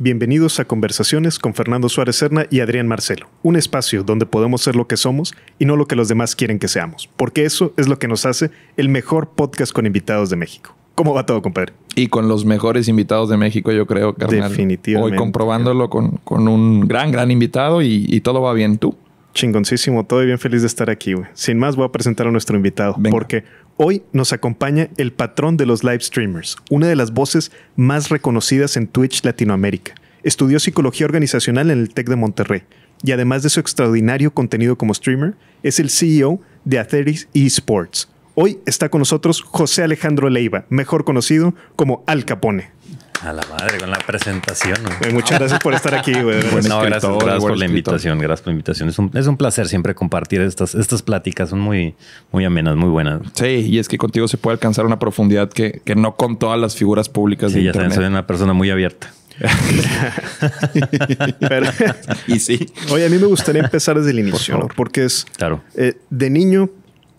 Bienvenidos a Conversaciones con Fernando Suárez Serna y Adrián Marcelo, un espacio donde podemos ser lo que somos y no lo que los demás quieren que seamos, porque eso es lo que nos hace el mejor podcast con invitados de México. ¿Cómo va todo, compadre? Y con los mejores invitados de México, yo creo, carnal. Definitivamente. Hoy comprobándolo con, con un gran, gran invitado y, todo va bien. ¿Tú? Chingoncísimo, todo bien feliz de estar aquí, güey. Sin más, voy a presentar a nuestro invitado, porque Hoy nos acompaña el patrón de los live streamers, una de las voces más reconocidas en Twitch Latinoamérica. Estudió psicología organizacional en el TEC de Monterrey y además de su extraordinario contenido como streamer, es el CEO de Atheris Esports. Hoy está con nosotros José Alejandro Leiva, mejor conocido como Al Capone. A la madre, con la presentación. Eh, muchas gracias por estar aquí, güey. gracias, por la invitación. Gracias por la invitación. Es un, placer siempre compartir estas, estas pláticas. Son muy, muy amenas, muy buenas. Sí, y es que contigo se puede alcanzar una profundidad que, no con todas las figuras públicas sí, ya Internet. Saben, soy una persona muy abierta. y sí. Oye, a mí me gustaría empezar desde el inicio, porque es claro. Eh, de niño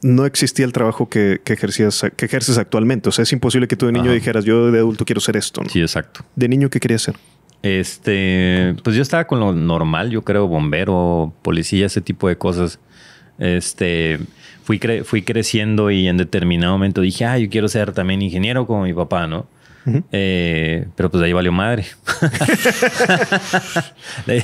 no existía el trabajo que, ejercías, que ejerces actualmente. O sea, es imposible que tú de niño dijeras, yo de adulto quiero ser esto. Sí, exacto. ¿De niño qué querías ser? Este, pues yo estaba con lo normal, yo creo, bombero, policía, ese tipo de cosas. Este, fui, fui creciendo y en determinado momento dije, ah, yo quiero ser también ingeniero como mi papá, ¿no? Eh, pero pues de ahí valió madre. de,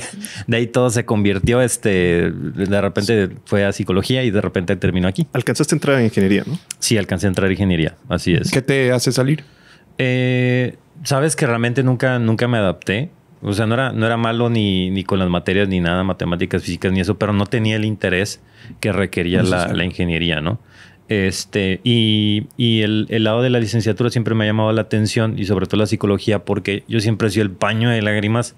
ahí, todo se convirtió, este, de repente fue a psicología y de repente terminó aquí. Alcanzaste a entrar en ingeniería, ¿no? Sí, alcancé a entrar en ingeniería, así es. ¿Qué te hace salir? Eh, sabes que realmente nunca, nunca me adapté. O sea, no era, no era malo ni, ni con las materias, ni nada, matemáticas, físicas, ni eso, pero no tenía el interés que requería la, ingeniería, ¿no? Este, y, el, lado de la licenciatura siempre me ha llamado la atención y sobre todo la psicología porque yo siempre he sido el paño de lágrimas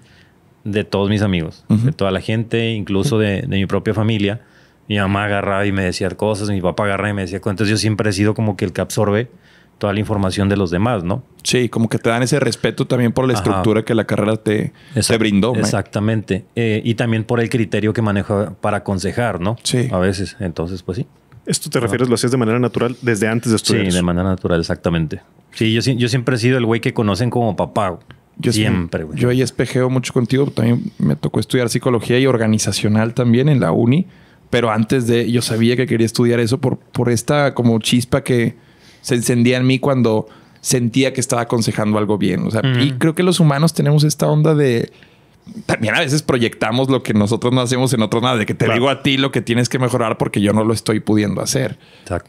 de todos mis amigos, de toda la gente, incluso de, mi propia familia. Mi mamá agarraba y me decía cosas, mi papá agarraba y me decía cosas. Entonces yo siempre he sido como que el que absorbe toda la información de los demás, ¿no? Sí, como que te dan ese respeto también por la estructura que la carrera te, brindó. Exactamente. Eh, y también por el criterio que manejo para aconsejar, ¿no? Sí. A veces. Entonces, pues sí. ¿Esto te refieres, lo hacías de manera natural desde antes de estudiar? Sí, de manera natural, exactamente. Sí, yo, yo siempre he sido el güey que conocen como papá. Yo siempre, güey. Yo ahí espejeo mucho contigo. Pues, también me tocó estudiar psicología y organizacional también en la uni. Pero antes de... Yo sabía que quería estudiar eso por, por esta como chispa que se encendía en mí cuando sentía que estaba aconsejando algo bien. O sea, y creo que los humanos tenemos esta onda de también a veces proyectamos lo que nosotros no hacemos en otro nada, de que te digo a ti lo que tienes que mejorar porque yo no lo estoy pudiendo hacer.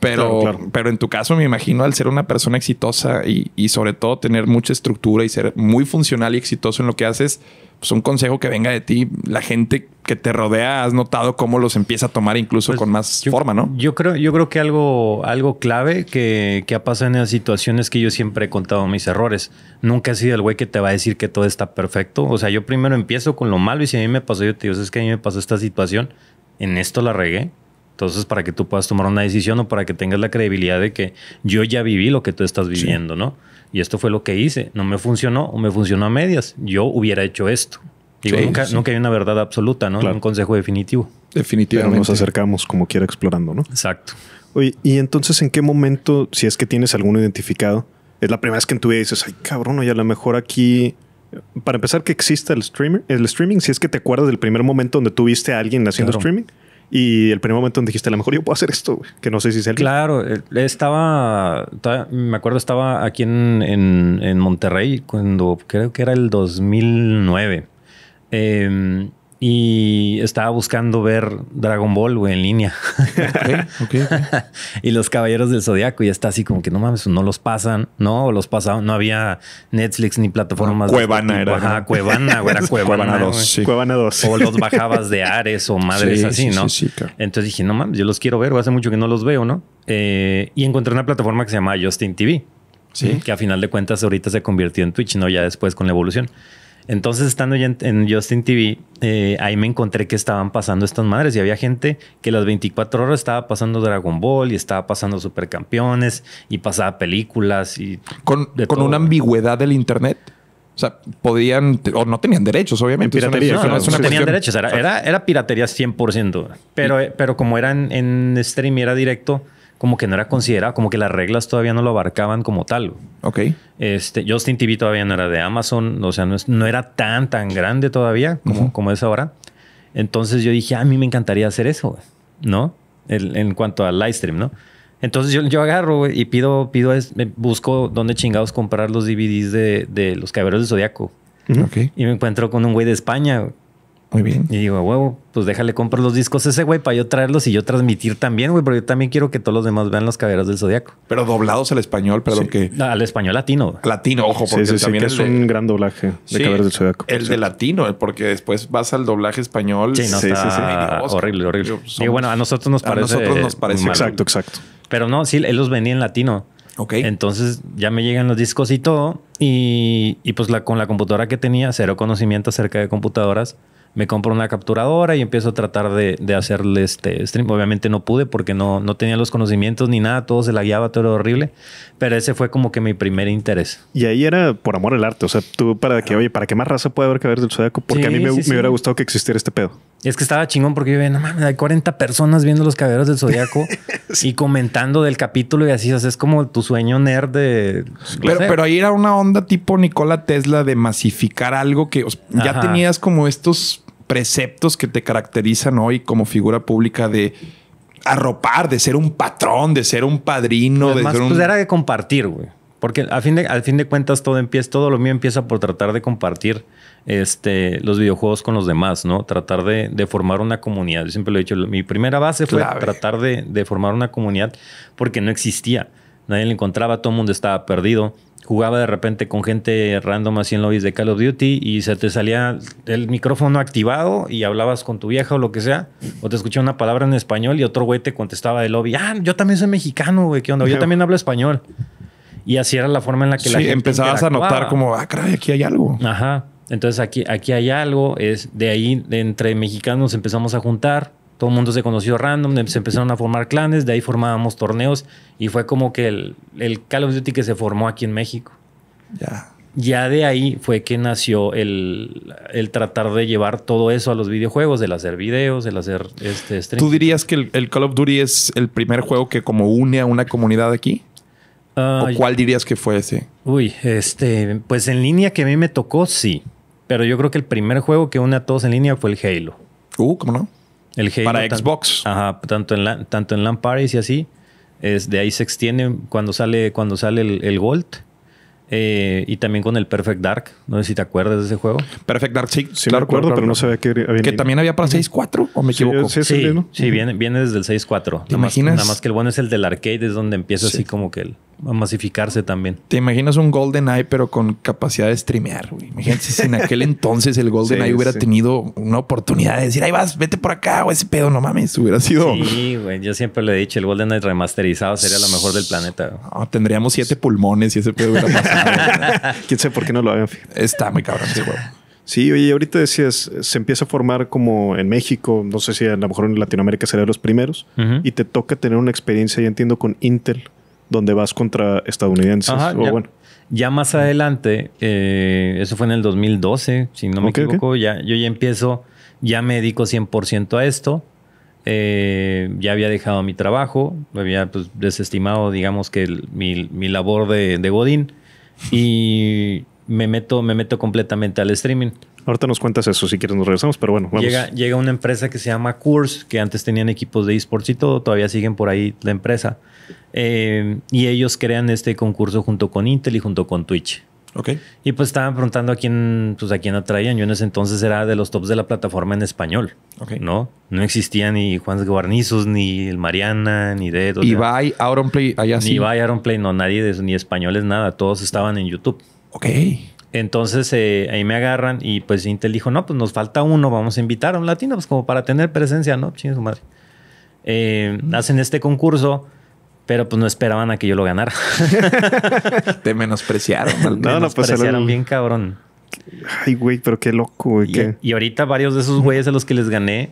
Pero, pero en tu caso me imagino al ser una persona exitosa y, y sobre todo tener mucha estructura y ser muy funcional y exitoso en lo que haces, pues, un consejo que venga de ti, la gente que te rodea, has notado cómo los empieza a tomar incluso pues, con más forma, ¿no? Yo creo, yo creo que algo, algo clave que, ha pasado en esas situaciones que yo siempre he contado mis errores. Nunca he sido el güey que te va a decir que todo está perfecto. O sea, yo primero empiezo con lo malo y si a mí me pasó, yo te digo, es que a mí me pasó esta situación, en esto la regué. Entonces, para que tú puedas tomar una decisión o para que tengas la credibilidad de que yo ya viví lo que tú estás viviendo, ¿no? y esto fue lo que hice, no me funcionó o me funcionó a medias, yo hubiera hecho esto. Digo, nunca, hay una verdad absoluta, ¿no? hay Un consejo definitivo. Definitivamente. Pero nos acercamos como quiera explorando, ¿no? Exacto. Oye, y entonces, ¿en qué momento, si es que tienes alguno identificado, es la primera vez que en tu vida dices, ay, cabrón, ya a lo mejor aquí. Para empezar, que exista el streamer, el streaming, si es que te acuerdas del primer momento donde tuviste a alguien haciendo streaming. Y el primer momento donde dijiste, a lo mejor yo puedo hacer esto, que no sé si es el... Claro, eh, estaba, me acuerdo, estaba aquí en, en, en Monterrey cuando creo que era el 2009. Eh, em, y estaba buscando ver Dragon Ball, en línea. y los Caballeros del Zodiaco y está así como que no mames, no los pasan, no, los pasaban, no había Netflix ni plataformas. Cuevana este era. Ajá, güey, era Cuevana. 2. O los bajabas de Ares o madres así, ¿no? Entonces dije, no mames, yo los quiero ver, hace mucho que no los veo, ¿no? Eh, y encontré una plataforma que se llama Justin TV. Que a final de cuentas ahorita se convirtió en Twitch, ¿no? Ya después con la evolución. Entonces, estando ya en, Justin TV, eh, ahí me encontré que estaban pasando estas madres y había gente que las 24 horas estaba pasando Dragon Ball y estaba pasando Supercampeones y pasaba películas y... Con, una ambigüedad del Internet. O sea, podían, o no tenían derechos, obviamente. no, tenían derechos, era, era, piratería 100%. Pero, eh, pero como era en, en stream y era directo, como que no era considerado, como que las reglas todavía no lo abarcaban como tal. Ok. Este, Justin TV todavía no era de Amazon, o sea, no, no era tan, tan grande todavía como, como es ahora. Entonces yo dije, ah, a mí me encantaría hacer eso, ¿no? en cuanto al live stream, ¿no? Entonces yo, agarro y pido, pido, busco dónde chingados comprar los DVDs de, Los Caballeros de Zodíaco. Y me encuentro con un güey de España, muy bien. Y digo, huevo, pues déjale comprar los discos ese güey para yo traerlos y yo transmitir también, güey, porque yo también quiero que todos los demás vean las caderas del zodiaco. Pero doblados al español, pero que. Al español latino. Latino, ojo, porque también es un gran doblaje de caberas del zodiaco. El de latino, eh, porque después vas al doblaje español. Sí, no, sí. horrible, horrible. Y bueno, a nosotros nos parece. A nosotros nos parece. Exacto, exacto. Pero no, sí, él los vendía en latino. Ok. Entonces ya me llegan los discos y todo. Y, pues la, con la computadora que tenía, cero conocimiento acerca de computadoras me compro una capturadora y empiezo a tratar de, de hacerle este stream. Obviamente no pude porque no, no tenía los conocimientos ni nada, todo se la guiaba, todo era horrible, pero ese fue como que mi primer interés. Y ahí era por amor al arte, o sea, tú para que, oye, para qué más raza puede haber que ver del Zodíaco, porque a mí me, hubiera gustado que existiera este pedo. es que estaba chingón porque yo veía, no mames, hay 40 personas viendo los caballeros del Zodíaco y comentando del capítulo y así, o es como tu sueño nerd de... Pero, pero, ahí era una onda tipo Nikola Tesla de masificar algo que ya tenías como estos preceptos que te caracterizan hoy como figura pública de arropar, de ser un patrón, de ser un padrino. Además, pues era de compartir, güey. Porque al fin de, al fin de cuentas todo empieza, todo lo mío empieza por tratar de compartir este, los videojuegos con los demás, ¿no? Tratar de, formar una comunidad. Yo siempre lo he dicho, mi primera base fue tratar de, formar una comunidad porque no existía. Nadie le encontraba, todo el mundo estaba perdido jugaba de repente con gente random así en lobbies de Call of Duty y se te salía el micrófono activado y hablabas con tu vieja o lo que sea, o te escuchaba una palabra en español y otro güey te contestaba de lobby, ah, yo también soy mexicano, güey, ¿qué onda? Yo también hablo español. Y así era la forma en la que la gente empezabas a notar como, ah, caray, aquí hay algo. Ajá. Entonces aquí, aquí hay algo, es de ahí entre mexicanos empezamos a juntar todo el mundo se conoció random, se empezaron a formar clanes, de ahí formábamos torneos y fue como que el, Call of Duty que se formó aquí en México. Ya. Ya de ahí fue que nació el, tratar de llevar todo eso a los videojuegos, el hacer videos, el hacer este stream. ¿Tú dirías que el, Call of Duty es el primer juego que como une a una comunidad aquí? ¿O ah, cuál dirías que fue ese? Uy, este, pues en línea que a mí me tocó, sí. Pero yo creo que el primer juego que une a todos en línea fue el Halo. Uh, ¿cómo no? para Xbox. ajá, tanto en, la, tanto en LAN y así. Es, de ahí se extiende cuando sale, cuando sale el, Gold. Eh, y también con el Perfect Dark. No sé si te acuerdas de ese juego. Perfect Dark, sí. Sí, claro, recuerdo, pero no sabía que había. Que también había para 6.4, o me equivoco. Sí, viene, viene desde el 6.4. ¿Te imaginas? nada más que el bueno es el del arcade, es donde empieza así como que el a masificarse también. Te imaginas un Golden Eye, pero con capacidad de streamear, güey. Imagínate si en aquel entonces el Golden Eye hubiera tenido una oportunidad de decir, ahí vas, vete por acá, o ese pedo, no mames, hubiera sido. Sí, güey, yo siempre le he dicho, el Golden Eye remasterizado sería lo mejor del planeta. Ah, tendríamos siete pulmones y ese pedo hubiera pasado. Quién sabe por qué no lo hagan. Está muy cabrón sí, güey. Sí, oye, ahorita decías, se empieza a formar como en México, no sé si a lo mejor en Latinoamérica serían los primeros, y te toca tener una experiencia, ya entiendo, con Intel, donde vas contra estadounidenses. ya, más adelante, eh, eso fue en el 2012, si no me equivoco, Ya, yo ya empiezo, ya me dedico 100% a esto. Eh, ya había dejado mi trabajo, había pues, desestimado, digamos, que mi, labor de, de Godín y me meto, me meto completamente al streaming. Ahorita nos cuentas eso si quieres, nos regresamos, pero bueno, Llega, una empresa que se llama Curse, que antes tenían equipos de esports y todo, todavía siguen por ahí la empresa. Eh, y ellos crean este concurso junto con Intel y junto con Twitch. Y pues estaban preguntando a quién, pues a atraían. Yo en ese entonces era de los tops de la plataforma en español. No, no existía ni Juan Guarnizos, ni el Mariana, ni de Y Aaron Play allá ni Aaron Play, no, nadie de ni españoles, nada. Todos estaban en YouTube. Ok. Entonces eh, ahí me agarran y pues Intel dijo, no, pues nos falta uno, vamos a invitar a un latino, pues como para tener presencia, ¿no? Chingue madre. Eh, hacen este concurso, pero pues no esperaban a que yo lo ganara. Te menospreciaron. No, no, pues, menospreciaron bien cabrón. Ay, güey, pero qué loco, güey. Y, y ahorita varios de esos güeyes a los que les gané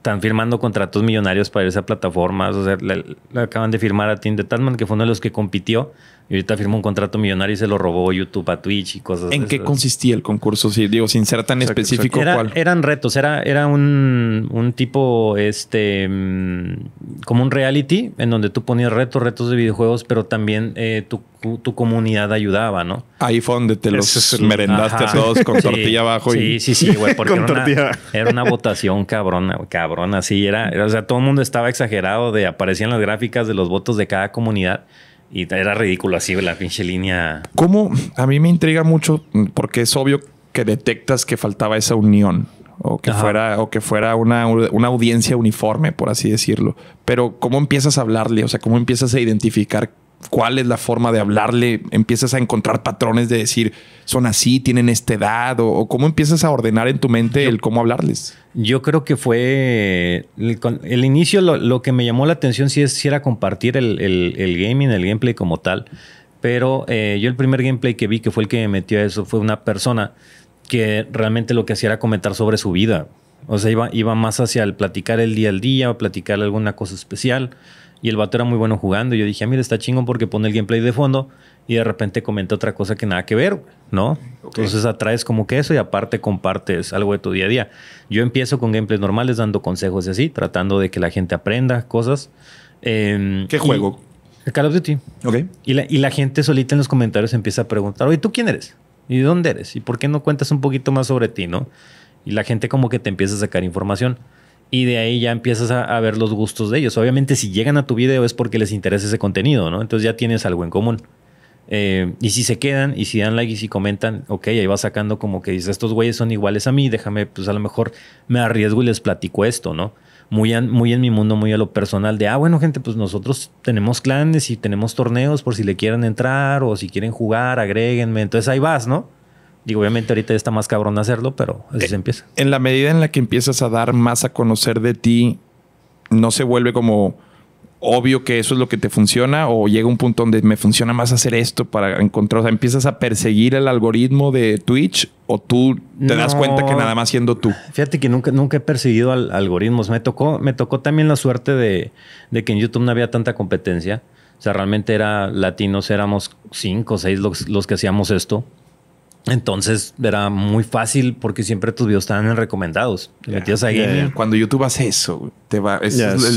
están firmando contratos millonarios para esa plataforma. O sea, le, acaban de firmar a Tim de Talman, que fue uno de los que compitió. Y ahorita firmó un contrato millonario y se lo robó YouTube a Twitch y cosas así. ¿En qué consistía el concurso? Si digo, sin ser tan específico, ¿cuál? Eran retos. Era, era un, tipo, este, mm, como un reality en donde tú ponías retos, retos de videojuegos, pero también eh, tu, comunidad ayudaba, ¿no? Ahí fue donde te los merendaste todos con tortilla abajo. Y... Sí, sí, sí, güey. Porque era una, era, una, votación cabrón, cabrón cabrón, así era, o sea, todo el mundo estaba exagerado de aparecían las gráficas de los votos de cada comunidad. Y era ridículo así la pinche línea. ¿Cómo? A mí me intriga mucho mm, porque es obvio que detectas que faltaba esa unión o que fuera, o que fuera una, una, audiencia uniforme, por así decirlo. Pero ¿cómo empiezas a hablarle? O sea, ¿cómo empiezas a identificar cuál es la forma de hablarle, empiezas a encontrar patrones de decir, son así, tienen esta edad, o, cómo empiezas a ordenar en tu mente el cómo hablarles. Yo creo que fue el, inicio, lo, que me llamó la atención sí, era compartir el, gaming, el gameplay como tal, pero eh, yo el primer gameplay que vi, que fue el que me metió a eso, fue una persona que realmente lo que hacía era comentar sobre su vida. O sea, iba, iba más hacia el platicar el día al día, O platicar alguna cosa especial. Y el vato era muy bueno jugando. Y yo dije, ah, mira, está chingón porque pone el gameplay de fondo y de repente comenta otra cosa que nada que ver, ¿no? Entonces atraes como que eso y aparte compartes algo de tu día a día. Yo empiezo con gameplays normales dando consejos y así, tratando de que la gente aprenda cosas. Em, ¿Qué juego? Call of Duty. Ok. Y la, gente solita en los comentarios empieza a preguntar, oye, ¿tú quién eres? ¿Y dónde eres? ¿Y por qué no cuentas un poquito más sobre ti, no? Y la gente como que te empieza a sacar información. Y de ahí ya empiezas a, ver los gustos de ellos. Obviamente si llegan a tu video es porque les interesa ese contenido, ¿no? Entonces ya tienes algo en común. Eh, y si se quedan y si dan like y si comentan, ok, ahí vas sacando como que dices, estos güeyes son iguales a mí, déjame, pues a lo mejor me arriesgo y les platico esto, ¿no? Muy, muy en mi mundo, muy a lo personal de, ah, bueno, gente, pues nosotros tenemos clanes y tenemos torneos por si le quieren entrar o si quieren jugar, agréguenme. Entonces ahí vas, ¿no? Y obviamente ahorita está más cabrón hacerlo, pero así se eh, empieza. En la medida en la que empiezas a dar más a conocer de ti, no se vuelve como obvio que eso es lo que te funciona o llega un punto donde me funciona más hacer esto para encontrar, o sea, empiezas a perseguir el algoritmo de Twitch o tú te das cuenta que nada más siendo tú. Fíjate que nunca, nunca he perseguido al, algoritmos. Me tocó, me tocó también la suerte de, que en YouTube no había tanta competencia. O sea, realmente era latinos, éramos cinco o seis los que hacíamos esto. Entonces era muy fácil porque siempre tus videos estaban en recomendados. metías Cuando YouTube hace eso, te va. el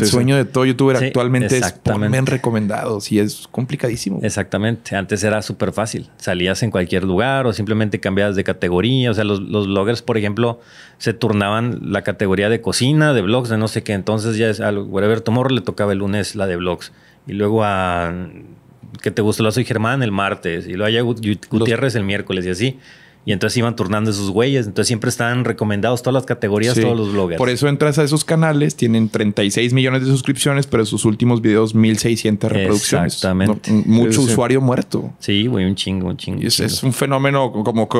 sueño de todo youtuber actualmente es ponme en recomendados y es complicadísimo. Exactamente. Antes era súper fácil. Salías en cualquier lugar o simplemente cambiabas de categoría. O sea, los, bloggers, por ejemplo, se turnaban la categoría de cocina, de blogs, de no sé qué. Entonces ya es al Whatever Tomorrow le tocaba el lunes la de blogs y luego a que te gustó, soy Germán el martes y lo haya Gutiérrez el miércoles y así. Y entonces iban turnando esos güeyes. Entonces siempre están recomendados todas las categorías, todos los bloggers. Por eso entras a esos canales, tienen 36 millones de suscripciones, pero sus últimos videos 1600 reproducciones. Exactamente. mucho usuario muerto. Sí, güey, un chingo, un chingo. es un fenómeno como que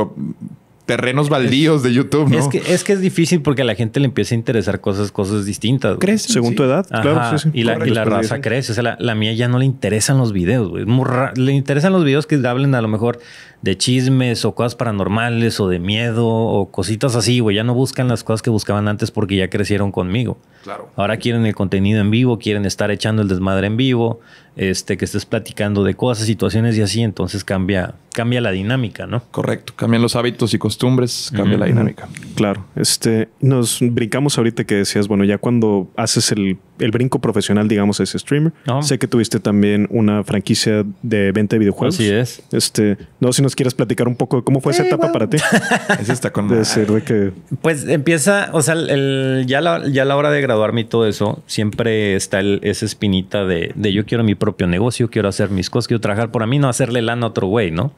terrenos baldíos de YouTube, ¿no? Es que, es que es difícil porque a la gente le empieza a interesar cosas, cosas distintas. Crece. Según tu edad, claro. Sí, sí. Y, la, raza crece. O sea, la, mía ya no le interesan los videos, güey. Le interesan los videos que hablen a lo mejor de chismes o cosas paranormales o de miedo o cositas así, güey. Ya no buscan las cosas que buscaban antes porque ya crecieron conmigo. Claro. Ahora quieren el contenido en vivo, quieren estar echando el desmadre en vivo, este, que estés platicando de cosas, situaciones y así, entonces cambia, cambia la dinámica, ¿no? Correcto, cambian los hábitos y costumbres, cambia la dinámica. Claro, este, nos brincamos ahorita que decías, bueno, ya cuando haces el el brinco profesional, digamos, ese streamer. Sé que tuviste también una franquicia de venta de videojuegos. Así es. Este, no si nos quieres platicar un poco de cómo fue esa etapa para ti. está con Pues empieza, o sea, el, ya, la, ya a la hora de graduarme y todo eso, siempre está esa espinita de, yo quiero mi propio negocio, quiero hacer mis cosas, quiero trabajar por mí, no hacerle lana a otro güey, ¿no?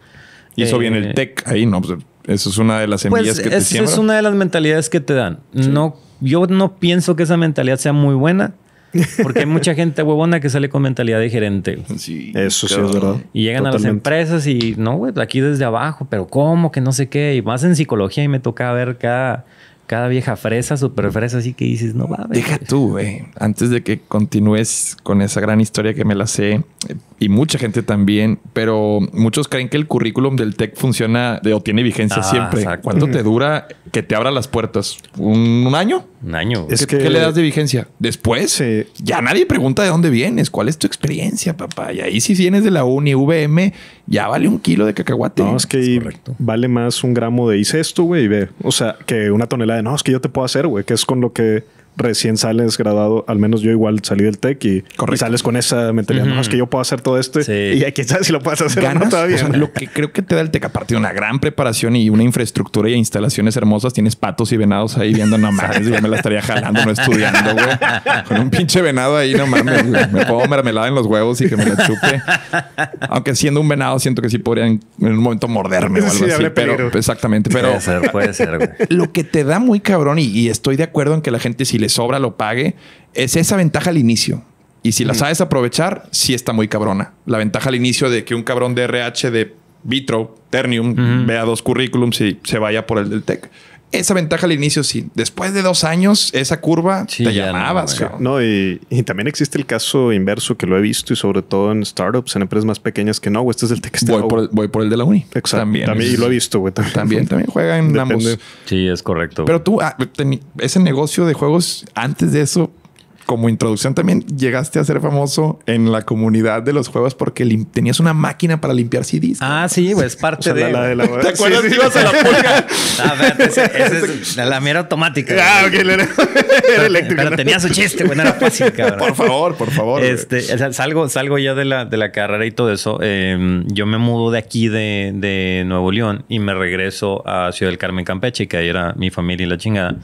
Y eso viene el eh, tech ahí, ¿no? Pues, eso es una de las pues semillas que te es, Esa es una de las mentalidades que te dan. No, yo no pienso que esa mentalidad sea muy buena porque hay mucha gente huevona que sale con mentalidad de gerente. Sí. Eso sí es verdad. Y llegan a las empresas y no, güey, aquí desde abajo, pero ¿cómo? Que no sé qué. Y más en psicología y me toca ver cada cada vieja fresa, super fresa, así que dices, no va Deja tú, güey. Antes de que continúes con esa gran historia que me la sé, eh, y mucha gente también, pero muchos creen que el currículum del TEC funciona o tiene vigencia ah, siempre. ¿Cuánto te mm. dura que te abra las puertas? ¿Un, año? Un año. ¿Qué, le das de vigencia? Después, ya nadie pregunta de dónde vienes, cuál es tu experiencia, papá. Y ahí si vienes de la uni, VM, ya vale un kilo de cacahuate. No, es que vale más un gramo de hice esto, güey, y ve. O sea, que una tonelada no, es que yo te puedo hacer, güey, que es con lo que recién sales graduado, al menos yo igual salí del TEC y, sales con esa mentalidad, uh es que yo puedo hacer todo esto y quién sabe si lo puedes hacer O no todavía. lo que creo que te da el TEC, aparte de una gran preparación y una infraestructura y instalaciones hermosas, tienes patos y venados ahí viendo, nomás mames, yo me la estaría jalando, no estudiando, güey. Con un pinche venado ahí, no me pongo mermelada en los huevos y que me la chupe. Aunque siendo un venado, siento que sí podrían en un momento morderme o algo así, pero exactamente, pero... Puede ser, puede ser, Lo que te da muy cabrón y, estoy de acuerdo en que la gente sí si le sobra, lo pague. Es esa ventaja al inicio. Y si la sabes aprovechar, sí está muy cabrona. La ventaja al inicio de que un cabrón de RH de Vitro, Ternium, vea dos currículums y se vaya por el del tech esa ventaja al inicio sí. Después de dos años, esa curva te llamabas. No, y, también existe el caso inverso que lo he visto y sobre todo en startups, en empresas más pequeñas que no, güey, este es el que voy, por voy por el de la uni. Exacto. También. también lo he visto, güey. También, también, en la ambos. Sí, es correcto. Pero tú, ah, ese negocio de juegos, antes de eso, como introducción también llegaste a ser famoso en la comunidad de los juegos porque tenías una máquina para limpiar CDs. Ah, sí, pues parte de... La, la pulga? es la, automática. Ah, ok, era, Pero tenía su chiste, güey, era fácil, cabrón. Por favor, por favor. Este, salgo, salgo ya de la, de la carrera y todo eso. Em, yo me mudo de aquí, de, Nuevo León, y me regreso a Ciudad del Carmen, Campeche, que ahí era mi familia y la chingada.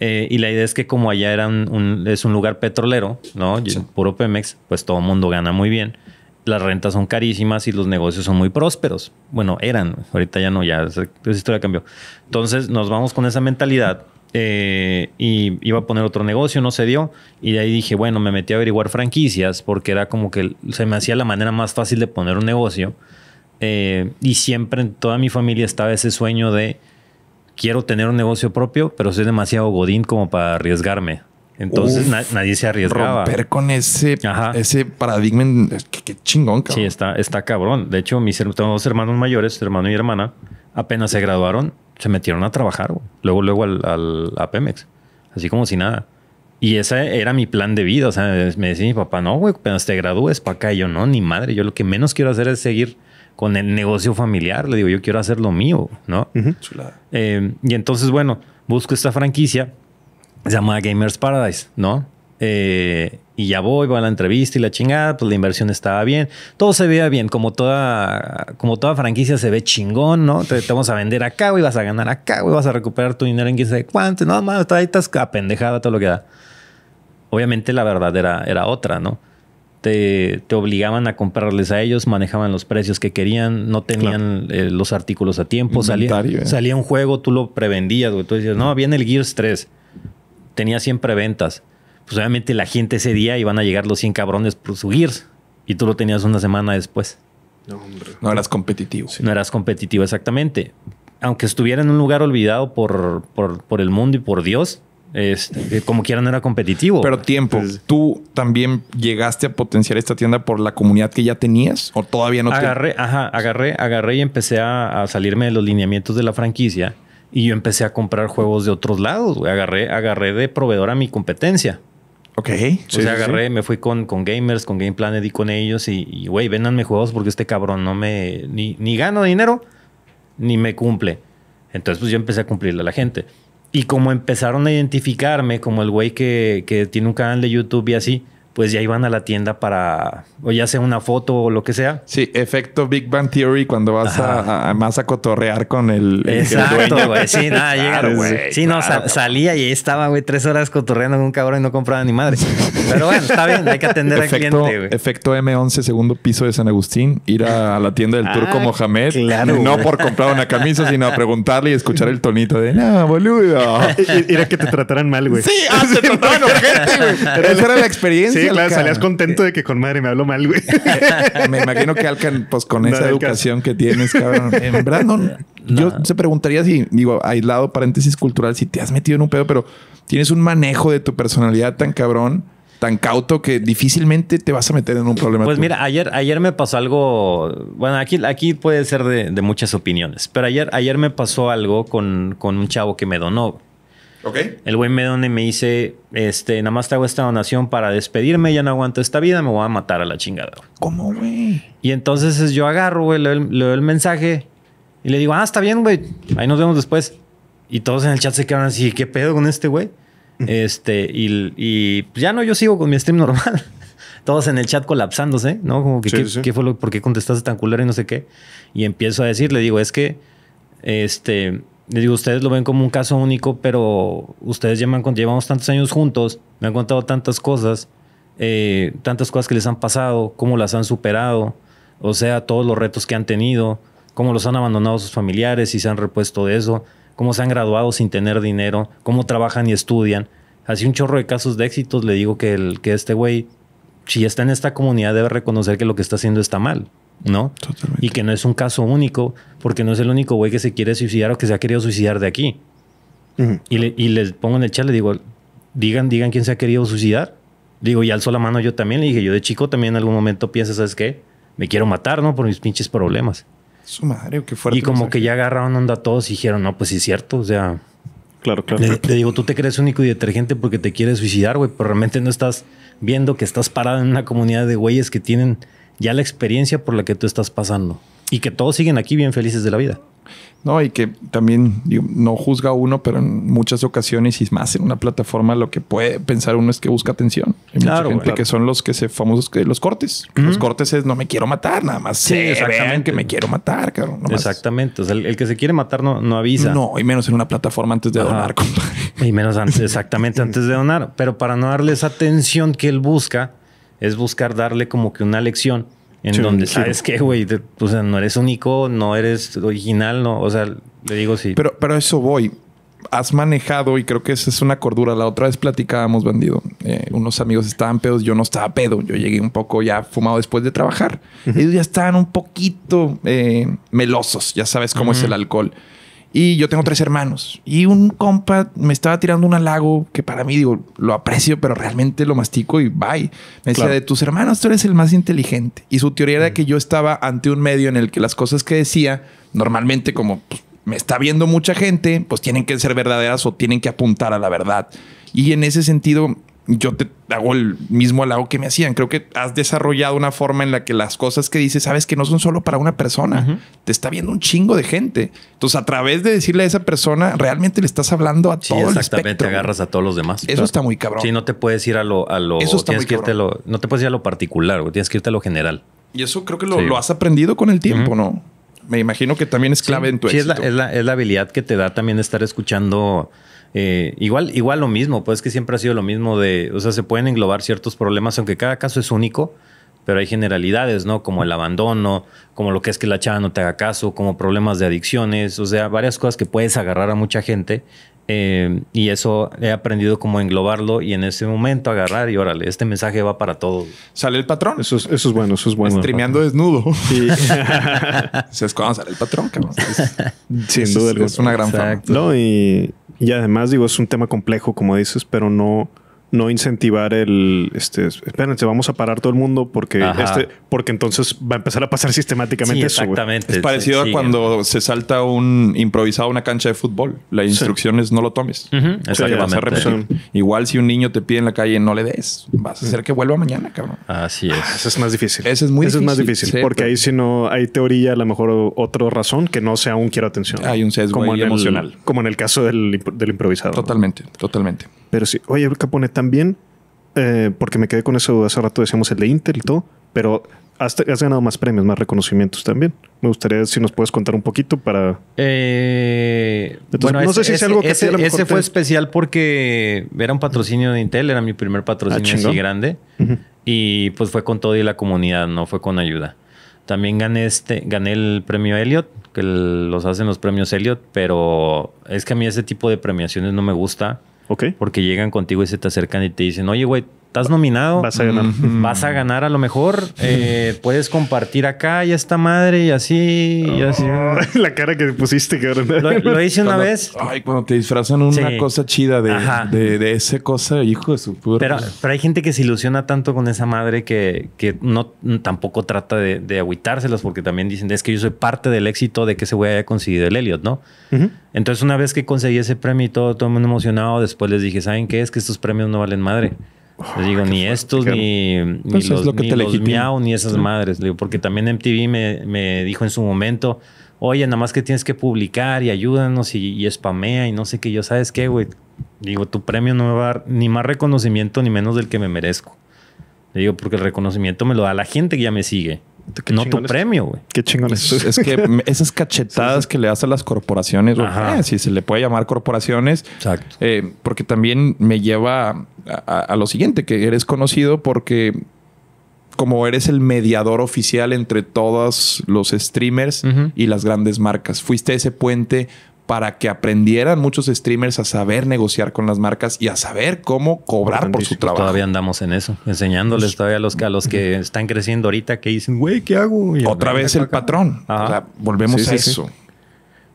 Eh, y la idea es que como allá era un, es un lugar petrolero, ¿no? Puro Pemex, pues todo el mundo gana muy bien. Las rentas son carísimas y los negocios son muy prósperos. Bueno, eran, ahorita ya no, ya esa, historia cambió. Entonces nos vamos con esa mentalidad eh, y iba a poner otro negocio, no se dio. Y de ahí dije, bueno, me metí a averiguar franquicias porque era como que se me hacía la manera más fácil de poner un negocio. Eh, y siempre en toda mi familia estaba ese sueño de quiero tener un negocio propio, pero soy demasiado godín como para arriesgarme. Entonces nadie se arriesgaba. Romper con ese, ese paradigma, qué, chingón, cabrón. Sí, está, está cabrón. De hecho, mis tengo dos hermanos mayores, hermano y hermana, apenas se graduaron, se metieron a trabajar, luego, luego al, a Pemex, así como si nada. Y ese era mi plan de vida. O sea, me decía mi papá, no, güey, apenas te gradúes para acá. Y yo, no, ni madre. Yo lo que menos quiero hacer es seguir con el negocio familiar. Le digo, yo quiero hacer lo mío, ¿no? Eh, y entonces, bueno, busco esta franquicia, se llama Gamers Paradise, ¿no? Eh, y ya voy, voy a la entrevista y la chingada, pues la inversión estaba bien. Todo se veía bien, como toda, como toda franquicia se ve chingón, ¿no? Te, vamos a vender acá, güey, vas a ganar acá, güey, vas a recuperar tu dinero en 15 sabe cuánto. No, más, ahí estás pendejada todo lo que da. Obviamente la verdad era otra, ¿no? te, obligaban a comprarles a ellos, manejaban los precios que querían, no tenían eh, los artículos a tiempo, eh. salía, un juego, tú lo prevendías, Tú decías, no, viene el Gears 3, tenía 100 preventas. Pues obviamente la gente ese día iban a llegar los 100 cabrones por su Gears y tú lo tenías una semana después. No, eras competitivo. No eras competitivo, exactamente. Aunque estuviera en un lugar olvidado por, por, por el mundo y por Dios, este, como quieran era competitivo. Pero tiempo, pues, ¿tú también llegaste a potenciar esta tienda por la comunidad que ya tenías o todavía no? Agarré, ajá, agarré, agarré y empecé a, salirme de los lineamientos de la franquicia y yo empecé a comprar juegos de otros lados. Agarré, agarré de proveedor a mi competencia. Ok. O agarré, me fui con, con, gamers, con Game Planet y con ellos y, güey, véndanme juegos porque este cabrón no me... Ni, ni gano dinero, ni me cumple. Entonces, pues yo empecé a cumplirle a la gente. Y como empezaron a identificarme como el güey que, que, tiene un canal de YouTube y así, pues ya iban a la tienda para, o ya sea una foto o lo que sea. Sí, efecto Big Bang Theory cuando vas a, más a cotorrear con el, el Exacto, güey. Sí, nada, Llegaron, güey. Sí, no, ah, salía y estaba, güey, tres horas cotorreando con un cabrón y no compraba ni madre. Pero bueno, está bien, hay que atender efecto, al güey. Efecto M11, segundo piso de San Agustín, ir a, la tienda del turco ah, Mohamed. Claro, no por comprar una camisa, sino a preguntarle y escuchar el tonito de, no, boludo. Era que te trataran mal, güey. Sí, ah, te trataban güey. esa era la experiencia. Sí, claro, salías contento de que con madre me habló mal, güey. me imagino que Alcan, pues con esa educación que tienes, cabrón. En Brandon, yo se preguntaría si, digo, aislado paréntesis cultural, si te has metido en un pedo, pero tienes un manejo de tu personalidad tan cabrón tan cauto que difícilmente te vas a meter en un problema. Pues mira, ayer, ayer me pasó algo, bueno, aquí, aquí puede ser de, muchas opiniones, pero ayer, ayer me pasó algo con, con un chavo que me donó. Ok. El güey me donó y me dice, este, nada más te hago esta donación para despedirme, ya no aguanto esta vida, me voy a matar a la chingada. ¿Cómo, güey? Y entonces yo agarro, güey, le, doy el mensaje y le digo, ah, está bien, güey, ahí nos vemos después. Y todos en el chat se quedaron así, ¿qué pedo con este güey? Este, y, pues ya no, yo sigo con mi stream normal. Todos en el chat colapsándose, ¿no? Como que, fue lo, por qué contestaste tan culero y no sé qué? Y empiezo a decir, le digo, es que, este, les digo, ustedes lo ven como un caso único, pero ustedes llevan, llevamos tantos años juntos, me han contado tantas cosas, eh, tantas cosas que les han pasado, cómo las han superado, o sea, todos los retos que han tenido, cómo los han abandonado sus familiares y se han repuesto de eso cómo se han graduado sin tener dinero, cómo trabajan y estudian. Así un chorro de casos de éxitos, le digo que, el, que este güey, si está en esta comunidad, debe reconocer que lo que está haciendo está mal, ¿no? Y que no es un caso único, porque no es el único güey que se quiere suicidar o que se ha querido suicidar de aquí. y, le, les pongo en el chat, le digo, digan, digan quién se ha querido suicidar. Digo, y alzo la mano yo también, le dije, yo de chico también en algún momento pienso, ¿sabes qué? Me quiero matar, ¿no? Por mis pinches problemas. Y como que ya agarraron onda todos y dijeron, no, pues sí es cierto, o sea... Claro, claro. te digo, tú te crees único y detergente porque te quieres suicidar, güey, pero realmente no estás viendo que estás parado en una comunidad de güeyes que tienen ya la experiencia por la que tú estás pasando y que todos siguen aquí bien felices de la vida. ¿no? Y que también no juzga uno, pero en muchas ocasiones y más en una plataforma lo que puede pensar uno es que busca atención. Hay mucha gente que son los que se famosos que los cortes. Los cortes es no me quiero matar, nada más. Sí, exactamente. que me quiero matar, Exactamente. O sea, el, que se quiere matar no, no avisa. No, y menos en una plataforma antes de donar, Y menos antes, exactamente antes de donar. Pero para no darle esa atención que él busca, es buscar darle como que una lección en donde sabes qué, que, güey, o sea, no eres único, no eres original, no, o sea, le digo sí. Pero, pero eso voy. Has manejado, y creo que esa es una cordura. La otra vez platicábamos, bandido. Eh, unos amigos estaban pedos, yo no estaba pedo. Yo llegué un poco ya fumado después de trabajar. Ellos ya estaban un poquito eh, melosos, ya sabes cómo es el alcohol. Y yo tengo tres hermanos. Y un compa me estaba tirando un halago que para mí, digo, lo aprecio, pero realmente lo mastico y bye. Me decía, de tus hermanos tú eres el más inteligente. Y su teoría era mm. que yo estaba ante un medio en el que las cosas que decía, normalmente como pues, me está viendo mucha gente, pues tienen que ser verdaderas o tienen que apuntar a la verdad. Y en ese sentido, yo te hago el mismo halago que me hacían. Creo que has desarrollado una forma en la que las cosas que dices, sabes que no son solo para una persona, te está viendo un chingo de gente. Entonces, a través de decirle a esa persona, realmente le estás hablando a todo exactamente, el espectro. agarras a todos los demás. Eso está muy cabrón. Sí, no te puedes ir a lo, a lo, que lo no te puedes ir a lo particular, tienes que irte a lo general. Y eso creo que lo, lo has aprendido con el tiempo, ¿no? Me imagino que también es clave en tu éxito. Sí, es la habilidad que te da también estar escuchando eh, igual, igual lo mismo, pues que siempre ha sido lo mismo de, o sea, se pueden englobar ciertos problemas, aunque cada caso es único, pero hay generalidades, ¿no? Como el abandono, como lo que es que la chava no te haga caso, como problemas de adicciones, o sea, varias cosas que puedes agarrar a mucha gente. Eh, y eso he aprendido como englobarlo y en ese momento agarrar y órale, este mensaje va para todos. Sale el patrón. Eso es, bueno, eso es bueno. Streameando desnudo. Sí. o sale el patrón, cabrón. Sin duda. Es, una gran No, y, y además, digo, es un tema complejo, como dices, pero no, no incentivar el este espérense, vamos a parar todo el mundo porque este, porque entonces va a empezar a pasar sistemáticamente eso. Es parecido a cuando se salta un improvisado una cancha de fútbol. La instrucción es no lo tomes. Igual si un niño te pide en la calle no le des, vas a hacer que vuelva mañana, cabrón. Así ah, es. es más difícil. Eso es muy eso es más difícil. porque ahí si no hay teoría, a lo mejor otra razón que no sea un quiero atención. Hay un sesgo como emocional. como en el caso del, del improvisado. Totalmente, totalmente. Pero sí, oye, capone también, eh, porque me quedé con eso hace rato, decíamos el de Intel y todo, pero has, ganado más premios, más reconocimientos también. Me gustaría si nos puedes contar un poquito para... Eh, bueno, no sé si es algo que... Ese, ese fue especial porque era un patrocinio de Intel, era mi primer patrocinio así grande. Y pues fue con todo y la comunidad, no fue con ayuda. También gané este, gané el premio Elliot, que los hacen los premios Elliot, pero es que a mí ese tipo de premiaciones no me gusta Okay, Porque llegan contigo y se te acercan y te dicen, oye, güey, estás nominado. Vas a ganar. Mm, vas a ganar a lo mejor. Eh, puedes compartir acá y esta madre y así. La cara que pusiste, cabrón. Lo, hice una vez. Ay, cuando te disfrazan una cosa chida de, de, esa cosa, hijo de su puta. Pero, hay gente que se ilusiona tanto con esa madre que, que no tampoco trata de, de agüitárselas porque también dicen es que yo soy parte del éxito de que ese güey haya conseguido el Elliot, ¿no? Entonces, una vez que conseguí ese premio y todo, todo el mundo emocionado, después les dije, ¿saben qué? Es que estos premios no valen madre digo, ni estos, ni, ni los, es lo que ni, te miau, ni esas madres. porque también MTV me, me, dijo en su momento, oye, nada más que tienes que publicar y ayúdanos y, y spamea y no sé qué. Yo, ¿sabes qué, güey? Digo, tu premio no me va a dar ni más reconocimiento ni menos del que me merezco. Le digo, porque el reconocimiento me lo da la gente que ya me sigue no tu premio, güey. Qué chingón es. Es que esas cachetadas que le das a las corporaciones, eh, si se le puede llamar corporaciones. Eh, porque también me lleva a, lo siguiente, que eres conocido porque como eres el mediador oficial entre todos los streamers y las grandes marcas. Fuiste ese puente para que aprendieran muchos streamers a saber negociar con las marcas y a saber cómo cobrar por su trabajo. Todavía andamos en eso, enseñándoles todavía a los, que están creciendo ahorita que dicen, güey, ¿qué hago? Otra vez el patrón. volvemos a eso.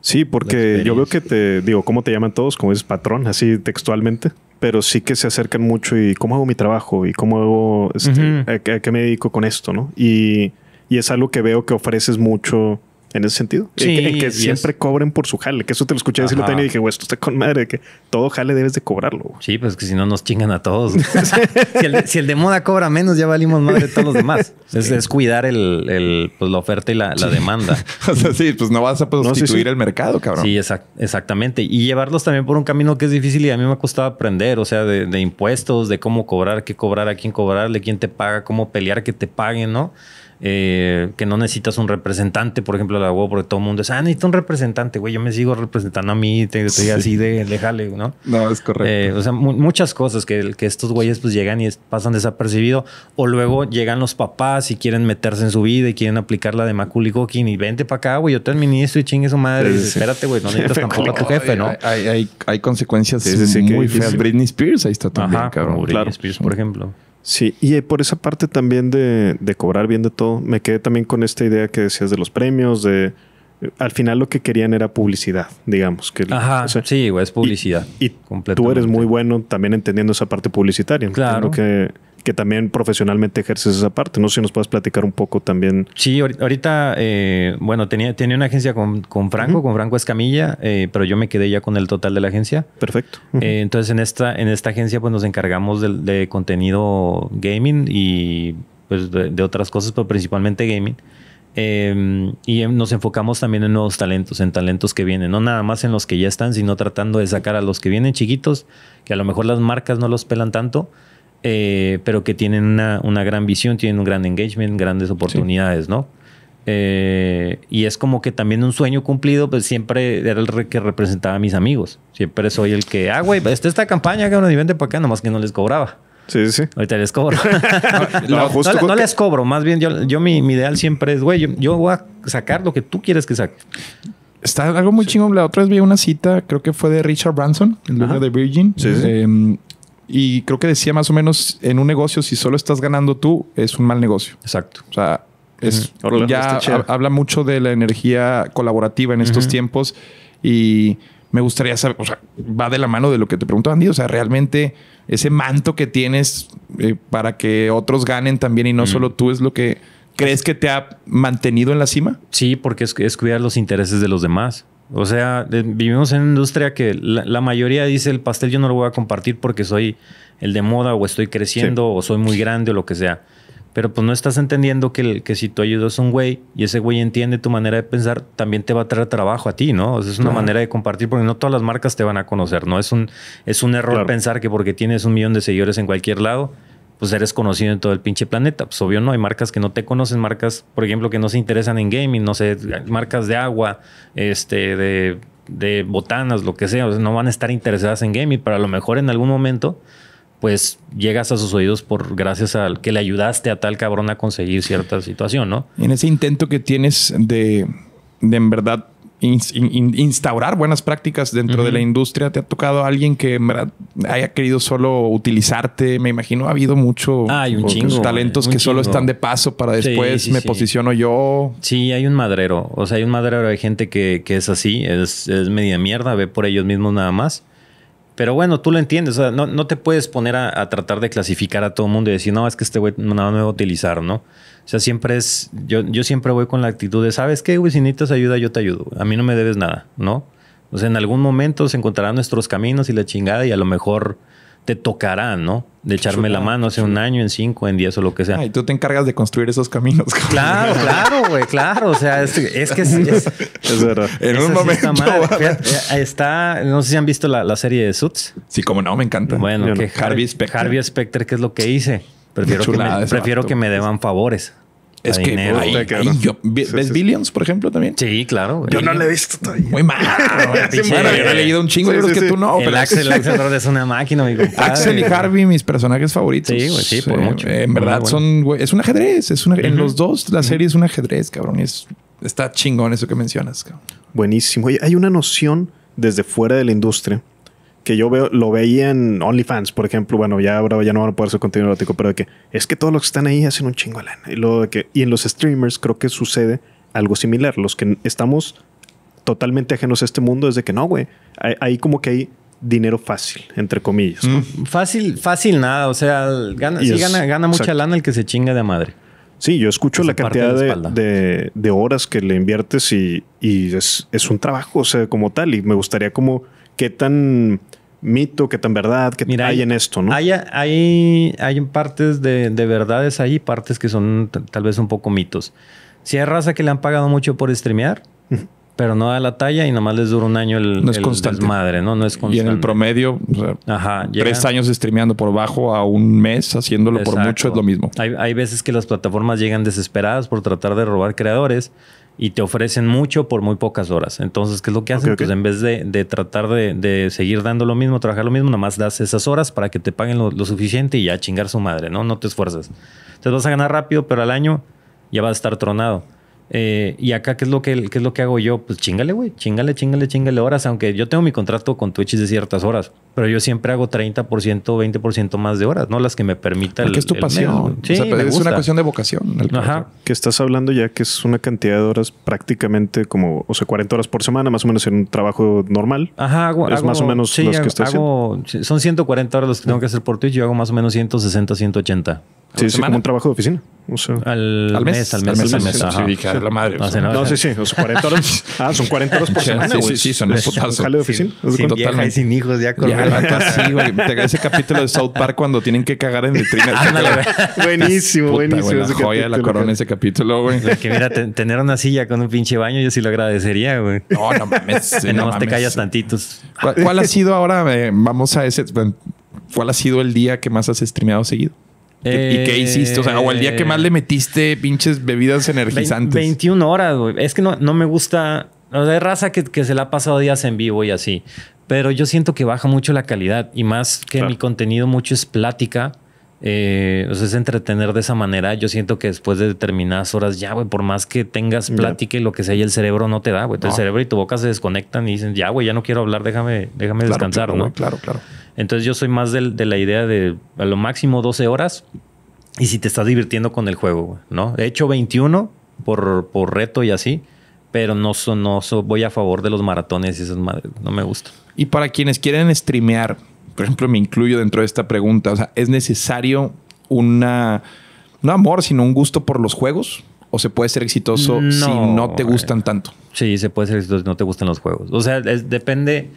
Sí. porque yo veo que te digo, ¿cómo te llaman todos? Como es patrón, así textualmente, pero sí que se acercan mucho y cómo hago mi trabajo y cómo hago, este, a, qué me dedico con esto, ¿no? y es algo que veo que ofreces mucho en ese sentido. en que, siempre cobren por su jale, que eso te lo escuché decirlo también y dije, güey, esto está con madre, que todo jale debes de cobrarlo. Sí, pues que si no nos chingan a todos. si, el de, moda cobra menos, ya valimos más de todos los demás. Es, cuidar el, pues, la oferta y la, demanda. o sea, sí, pues no vas a sustituir el mercado, cabrón. Sí, exactamente. Y llevarlos también por un camino que es difícil y a mí me ha costado aprender, o sea, de, de impuestos, de cómo cobrar, qué cobrar, a quién cobrarle, quién te paga, cómo pelear que te paguen, ¿no? eh, que no necesitas un representante, por ejemplo, la huevo, porque todo el mundo es, ah, necesito un representante, güey, yo me sigo representando a mí, te, así de, déjale, ¿no? No, es correcto. Eh, o sea, muchas cosas que, que estos güeyes pues llegan y pasan desapercibido, o luego llegan los papás y quieren meterse en su vida y quieren aplicar la de Macaulay Culkin y vente para acá, güey, yo te administro y chingue su madre, espérate, güey, no necesitas tampoco a tu jefe, ¿no? Hay, hay, hay consecuencias muy feas. Britney Spears ahí está también, cabrón. Britney Spears, por ejemplo. Sí, y eh, por esa parte también de, cobrar bien de todo, me quedé también con esta idea que decías de los premios, de eh, al final lo que querían era publicidad, digamos. Que, Ajá, sí, es publicidad. Y, tú eres muy bueno también entendiendo esa parte publicitaria. Claro. Que que también profesionalmente ejerces esa parte. No sé si nos puedes platicar un poco también. Sí, ahorita, eh, bueno, tenía, tenía una agencia con, Franco, con Franco Escamilla, eh, pero yo me quedé ya con el total de la agencia. Perfecto. Eh, entonces, en esta, en esta agencia, pues nos encargamos de, contenido gaming y pues de, otras cosas, pero principalmente gaming. Em, y em, nos enfocamos también en nuevos talentos, en talentos que vienen, no nada más en los que ya están, sino tratando de sacar a los que vienen chiquitos, que a lo mejor las marcas no los pelan tanto, eh, pero que tienen una, gran visión, tienen un gran engagement, grandes oportunidades, ¿no? Eh, y es como que también un sueño cumplido, pues siempre era el que representaba a mis amigos. Siempre soy el que, ah, güey, esta esta campaña, que uno vende para acá, nomás que no les cobraba. Sí, sí. Ahorita les cobro. no, les cobro, más bien yo, mi, ideal siempre es, güey, yo, voy a sacar lo que tú quieres que saque. Está algo muy chingón. La otra vez vi una cita, creo que fue de Richard Branson, el dueño de Virgin. Sí, em, y creo que decía más o menos, en un negocio, si solo estás ganando tú, es un mal negocio. Exacto. O sea, es, ya habla mucho de la energía colaborativa en estos tiempos y me gustaría saber, o sea, va de la mano de lo que te preguntó Andy, o sea, realmente ese manto que tienes eh, para que otros ganen también y no solo tú es lo que crees que te ha mantenido en la cima. Sí, porque es, es cuidar los intereses de los demás. O sea, vivimos en una industria que la, mayoría dice el pastel yo no lo voy a compartir porque soy el de moda o estoy creciendo o soy muy grande o lo que sea. Pero pues no estás entendiendo que, que si tú ayudas a un güey y ese güey entiende tu manera de pensar, también te va a traer trabajo a ti, ¿no? es una manera de compartir porque no todas las marcas te van a conocer, ¿no? Es un, es un error pensar que porque tienes un millón de seguidores en cualquier lado, pues eres conocido en todo el pinche planeta. Pues obvio no, hay marcas que no te conocen, marcas, por ejemplo, que no se interesan en gaming, no sé, marcas de agua, este, de, botanas, lo que sea, no van a estar interesadas en gaming, pero a lo mejor en algún momento pues llegas a sus oídos por gracias al que le ayudaste a tal cabrón a conseguir cierta situación, ¿no? En ese intento que tienes de, de en verdad instaurar buenas prácticas dentro de la industria? ¿Te ha tocado alguien que haya querido solo utilizarte? Me imagino ha habido mucho talentos que solo están de paso para después me posiciono yo. Sí, hay un madrero. O sea, hay un madrero hay gente que, es así, es, media mierda, ve por ellos mismos nada más. Pero bueno, tú lo entiendes. O sea, no, no te puedes poner a, tratar de clasificar a todo el mundo y decir, no, es que este güey nada me va a utilizar, ¿no? O sea, siempre es, yo, yo siempre voy con la actitud de, ¿sabes qué, güey? Si necesitas ayuda, yo te ayudo. A mí no me debes nada, ¿no? O sea, en algún momento se encontrarán nuestros caminos y la chingada y a lo mejor te tocará, ¿no? De echarme la mano hace un año, en cinco, en diez o lo que sea. y tú te encargas de construir esos caminos. Claro, claro, güey, claro. O sea, es, que es, es, verdad. En un momento eh, está, no sé si han visto la, serie de Suits. Sí, como no, me encanta. Bueno, que Harvey, Specter. Harvey Specter, ¿qué es lo que hice? Prefiero, que, me, prefiero que me deban favores. Es que ahí, ¿Ves Billions, por ejemplo, también? Sí, claro. Yo no le he visto todavía. Muy mal. yo he leído un chingo de libros que tú no. El pero... Axel, es una máquina, mi Axel y Harvey, mis personajes favoritos. Sí, güey, sí, por mucho. en verdad, son, güey, es un ajedrez. Es En los dos, la serie es un ajedrez, cabrón. Es, está chingón eso que mencionas, Buenísimo. hay una noción desde fuera de la industria que yo veo, lo veía en OnlyFans, por ejemplo. Bueno, ya ahora ya no van a poder hacer contenido erótico, pero de que es que todos los que están ahí hacen un chingo de lana. Y, luego de que, y en los streamers creo que sucede algo similar. Los que estamos totalmente ajenos a este mundo es de que no, güey. Ahí como que hay dinero fácil, entre comillas. Mm. fácil, fácil nada. O sea, gana, sí gana, mucha lana el que se chinga de madre. Sí, yo escucho la cantidad de, horas que le inviertes y, es, es, un trabajo, o sea, como tal. Y me gustaría como qué tan mito, qué tan verdad, qué Mira, hay, en esto, ¿no? Hay, hay, hay partes de, verdades ahí, partes que son tal vez un poco mitos. Si hay raza que le han pagado mucho por streamear, pero no da la talla y nomás les dura un año el, no es constante. ¿no? No es constante. Y en el promedio, tres años streameando por bajo a un mes haciéndolo por mucho es lo mismo. Hay, hay veces que las plataformas llegan desesperadas por tratar de robar creadores y te ofrecen mucho por muy pocas horas. Entonces, ¿qué es lo que hacen? Pues en vez de, tratar de, seguir dando lo mismo, trabajar lo mismo, nada más das esas horas para que te paguen lo, suficiente y ya chingar su madre, ¿no? No te esfuerzas. te vas a ganar rápido, pero al año ya vas a estar tronado. Eh, y acá, ¿qué es, lo que, qué es lo que hago yo? Pues chingale, güey, chingale, chingale, chingale horas, aunque yo tengo mi contrato con Twitch de ciertas horas pero yo siempre hago 30%, 20% más de horas, ¿no? Las que me permita Porque el, es tu el pasión. Sí, o sea, es una cuestión de vocación. Ajá. Que estás hablando ya que es una cantidad de horas prácticamente como, o sea, 40 horas por semana, más o menos en un trabajo normal. Ajá, Es más o menos las que estás haciendo. Son 140 horas las que tengo que hacer por Twitch, yo hago más o menos 160, 180. Sí, sí, como un trabajo de oficina. O sea, al, mes, al, mes, al mes, al mes. Sí, la madre. No, sí, sí. O sea, 40 horas. ah, son 40 horas por semana. Sí, sí, sí. Son, Es un jale de oficina. Sin, sin sin hijos ya con así, güey. Ese capítulo de South Park cuando tienen que cagar en vitrina. buenísimo, buenísimo. ese joya de la corona ese capítulo, güey. Que mira, tener una silla con un pinche baño, yo sí lo agradecería, güey. No, no mames. no te callas tantitos. ¿Cuál, ha sido ahora? Eh, vamos a ese. ¿Cuál ha sido el día que más has streameado seguido? ¿Y qué eh, hiciste? O sea, o el día que más le metiste pinches bebidas energizantes. 21 horas, güey. Es que no, no me gusta. O raza que, que, se la ha pasado días en vivo y así. Pero yo siento que baja mucho la calidad y más que mi contenido mucho es plática. Eh, o sea, es entretener de esa manera. Yo siento que después de determinadas horas, ya, güey, por más que tengas plática y lo que sea, y el cerebro no te da, güey. El cerebro y tu boca se desconectan y dicen, ya, güey, ya no quiero hablar, déjame, déjame descansar, ¿no? claro, claro. Entonces yo soy más de, la idea de a lo máximo 12 horas y si te estás divirtiendo con el juego, ¿no? He hecho 21 por, por reto y así, pero no, no voy a favor de los maratones y esas madres, no me gustan. Y para quienes quieren streamear, por ejemplo, me incluyo dentro de esta pregunta, o sea, ¿es necesario una, no amor, sino un gusto por los juegos? ¿O se puede ser exitoso si no te gustan tanto? Sí, se puede ser exitoso si no te gustan los juegos. O sea, depende,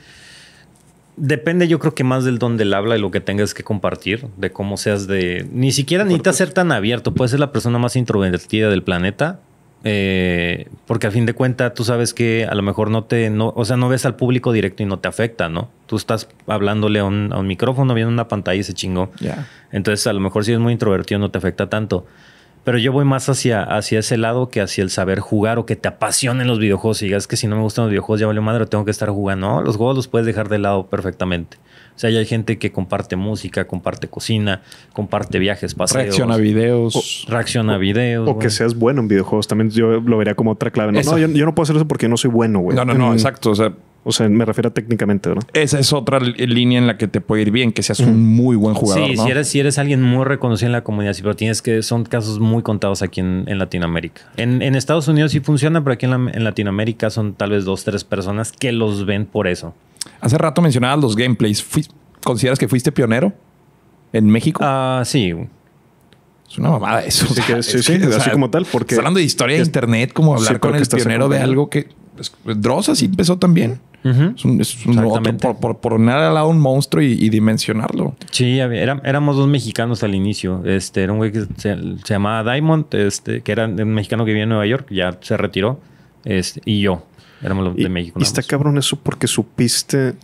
depende yo creo que más del don del habla y lo que tengas que compartir, de cómo seas de... Ni siquiera necesitas ser tan abierto, puedes ser la persona más introvertida del planeta eh, porque al fin de cuentas tú sabes que a lo mejor no te, no, o sea, no ves al público directo y no te afecta, ¿no? Tú estás hablándole a un, micrófono, viendo una pantalla y se chingó. Entonces, a lo mejor si es muy introvertido no te afecta tanto. Pero yo voy más hacia, hacia ese lado que hacia el saber jugar o que te apasionen los videojuegos. Y digas que si no me gustan los videojuegos, ya vale madre, tengo que estar jugando. No, los juegos los puedes dejar de lado perfectamente. O sea, ya hay gente que comparte música, comparte cocina, comparte viajes, paseos. Reacciona a videos. reacciona a videos. O, que seas bueno en videojuegos. También yo lo vería como otra clave. No, yo, no puedo hacer eso porque no soy bueno, güey. No, no, no, mm. exacto. O sea, o sea, me refiero a técnicamente, ¿no? Esa es otra línea en la que te puede ir bien, que seas un muy buen jugador. Sí, si, eres, si eres alguien muy reconocido en la comunidad, sí, pero tienes que, son casos muy contados aquí en, Latinoamérica. En, Estados Unidos sí funciona, pero aquí en, Latinoamérica son tal vez dos, tres personas que los ven por eso. Hace rato mencionabas los gameplays. ¿Consideras que fuiste pionero en México? Ah, sí. Es una mamada eso. Sí, que, sí, así como tal. Porque hablando de historia de internet, como hablar con el pionero de algo que pues, Dross así empezó también. Es un, es un por, por, al a un monstruo y, dimensionarlo. Sí, éramos dos mexicanos al inicio. Este, era un güey que se, llamaba Diamond, este, que era un mexicano que vivía en Nueva York, ya se retiró. Este, y yo. Éramos los de México. Y está cabrón eso porque supiste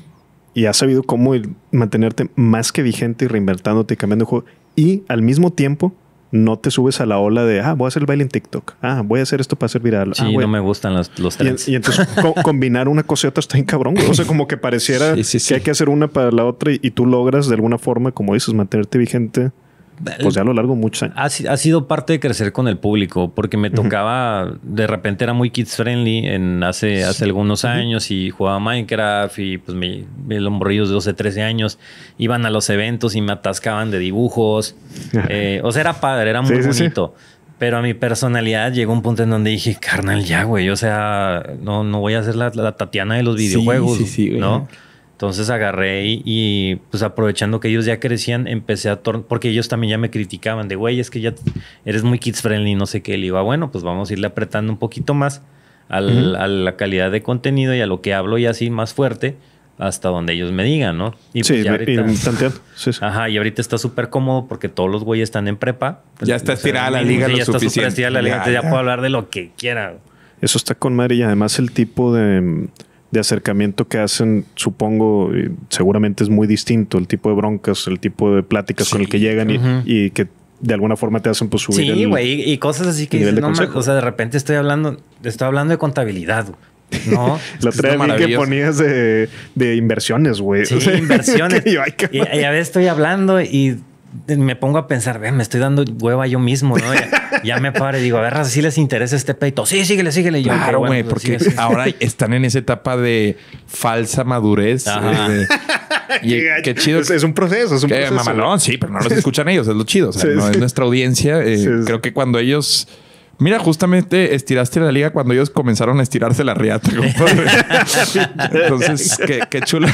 y has sabido cómo mantenerte más que vigente y reinventándote y cambiando de juego. Y al mismo tiempo no te subes a la ola de, ah, voy a hacer el baile en TikTok, ah, voy a hacer esto para hacer viral. Sí, ah, no me gustan los, los Y, entonces combinar una cosa y otra está bien cabrón, O sea, como que pareciera que hay que hacer una para la otra y, y, tú logras de alguna forma, como dices, mantenerte vigente pues ya a lo largo muchos años. Ha, sido parte de crecer con el público, porque me tocaba, de repente era muy kids friendly en hace, hace algunos años y jugaba Minecraft y pues me, los morrillos de 12, 13 años iban a los eventos y me atascaban de dibujos. Eh, o sea, era padre, era muy bonito. pero a mi personalidad llegó un punto en donde dije, carnal, ya, güey, o sea, no, no voy a ser la, Tatiana de los videojuegos, sí, ¿no? Entonces agarré y, pues aprovechando que ellos ya crecían, empecé a porque ellos también ya me criticaban de, güey, es que ya eres muy kids friendly, no sé qué, le iba, ah, bueno, pues vamos a irle apretando un poquito más a la calidad de contenido y a lo que hablo y así más fuerte hasta donde ellos me digan, ¿no? Y pues, sí, ahorita, y sí, Ajá, y ahorita está súper cómodo porque todos los güeyes están en prepa. Pues, ya está estirada la liga lo Ya está súper estirada la liga, ya, ya, puedo hablar de lo que quiera. Eso está con madre y además el tipo de de acercamiento que hacen, supongo, seguramente es muy distinto el tipo de broncas, el tipo de pláticas con el que llegan y, que de alguna forma te hacen pues, subir. Sí, güey, y, cosas así que no, o sea, de repente estoy hablando, estoy hablando de contabilidad, No, la otra que ponías de, inversiones, güey. Sí, inversiones. y, a veces estoy hablando y me pongo a pensar, ve me estoy dando hueva yo mismo, ¿no? ya me paro y digo, a ver, si les interesa este peito. Sí, síguele, síguele. yo, claro, güey, pues, porque ahora están en esa etapa de falsa madurez. Eh, qué chido. Es, un proceso, es un proceso. Mamalón, sí, pero no los escuchan ellos, es lo chido. es nuestra audiencia. Eh, creo que cuando ellos. Mira, justamente estiraste la liga cuando ellos comenzaron a estirarse la riata. Entonces, qué, qué chulo.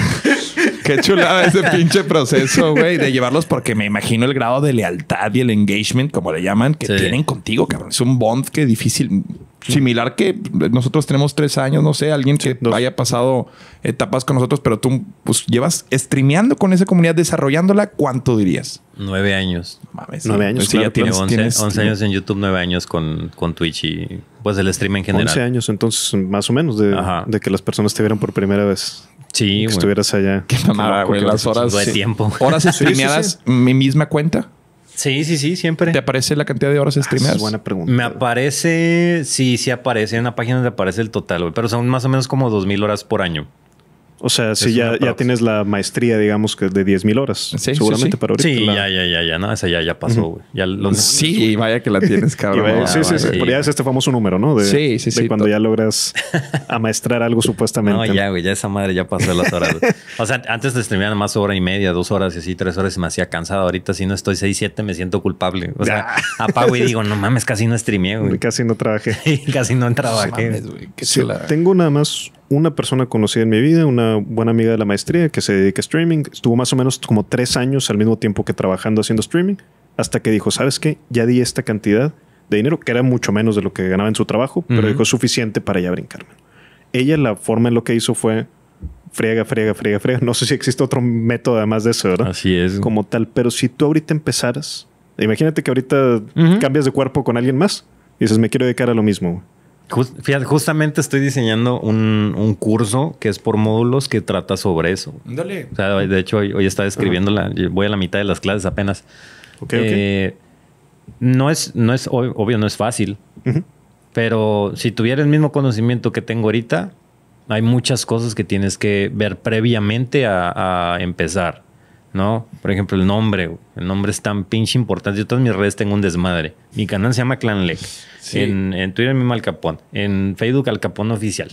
Qué chulada ese pinche proceso, güey, de llevarlos porque me imagino el grado de lealtad y el engagement, como le llaman, que tienen contigo, cabrón. Es un bond que difícil, similar que nosotros tenemos tres años, no sé, alguien que haya pasado etapas con nosotros, pero tú pues llevas streameando con esa comunidad, desarrollándola, ¿cuánto dirías? Nueve años. Mames. Nueve años. Sí, ya tiene once, años en YouTube, nueve años con, Twitch y pues el stream en general. Once años, entonces, más o menos, de, de que las personas te vieron por primera vez. Si estuvieras allá. Qué mamada, güey. Las horas. De tiempo. Horas streameadas, mi misma cuenta. Sí, sí, sí, siempre. ¿Te aparece la cantidad de horas ah, streameadas? buena pregunta. Me aparece, sí, sí aparece. En una página donde aparece el total, Pero son más o menos como 2.000 horas por año. O sea, si ya, ya tienes la maestría, digamos, que de 10.000 horas. Sí, seguramente sí, para ahorita. Sí, la... ya, ya, ya, ya. No, esa ya, ya pasó, güey. Sí, y vaya que la tienes, cabrón. Ah, sí, sí, sí. Pero ya es este famoso número, ¿no? sí, sí, sí. De cuando ya logras amaestrar algo supuestamente. No, ya, güey. Ya esa madre ya pasó las horas. o sea, antes de streamar más hora y media, dos horas y así, tres horas y me hacía cansado. Ahorita si no estoy seis, siete, me siento culpable. O sea, ah. apago y digo, no mames, casi no streamé, güey. Casi no trabajé. casi no trabajé. sí, tengo nada más una persona conocida en mi vida, una buena amiga de la maestría que se dedica a streaming. Estuvo más o menos como tres años al mismo tiempo que trabajando haciendo streaming, hasta que dijo, ¿sabes qué? Ya di esta cantidad de dinero, que era mucho menos de lo que ganaba en su trabajo, pero dijo, suficiente para ya brincarme. Ella la forma en lo que hizo fue friega, friega, friega, friega. No sé si existe otro método además de eso, ¿verdad? Así es. Como tal, pero si tú ahorita empezaras, imagínate que ahorita cambias de cuerpo con alguien más y dices, me quiero dedicar a lo mismo justamente estoy diseñando un, curso que es por módulos que trata sobre eso. Dale. O sea, de hecho, hoy, hoy estaba escribiendo, voy a la mitad de las clases apenas. Eh, no es, no es obvio, no es fácil, pero si tuviera el mismo conocimiento que tengo ahorita, hay muchas cosas que tienes que ver previamente a, a empezar. ¿no? Por ejemplo, el nombre, el nombre es tan pinche importante. Yo todas mis redes tengo un desmadre. Mi canal se llama Clan En, en, Twitter mismo Al Capón. En Facebook Al Capón Oficial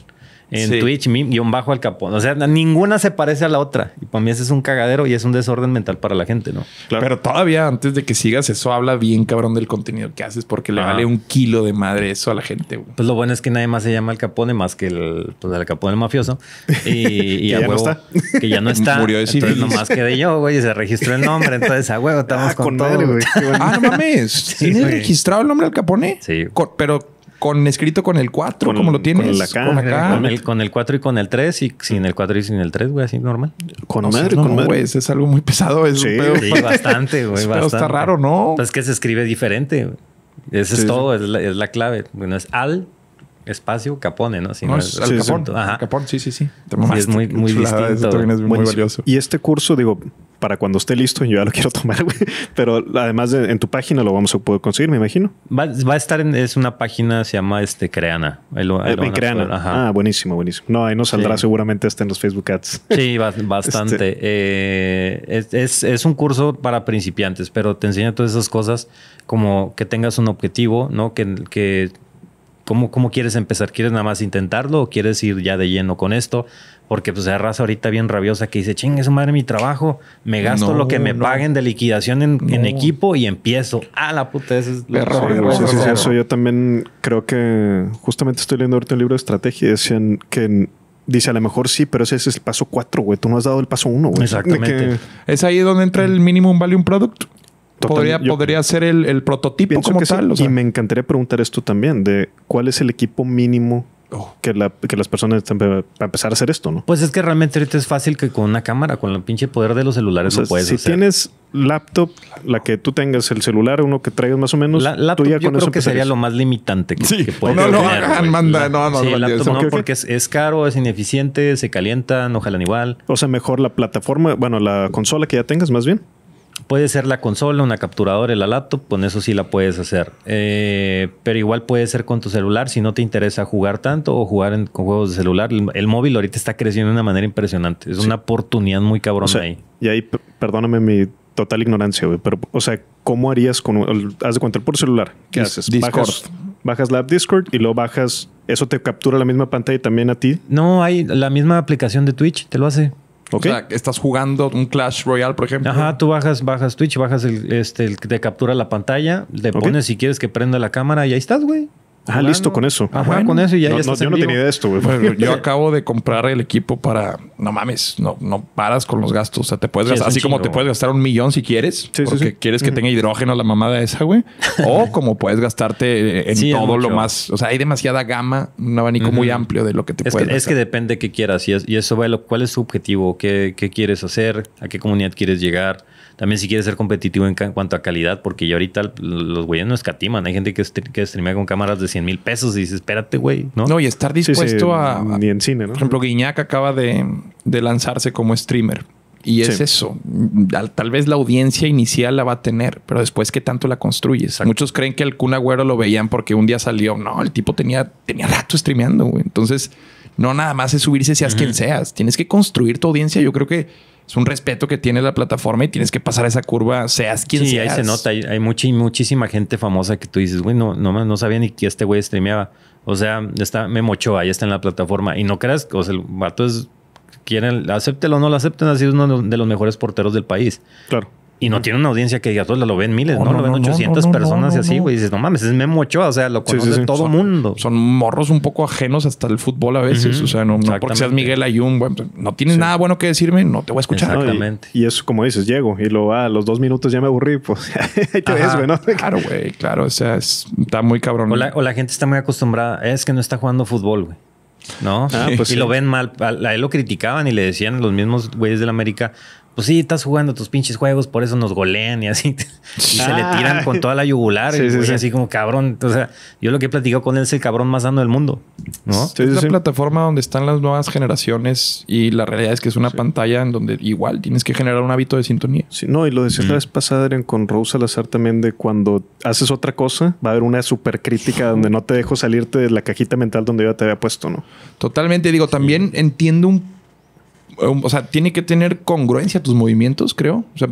en Twitch Twitch, guión bajo al capón. O sea, ninguna se parece a la otra. Y para mí ese es un cagadero y es un desorden mental para la gente, ¿no? Pero todavía antes de que sigas, eso habla bien cabrón del contenido que haces porque le vale un kilo de madre eso a la gente. Güey. Pues lo bueno es que nadie más se llama al Capone más que el, pues, el Capone mafioso. Y, y ya no está. que ya no está. Murió de Entonces nomás quedé yo, güey, y se registró el nombre. Entonces, a huevo, estamos ah, con, todo. ah, no mames. ¿Tiene registrado el nombre al Capone? Sí. pero con escrito con el 4, como lo tienes. Con, el, 4 y con el 3, y sin el 4 y sin el 3, güey, así normal. Con con es algo muy pesado. Es sí, un pedo. bastante, güey. Pero está raro, ¿no? es pues que se escribe diferente. ese Eso es todo, es la clave. Bueno, es al espacio Capone, ¿no? sí, Capone. Sí, sí, sí, es muy, distinto. valioso. Y este curso, digo, para cuando esté listo, yo ya lo quiero tomar, güey. Pero además en tu página lo vamos a poder conseguir, me imagino. Va, a estar en, es una página, se llama este Creana. Creana. Ah, buenísimo, buenísimo. No, ahí no saldrá seguramente hasta en los Facebook Ads. Sí, bastante. Este. Eh, es, un curso para principiantes, pero te enseña todas esas cosas como que tengas un objetivo, ¿no? que ¿Cómo, quieres empezar? ¿Quieres nada más intentarlo o quieres ir ya de lleno con esto? Porque pues arrasa raza ahorita bien rabiosa que dice, ching, es madre mi trabajo, me gasto lo que me paguen de liquidación en, equipo y empiezo. Ah, la puta, eso es lo que eso. Yo también creo que justamente estoy leyendo ahorita el libro de estrategia y decían que dice, a lo mejor sí, pero ese es el paso 4, güey. Tú no has dado el paso uno, güey. Exactamente. Es ahí donde entra el minimum value product. Podría, ser el, el prototipo como tal. Y me encantaría preguntar esto también, de cuál es el equipo mínimo oh. Que, que, las personas están para empezar a hacer esto, ¿no? Pues es que realmente ahorita es fácil que con una cámara, con el pinche poder de los celulares si tienes laptop, la que tú tengas, el celular, uno que traigas más o menos, la, laptop, yo creo que sería lo más limitante que, sí. que no, no, ah, no, porque Es, caro, es ineficiente, se calientan Ojalá igual. O sea, mejor la plataforma, bueno, la consola que ya tengas más bien. Puede ser la consola, una capturadora, la laptop, con eso sí la puedes hacer. Eh, pero igual puede ser con tu celular si no te interesa jugar tanto o jugar en, con juegos de celular. El, móvil ahorita está creciendo de una manera impresionante. Es una oportunidad muy cabrona ahí. Y ahí, perdóname mi total ignorancia, pero, o sea, ¿cómo harías con. haz de cuenta, por celular. ¿Qué haces? Bajas, bajas la app Discord y lo bajas. ¿Eso te captura la misma pantalla también a ti? No, hay la misma aplicación de Twitch, te lo hace. O sea, estás jugando un Clash Royale, por ejemplo. Ajá, tú bajas, bajas Twitch, bajas el, este, te captura la pantalla, le pones si quieres que prenda la cámara y ahí estás, güey. Ah, listo con eso. Ah, bueno, con eso y ya, no, Yo no tenía idea de esto, güey. yo acabo de comprar el equipo para. No mames, no, no paras con los gastos. O sea, te puedes gastar, así como te puedes gastar un millón si quieres, porque quieres que tenga hidrógeno la mamada esa, güey. O como puedes gastarte en todo lo más. O sea, hay demasiada gama, un abanico muy amplio de lo que te puedes. es que depende qué quieras y, y eso va lo cuál es su objetivo, ¿Qué, qué quieres hacer, a qué comunidad quieres llegar. También si quieres ser competitivo en, cuanto a calidad, porque ya ahorita los güeyes no escatiman. Hay gente que, que streamea con cámaras de 100 mil pesos y dices, espérate, güey, ¿no? No, y estar dispuesto a, Ni en cine, ¿no? Por ejemplo, Guiñac acaba de, de lanzarse como streamer. Y es eso. Tal vez la audiencia inicial la va a tener, pero después, ¿qué tanto la construyes? Muchos creen que el Kun Agüero lo veían porque un día salió. No, el tipo tenía, tenía rato streameando, güey. Entonces, no nada más es subirse, seas quien seas. Tienes que construir tu audiencia. Yo creo que es un respeto que tiene la plataforma y tienes que pasar esa curva, seas quien sea Sí, ahí se nota. Hay, hay muchísima gente famosa que tú dices, güey, no, no, no sabía ni que este güey streameaba. O sea, está me ahí ahí está en la plataforma. Y no creas, o sea, el vato es. Quieren, acéptelo o no lo acepten, ha sido uno de los mejores porteros del país. Claro. Y no tiene una audiencia que diga, todos lo ven miles, oh, ¿no? lo ven 800 personas y así, güey. Dices, no mames, es Memo o sea, lo conoce todo el mundo. Son morros un poco ajenos hasta el fútbol a veces. O sea, no, porque seas Miguel Ayun, güey, pues, no tienes nada bueno que decirme, no te voy a escuchar. Exactamente. Y, eso, como dices, llego y lo ah, a los dos minutos ya me aburrí, pues ¿Qué es, güey, Claro, güey, claro. O sea, está muy cabrón. O la, gente está muy acostumbrada, es que no está jugando fútbol, güey. ¿no? Ah, pues y lo ven mal. A él lo criticaban y le decían los mismos güeyes del América, pues sí, estás jugando tus pinches juegos, por eso nos golean y así. Y se le ah. tiran con toda la yugular. y así como cabrón. O sea, yo lo que he platicado con él es el cabrón más dando del mundo. ¿no? es una plataforma donde están las nuevas generaciones y la realidad es que es una pantalla en donde igual tienes que generar un hábito de sintonía. Sí, no, y lo decía otra vez pasada con Rose Salazar también de cuando haces otra cosa, va a haber una super crítica donde no te dejo salirte de la cajita mental donde yo te había puesto, ¿no? Totalmente. Digo, también entiendo un Um, o sea, tiene que tener congruencia tus movimientos, creo. O sea,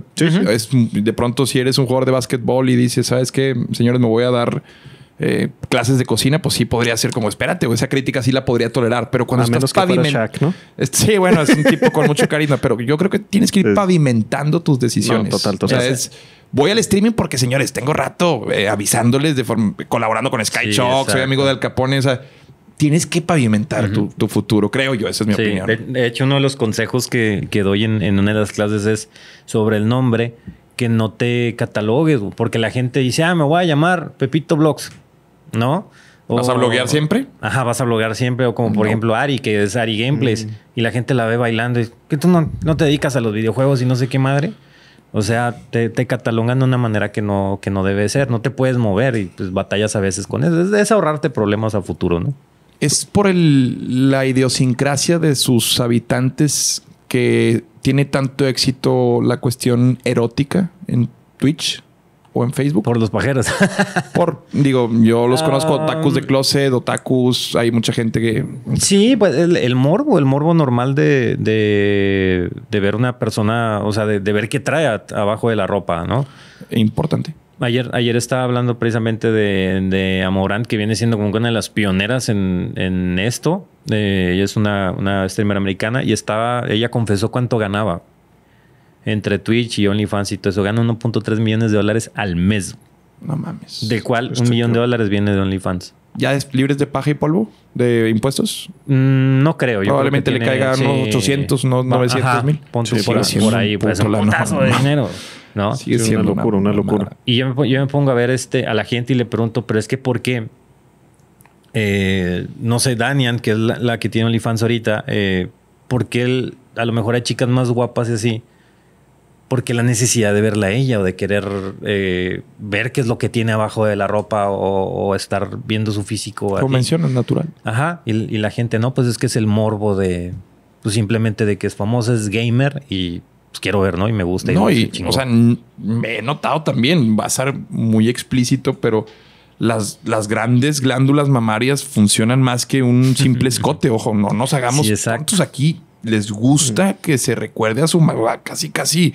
de pronto si eres un jugador de básquetbol y dices, ¿sabes qué? Señores, me voy a dar eh, clases de cocina, pues sí podría ser como, espérate, o esa crítica sí la podría tolerar, pero cuando a estás pavimentando... Este, sí, bueno, es un tipo con mucho carisma, pero yo creo que tienes que ir pavimentando tus decisiones. total, total. O sea, es, voy al streaming porque, señores, tengo rato eh, avisándoles de colaborando con Sky soy amigo del Capone, o sea, tienes que pavimentar tu, futuro, creo yo, esa es mi opinión. De, hecho, uno de los consejos que, que doy en, una de las clases es sobre el nombre, que no te catalogues, porque la gente dice, ah, me voy a llamar Pepito Blogs, ¿no? ¿Vas a bloguear siempre? Ajá, vas a bloguear siempre. O como por ejemplo Ari, que es Ari Gameplays, mm. y la gente la ve bailando y que tú no, te dedicas a los videojuegos y no sé qué madre. O sea, te, catalogan de una manera que no, que no debe ser. No te puedes mover y pues batallas a veces con eso. Es, es ahorrarte problemas a futuro, ¿no? ¿Es por el, la idiosincrasia de sus habitantes que tiene tanto éxito la cuestión erótica en Twitch? o en Facebook. Por los pajeros. Por, digo, yo los ah. conozco otakus de closet, otakus, hay mucha gente que. Sí, pues el, morbo, el morbo normal de, de, ver una persona, o sea, de, ver qué trae abajo de la ropa, ¿no? Importante. Ayer, ayer estaba hablando precisamente de, de Amorant, que viene siendo como una de las pioneras en, esto. Eh, ella es una, una, streamer americana y estaba, ella confesó cuánto ganaba entre Twitch y OnlyFans y todo eso. Gana 1.3 millones de dólares al mes. No mames. De cual un millón de dólares viene de OnlyFans. ¿Ya es libres de paja y polvo? ¿De impuestos? Mm, no creo. Probablemente le caigan unos 800, no, mil. Ponte, por, ahí. por de dinero. ¿no? sí, es una locura, una, locura. Y yo me, pongo a ver este, a la gente y le pregunto, pero es que ¿por qué? Eh, no sé, Danian, que es la, que tiene OnlyFans ahorita, eh, ¿por qué él, a lo mejor hay chicas más guapas y así? porque la necesidad de verla a ella o de querer eh, ver qué es lo que tiene abajo de la ropa o, estar viendo su físico. Como mencionas, natural. Ajá, y, y, la gente no, pues es que es el morbo de, pues simplemente de que es famosa, es gamer y pues, quiero ver, ¿no? Y me gusta. Y no, y, o sea, me he notado también, va a ser muy explícito, pero las, las grandes glándulas mamarias funcionan más que un simple escote. Ojo, no nos hagamos exactos aquí. Les gusta que se recuerde a su mamá, casi, casi.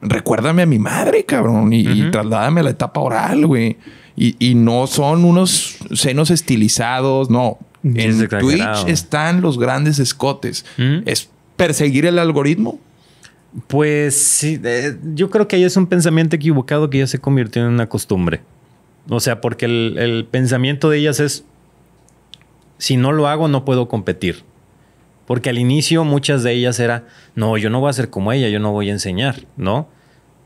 Recuérdame a mi madre, cabrón, y, trasládame a la etapa oral, güey. Y, no son unos senos estilizados, no. en Twitch están los grandes escotes. Es perseguir el algoritmo pues sí, eh, yo creo que ahí es un pensamiento equivocado que ya se convirtió en una costumbre. O sea, porque el, el pensamiento de ellas es, si no lo hago no puedo competir. Porque al inicio muchas de ellas era, no, yo no voy a ser como ella, yo no voy a enseñar, ¿no?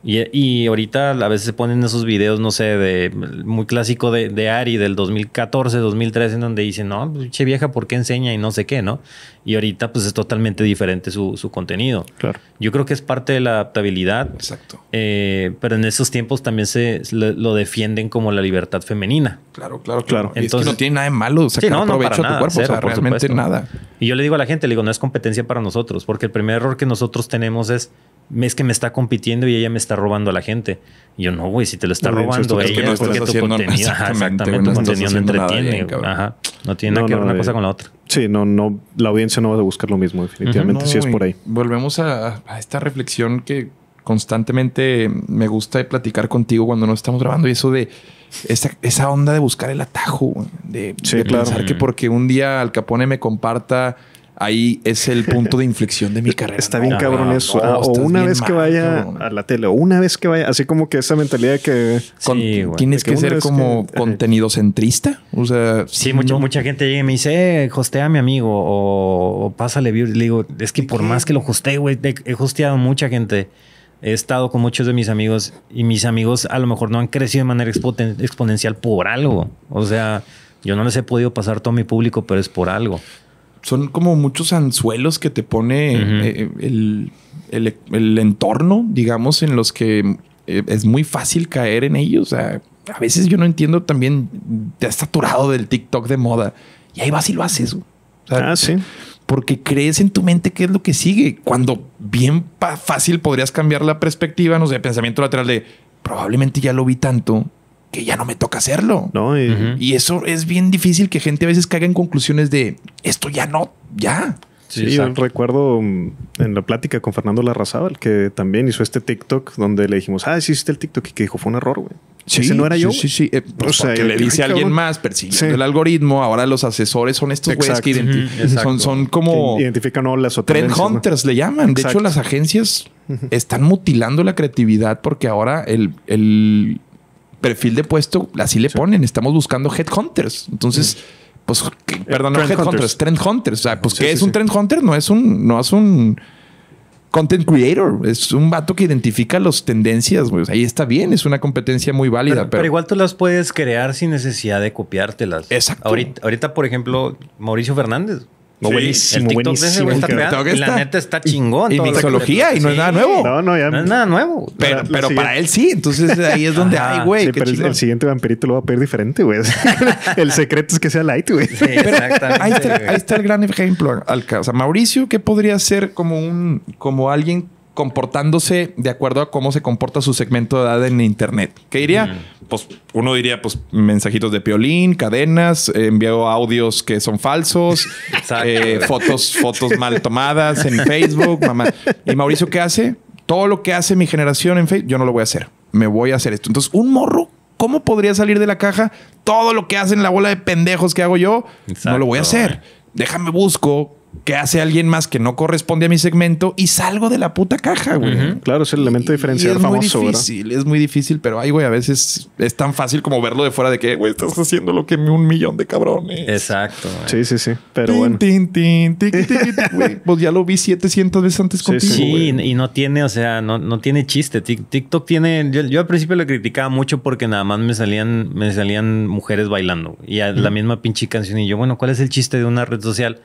Y, ahorita a veces se ponen esos videos, no sé, de muy clásico de, Ari del 2014, 2013, en donde dicen, no, pues, che vieja, ¿por qué enseña y no sé qué, no? Y ahorita pues es totalmente diferente su, contenido. Claro. Yo creo que es parte de la adaptabilidad. Exacto. Eh, pero en esos tiempos también se lo, defienden como la libertad femenina. Claro, claro, claro. Entonces, no tiene nada de malo sacar no, no, provecho tu nada, cuerpo, o sea, realmente nada. Y yo le digo a la gente, le digo, no es competencia para nosotros, porque el primer error que nosotros tenemos es es que me está compitiendo y ella me está robando a la gente. Y yo no, güey, si te lo está robando ella, no porque tu contenido, exactamente, no tu contenido no entretiene, ajá, no tiene nada que ver una cosa con la otra. Sí, no, no, la audiencia no va a buscar lo mismo, definitivamente, si es por ahí. Volvemos a, esta reflexión que constantemente me gusta platicar contigo cuando no estamos grabando y eso de esa, onda de buscar el atajo, de, sí, pensar que porque un día Al Capone me comparta ahí es el punto de inflexión de mi carrera. Está bien ah, cabrón eso. Ah, o una vez que vaya a la tele, o una vez que vaya, así como que esa mentalidad que tienes que, ser como contenido centrista. O sea, sí, mucha, gente llega y me dice, eh, hostea a mi amigo o, pásale view. Le digo, es que por más que lo hostee, güey, he hosteado mucha gente he estado con muchos de mis amigos y mis amigos a lo mejor no han crecido de manera exponencial por algo. O sea, yo no les he podido pasar todo mi público, pero es por algo son como muchos anzuelos que te pone eh, el, entorno, digamos, en los que eh, es muy fácil caer en ellos. a veces yo no entiendo también, te has saturado del TikTok de moda y ahí vas y lo haces. Ah, porque crees en tu mente qué es lo que sigue, cuando bien fácil podrías cambiar la perspectiva, no sé, pensamiento lateral de probablemente ya lo vi tanto que ya no me toca hacerlo. Y, eso es bien difícil que gente a veces caiga en conclusiones de esto ya no, ya. Sí, yo recuerdo mm, en la plática con Fernando Larrazábal que también hizo este TikTok donde le dijimos, ah, sí, hiciste el TikTok y que dijo, fue un error, güey. Sí, Ese no era yo. Sí, sí, eh, le dice a alguien más persiguiendo el algoritmo. Ahora los asesores son estos güeyes que son, son, como que identifican olas o trend hunters, le llaman. De hecho, las agencias están mutilando la creatividad porque ahora el perfil de puesto, así le ponen. Estamos buscando headhunters. Entonces, pues, eh, perdón, no headhunters, trend hunters. O sea, pues, ¿qué es un trend hunter? No es un, no es un content creator. Es un vato que identifica las tendencias, ahí está bien, es una competencia muy válida. Pero, igual tú las puedes crear sin necesidad de copiártelas. Exacto. ahorita por ejemplo, Mauricio Fernández. No, sí, buenísimo, el buenísimo. Está La neta está chingón. Y, y mixología, y no es nada nuevo. No, no, ya no. es nada nuevo. Pero, pero para él sí. Entonces ahí es donde hay, güey. el, siguiente vampirito lo va a ver diferente, güey. el secreto es que sea light, güey. Sí, exactamente. ahí, está, el gran ejemplo, O sea, Mauricio, ¿qué podría ser como un, como alguien comportándose de acuerdo a cómo se comporta su segmento de edad en internet. ¿Qué diría? Pues uno diría, pues mensajitos de piolín, cadenas, eh, envío audios que son falsos, eh, fotos, fotos mal tomadas en Facebook, mamá. ¿Y Mauricio qué hace? Todo lo que hace mi generación en Facebook, yo no lo voy a hacer. Me voy a hacer esto. Entonces, un morro ¿cómo podría salir de la caja? Todo lo que hacen la bola de pendejos que hago yo, no lo voy a hacer. Déjame busco que hace alguien más que no corresponde a mi segmento y salgo de la puta caja, güey. Claro, es el elemento diferencial famoso. Es muy difícil, es muy difícil, pero ay, güey, a veces es tan fácil como verlo de fuera de que, güey, estás haciendo lo que un millón de cabrones. Exacto. Sí, sí, sí. Pero tin, bueno. güey, pues ya lo vi 700 veces antes contigo. Sí, y no tiene, o sea, no, no tiene chiste. TikTok tiene. Yo, al principio le criticaba mucho porque nada más me salían, me salían mujeres bailando y la misma pinche canción. Y yo, bueno, ¿cuál es el chiste de una red social?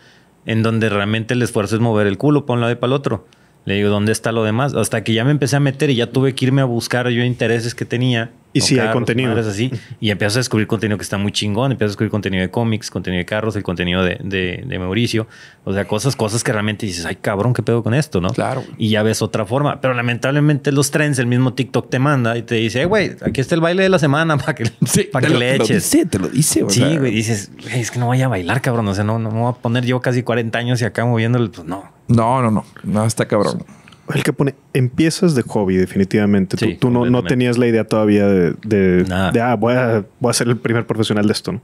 en donde realmente el esfuerzo es mover el culo para un lado y para el otro. Le digo, ¿dónde está lo demás? Hasta que ya me empecé a meter y ya tuve que irme a buscar yo intereses que tenía y si hay contenido. Así, y empiezas a descubrir contenido que está muy chingón, empiezas a descubrir contenido de cómics, contenido de carros, el contenido de, de, Mauricio. O sea, cosas, cosas que realmente dices, ay cabrón, qué pedo con esto, ¿no? Claro. Y ya ves otra forma. Pero lamentablemente los trends, el mismo TikTok te manda y te dice, eh, güey, aquí está el baile de la semana para que, para le eches. Sí, lo te lo dice, güey. Sí, güey, dices, es que no vaya a bailar, cabrón. O sea, no, no me voy a poner yo casi 40 años y acá moviéndole, pues no. No, no, no. No, está cabrón el que pone, empiezas de hobby, definitivamente. tú, no, tenías la idea todavía de, ah, voy a, ser el primer profesional de esto.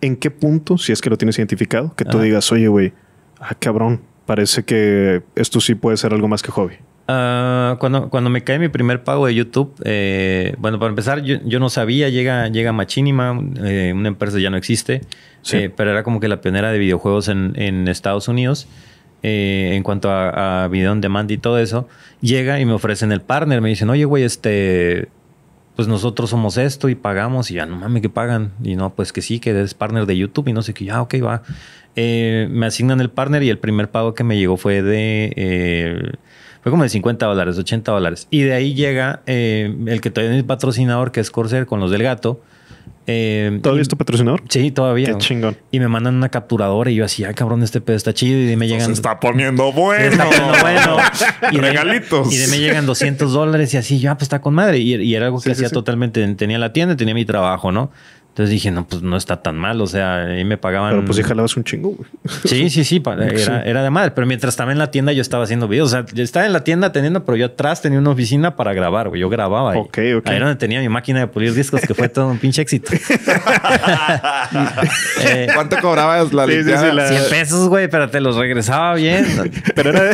¿En qué punto, si es que lo tienes identificado, que tú digas, oye, güey, ah, cabrón, parece que esto sí puede ser algo más que hobby? Ah, cuando, cuando me cae mi primer pago de YouTube, eh, bueno, para empezar, yo, no sabía, llega, llega Machinima, eh, una empresa ya no existe, eh, pero era como que la pionera de videojuegos en, en Estados Unidos. Eh, en cuanto a, video en demanda y todo eso, llega y me ofrecen el partner. Me dicen, oye, güey, este, pues nosotros somos esto y pagamos. Y ya, no mames, que pagan. Y no, pues que sí, que eres partner de YouTube. Y no sé qué, ya, ok, va. Eh, me asignan el partner y el primer pago que me llegó fue de. Eh, fue como de 50 dólares, 80 dólares. Y de ahí llega el que todavía es patrocinador, que es Corsair, con los del gato eh, ¿Todavía patrocinador? Sí, todavía. Qué chingón. Y me mandan una capturadora y yo así, ah, cabrón, este pedo está chido. Y de me llegan. Se está poniendo bueno. bueno. y Regalitos. y de me llegan 200 dólares y así, ya ah, pues está con madre. Y, era algo que hacía totalmente. Tenía la tienda, tenía mi trabajo, ¿no? Entonces dije, no, pues no está tan mal. O sea, ahí me pagaban. Pero pues sí jalabas un chingo, güey. Sí, sí, sí. Era, de madre. Pero mientras estaba en la tienda, yo estaba haciendo videos. O sea, yo estaba en la tienda teniendo, pero yo atrás tenía una oficina para grabar, güey. Yo grababa. Ahí. Ok, ok. Ahí era donde tenía mi máquina de pulir discos, que fue todo un pinche éxito. Eh, ¿Cuánto cobrabas la licencia? sí, 100 pesos, güey, pero te los regresaba bien. pero era.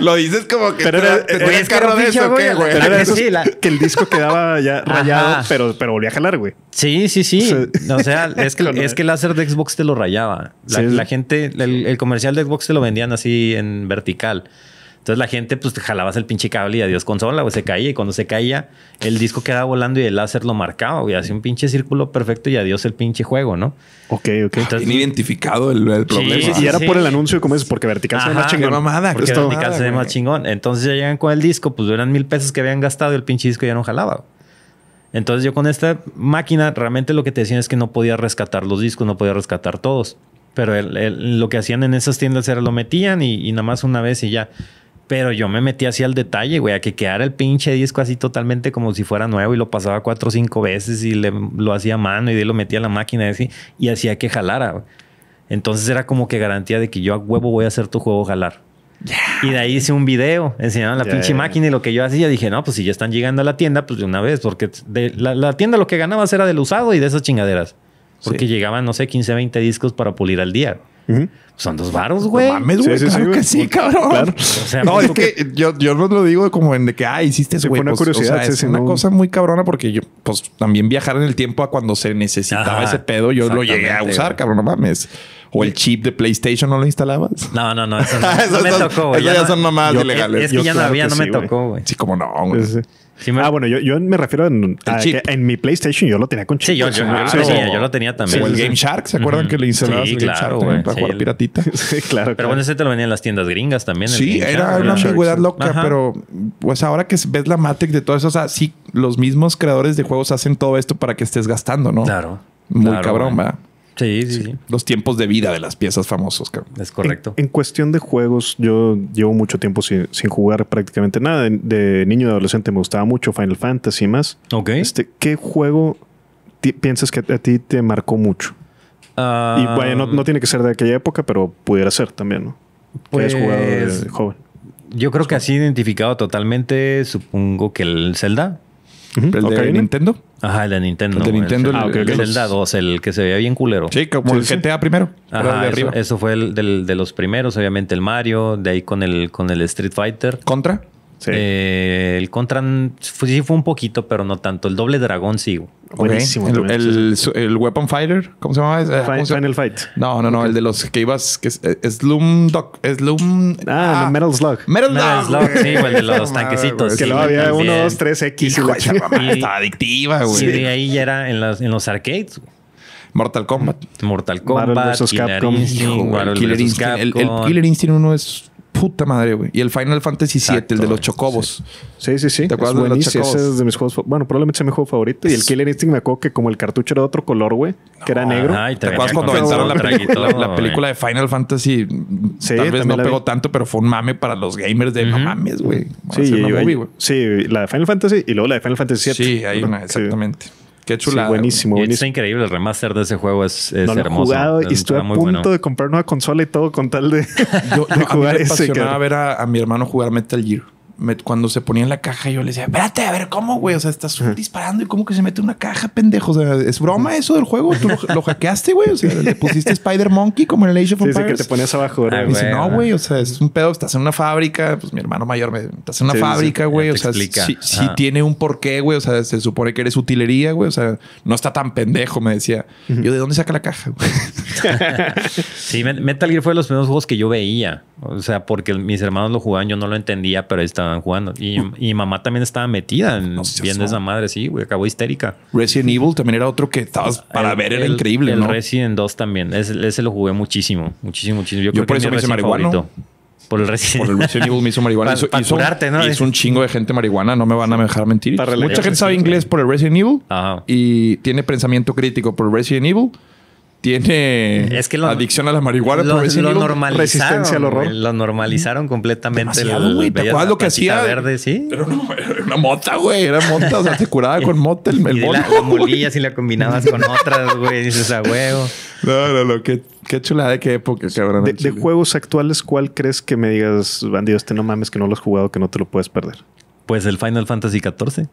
Lo dices como que. Pero era. Te, es carro de eso, güey. güey? Pero era eso, Que el disco quedaba ya rayado, pero, pero volvía a jalar, güey. Sí, sí, sí. O sea, es que, es que el láser de Xbox te lo rayaba. La, gente, el, comercial de Xbox te lo vendían así en vertical. Entonces la gente, pues te jalabas el pinche cable y adiós consola, güey, se caía. Y cuando se caía, el disco quedaba volando y el láser lo marcaba, güey. Hacía un pinche círculo perfecto y adiós el pinche juego, ¿no? Ok, ok. Entonces, identificado el, problema. y era por el anuncio, como es? Porque vertical se ve más chingón. vertical se ve ah, más chingón. Entonces ya llegan con el disco, pues eran mil pesos que habían gastado y el pinche disco ya no jalaba. Entonces yo con esta máquina realmente lo que te decían es que no podía rescatar los discos, no podía rescatar todos. Pero lo que hacían en esas tiendas era lo metían y, nada más una vez y ya. Pero yo me metí así al detalle, güey, a que quedara el pinche disco así totalmente como si fuera nuevo y lo pasaba cuatro o cinco veces y lo hacía a mano y de lo metía a la máquina y así y hacía que jalara. Entonces era como que garantía de que yo a huevo voy a hacer tu juego jalar. Y de ahí hice un video enseñando la pinche máquina y lo que yo hacía. Dije, no, pues si ya están llegando a la tienda, pues de una vez, porque la, tienda lo que ganabas era del usado y de esas chingaderas. Porque llegaban, no sé, 15, 20 discos para pulir al día. Son dos varos, güey. No mames, güey. que sí, cabrón. no, es que, yo, yo no lo digo como en de que, ah, hiciste, güey. Pues, es una cosa muy cabrona porque yo, pues, también viajar en el tiempo a cuando se necesitaba ese pedo, yo lo llegué a usar, cabrón, no mames. O el chip de PlayStation, ¿no lo instalabas? No, no, no. Eso no, me tocó, güey. ya, son nomás ilegales. Es que ya no había, no me tocó, güey. Sí, como no, güey ah, bueno, yo, me refiero en, ah, que en mi PlayStation yo lo tenía con chip. Sí, yo, lo, tenía, yo lo tenía también. o el Game Shark, ¿se acuerdan que le instalabas el Game Shark para jugar piratita? claro. Pero bueno, ese te lo venía en las tiendas gringas también. Sí, era una ambigüedad loca, pero pues ahora que ves la Matrix de todo eso, o sea, sí, los mismos creadores de juegos hacen todo esto para que estés gastando, ¿no? Claro. Muy cabrón, ¿verdad? Sí, Los tiempos de vida de las piezas famosos. Es correcto. En, cuestión de juegos, yo llevo mucho tiempo sin, jugar prácticamente nada. De, niño y adolescente me gustaba mucho Final Fantasy y más. Ok. Este, ¿Qué juego piensas que a ti te marcó mucho? y ah, bueno, no, tiene que ser de aquella época, pero pudiera ser también, ¿no? Pues, jugar joven. Yo creo que así identificado totalmente, supongo que el Zelda. El de Nintendo. Ajá, el de Nintendo. El de Nintendo. Ah, el, ah, okay, el, 2, el que se veía bien culero. Sí, como el GTA primero. Ajá, de eso, eso, fue el de los primeros, obviamente el Mario, de ahí con el, con el Street Fighter. ¿Contra? Eh, el Contra sí fue un poquito, pero no tanto. El doble dragón sí. Buenísimo. El, el, Weapon Fighter, ¿cómo se llamaba? Eh, Final, ¿cómo se llama? Final Fight. No, no, no. El de los que ibas. Que es, Slum. Doc, Ah, ah, Metal Slug. Metal, Slug. sí, el de los tanquecitos. que lo había 1, 2, 3, X. Estaba adictiva, güey. Sí, de ahí ya era en, las, en los arcades. Mortal Kombat. Mortal Kombat. Marvel Capcom. Killer Instinct. El, Killer Instinct 1 es Puta madre, güey. Y el Final Fantasy VII, el de los chocobos. Sí, sí, sí. ¿Te acuerdas de es de mis juegos Bueno, probablemente sea mi juego favorito. Y el Killer Instinct me acuerdo que como el cartucho era de otro color, güey, que era negro. Ay, ¿Te, acuerdas cuando aventaron la, película, la película de Final Fantasy? Sí, Tal vez no pegó tanto, pero fue un mame para los gamers de no mames, güey. Sí, sí, la de Final Fantasy y luego la de Final Fantasy VII. Sí, hay una, exactamente. Qué chula. buenísimo, es Está increíble el remaster de ese juego. Es, es hermoso. jugado y estuve a punto de comprar una consola y todo con tal de, jugar a mí me ese. a ver a mi hermano jugar Metal Gear cuando se ponía en la caja, yo le decía, espérate, a ver, ¿cómo, güey? O sea, estás disparando y cómo que se mete una caja, pendejo. O sea, ¿es broma eso del juego? ¿Tú lo, hackeaste, güey? O sea, le pusiste Spider Monkey como en el Age of Empires. que te ponías abajo, ah, güey. dice, no, güey, o sea, es un pedo, estás en una fábrica. Pues mi hermano mayor me estás en una fábrica, güey. o sea, sí, tiene un porqué, güey. O sea, se supone que eres utilería, güey. O sea, no está tan pendejo, me decía. Yo, ¿de dónde saca la caja, sí, Metal Gear fue de los primeros juegos que yo veía. O sea, porque mis hermanos lo jugaban, yo no lo entendía, pero ahí estaba jugando. Y, y mamá también estaba metida en, no sé viendo esa madre, sí, güey, acabó histérica. Resident Evil también era otro que estabas para ver, era increíble. El Resident 2 también, ese, ese, lo jugué muchísimo, muchísimo, muchísimo. Yo, por que eso me hice marihuana. Por el Resident Por Evil me hizo marihuana. Para, hizo, hizo un chingo de gente marihuana, no me van a dejar mentir. Mucha gente sabe inglés por el Resident Evil y tiene pensamiento crítico por el Resident Evil tiene adicción a la marihuana, lo, pero lo normalizaron, resistencia Lo normalizaron completamente. la güey. ¿Te acuerdas lo que hacía? Verde, ¿sí? Pero no, era una mota, güey. Era mota. O sea, te curaba con mota el, melón. y la, y la combinabas con otras, güey. Dices, a huevo. No, no, no. Qué, qué chulada de qué época, cabrón. de, juegos actuales, ¿cuál crees que me digas, bandido, este no mames, que no lo has jugado, que no te lo puedes perder? Pues el Final Fantasy XIV.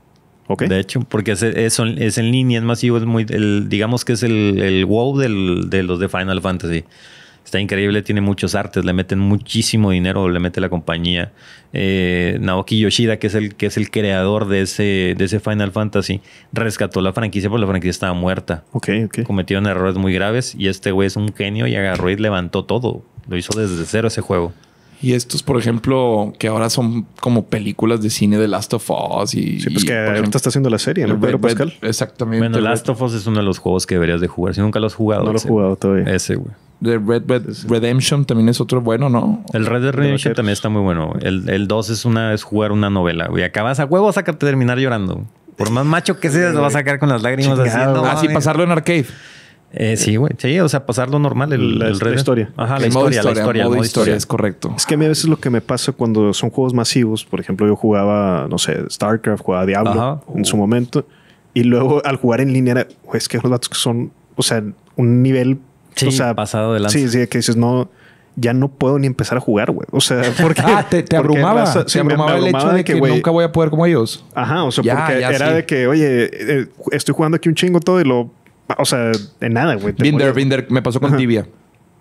De hecho, porque es, es, en línea, es masivo, es muy, digamos que es el, wow de los de Final Fantasy. Está increíble, tiene muchos artes, le meten muchísimo dinero, le mete la compañía. Eh, Naoki Yoshida, que es el, que es el creador de ese, de ese Final Fantasy, rescató la franquicia porque la franquicia estaba muerta. Okay, Cometieron errores muy graves y este güey es un genio y agarró y levantó todo. Lo hizo desde cero ese juego. Y estos, por ejemplo, que ahora son como películas de cine de Last of Us y... Sí, pues que ahorita está haciendo la serie, ¿no? Pascal. exactamente. Bueno, Last of Us es uno de los juegos que deberías de jugar. Si nunca lo has jugado. No lo he jugado todavía. Ese, güey. Red, Redemption también es otro bueno, ¿no? El Red Redemption también está muy bueno. El, 2 es una es jugar una novela, güey. Acabas a huevo, a terminar llorando. Por más macho que seas, lo vas a sacar con las lágrimas así. Ah, pasarlo en arcade. Eh, sí, güey. Sí, o sea, pasar lo normal, el, la, la historia. Ajá, la historia, la historia, historia, Es correcto. Es que a mí a veces lo que me pasa cuando son juegos masivos, por ejemplo, yo jugaba, no sé, StarCraft, jugaba Diablo en su momento, y luego al jugar en línea era, güey, es que los datos son, o sea, un nivel... Sí, pasado de Sí, sí, que dices, no ya no puedo ni empezar a jugar, güey. O sea, porque... Ah, te, abrumaba. te abrumaba, el hecho de que, nunca voy a poder como ellos. Ajá, o sea, porque era de que, oye, eh, estoy jugando aquí un chingo todo y lo o sea, de nada, güey. Binder, Binder, me pasó con tibia.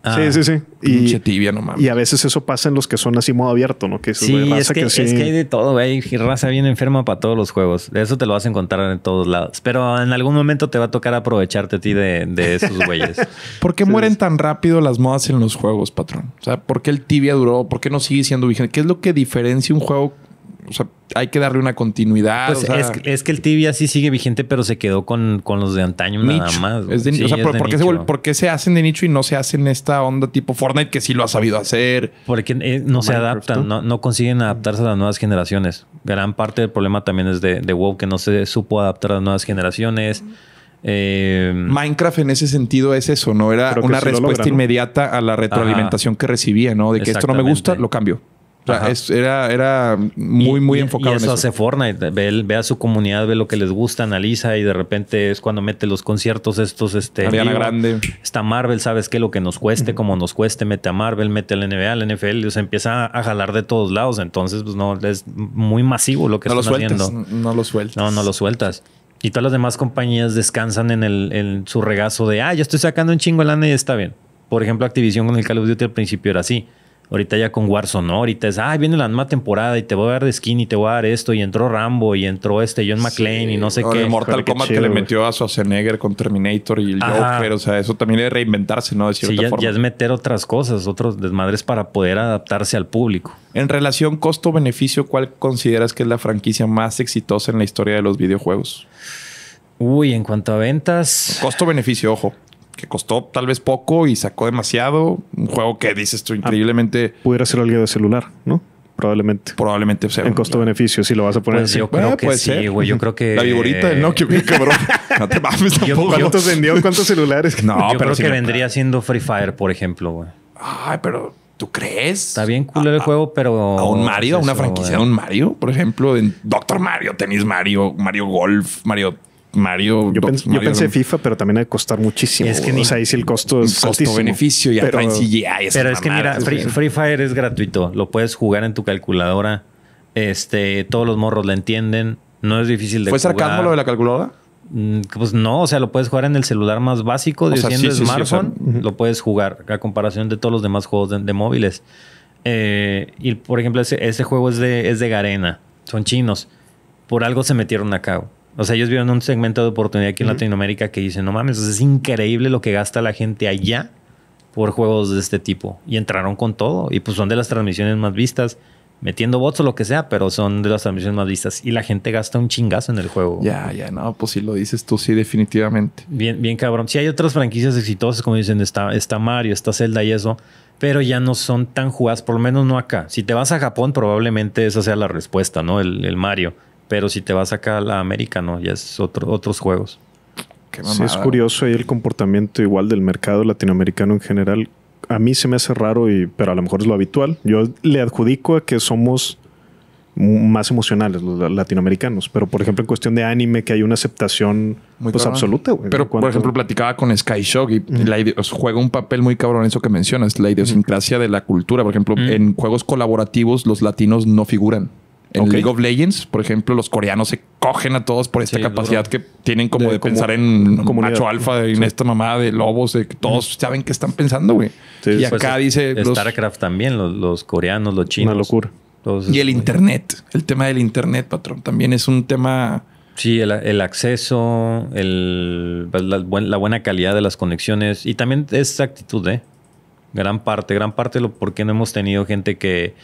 Ah. sí, sí, sí. Y, tibia, no mames. Y a veces eso pasa en los que son así modo abierto, ¿no? Que sí, es que, es que, hay de todo, güey. Raza bien enferma para todos los juegos. Eso te lo vas a encontrar en todos lados. Pero en algún momento te va a tocar aprovecharte a ti de, esos güeyes. ¿Por qué mueren tan rápido las modas en los juegos, patrón? O sea, ¿por qué el tibia duró? ¿Por qué no sigue siendo vigente? ¿Qué es lo que diferencia un juego o sea, hay que darle una continuidad. Pues es, que el TV así sigue vigente, pero se quedó con, los de antaño nada más. o sea, por, qué se, hacen de nicho y no se hacen esta onda tipo Fortnite que sí lo ha sabido hacer? Porque eh, no se adaptan, no, consiguen adaptarse a las nuevas generaciones. Gran parte del problema también es de, WoW, que no se supo adaptar a las nuevas generaciones. Eh, Minecraft en ese sentido es eso, ¿no? Era una respuesta inmediata a la retroalimentación que recibía, ¿no? De que esto no me gusta, lo cambio era, era muy, muy enfocado y eso eso. hace Fortnite. Ve, a su comunidad, ve lo que les gusta, analiza y de repente es cuando mete los conciertos estos. Este, Ariana Grande. Está Marvel, ¿sabes qué? Lo que nos cueste, como nos cueste, mete a Marvel, mete al NBA, al NFL. O empieza a jalar de todos lados. Entonces, pues, no, es muy masivo lo que está están No, lo sueltas. No, no lo sueltas. Y todas las demás compañías descansan en, el, su regazo de, ah, yo estoy sacando un chingo de lana y está bien. Por ejemplo, Activision con el Call of Duty al principio era así Ahorita ya con Warzone, ¿no? Ahorita es, ay, viene la nueva temporada y te voy a dar de skin y te voy a dar esto. Y entró Rambo y entró este John McClane y no sé qué. El Mortal Kombat que, le metió a Schwarzenegger con Terminator y el Joker. O sea, eso también es reinventarse, ¿no? De sí, ya, ya es meter otras cosas, otros desmadres para poder adaptarse al público. En relación costo-beneficio, ¿cuál consideras que es la franquicia más exitosa en la historia de los videojuegos? Uy, en cuanto a ventas. Costo-beneficio, ojo que costó tal vez poco y sacó demasiado. Un juego que dices tú increíblemente. pudiera ser alguien de celular, ¿no? Probablemente. Probablemente sea. En costo-beneficio, si lo vas a poner. Pues así. yo creo que sí, güey. Yo creo que. La vigorita del Nokia, cabrón. no te mames tampoco. ¿Cuántos vendió? ¿Cuántos celulares? No, pero creo que vendría siendo Free Fire, por ejemplo, güey. Ay, pero ¿tú crees? Está bien cool el juego, pero. A un Mario, a una franquicia de un Mario, por ejemplo, en Doctor Mario, Tenis Mario, Mario Golf, Mario Mario. Yo, pensé, FIFA, pero también ha costar muchísimo. Es que o sea, ahí sí el costo es costo-beneficio y pero, Pero es que mira, Free, Fire es gratuito. Lo puedes jugar en tu calculadora. Este, todos los morros la entienden. No es difícil de ¿Fue sarcasmo lo de la calculadora? Mm, pues no, o sea, lo puedes jugar en el celular más básico, de smartphone, lo puedes jugar a comparación de todos los demás juegos de, móviles. Eh, y por ejemplo, ese, juego es de, es de Garena, son chinos. Por algo se metieron a cabo. O sea, ellos vieron un segmento de oportunidad aquí en Latinoamérica que dicen, no mames, es increíble lo que gasta la gente allá por juegos de este tipo. Y entraron con todo. Y pues son de las transmisiones más vistas, metiendo bots o lo que sea, pero son de las transmisiones más vistas. Y la gente gasta un chingazo en el juego. Ya, ya, no, pues si lo dices tú, sí, definitivamente. Bien, bien cabrón. Si hay otras franquicias exitosas, como dicen, está, Mario, está Zelda y eso, pero ya no son tan jugadas, por lo menos no acá. Si te vas a Japón, probablemente esa sea la respuesta, ¿no? el Mario. Pero si te vas acá a la América, no, ya es otro, otros juegos. Sí, es curioso ahí el comportamiento igual del mercado latinoamericano en general. A mí se me hace raro, y, pero a lo mejor es lo habitual. Yo le adjudico a que somos más emocionales los latinoamericanos. Pero, por ejemplo, en cuestión de anime, que hay una aceptación muy pues, absoluta. Pero, por ejemplo, platicaba con Sky Shock y juega un papel muy cabrón eso que mencionas, la idiosincrasia de la cultura. Por ejemplo, en juegos colaborativos los latinos no figuran. En League of Legends, por ejemplo, los coreanos se cogen a todos por esta capacidad que tienen como de, pensar en macho alfa, de, sí. en de lobos, de que todos saben qué están pensando, güey. y pues, acá dice... StarCraft también, los, coreanos, los chinos. Una locura. y el internet, el tema del internet, patrón, también es un tema... Sí, el, acceso, pues, la, buena calidad de las conexiones y también esa actitud, ¿eh? Gran parte, gran parte de lo por qué no hemos tenido gente que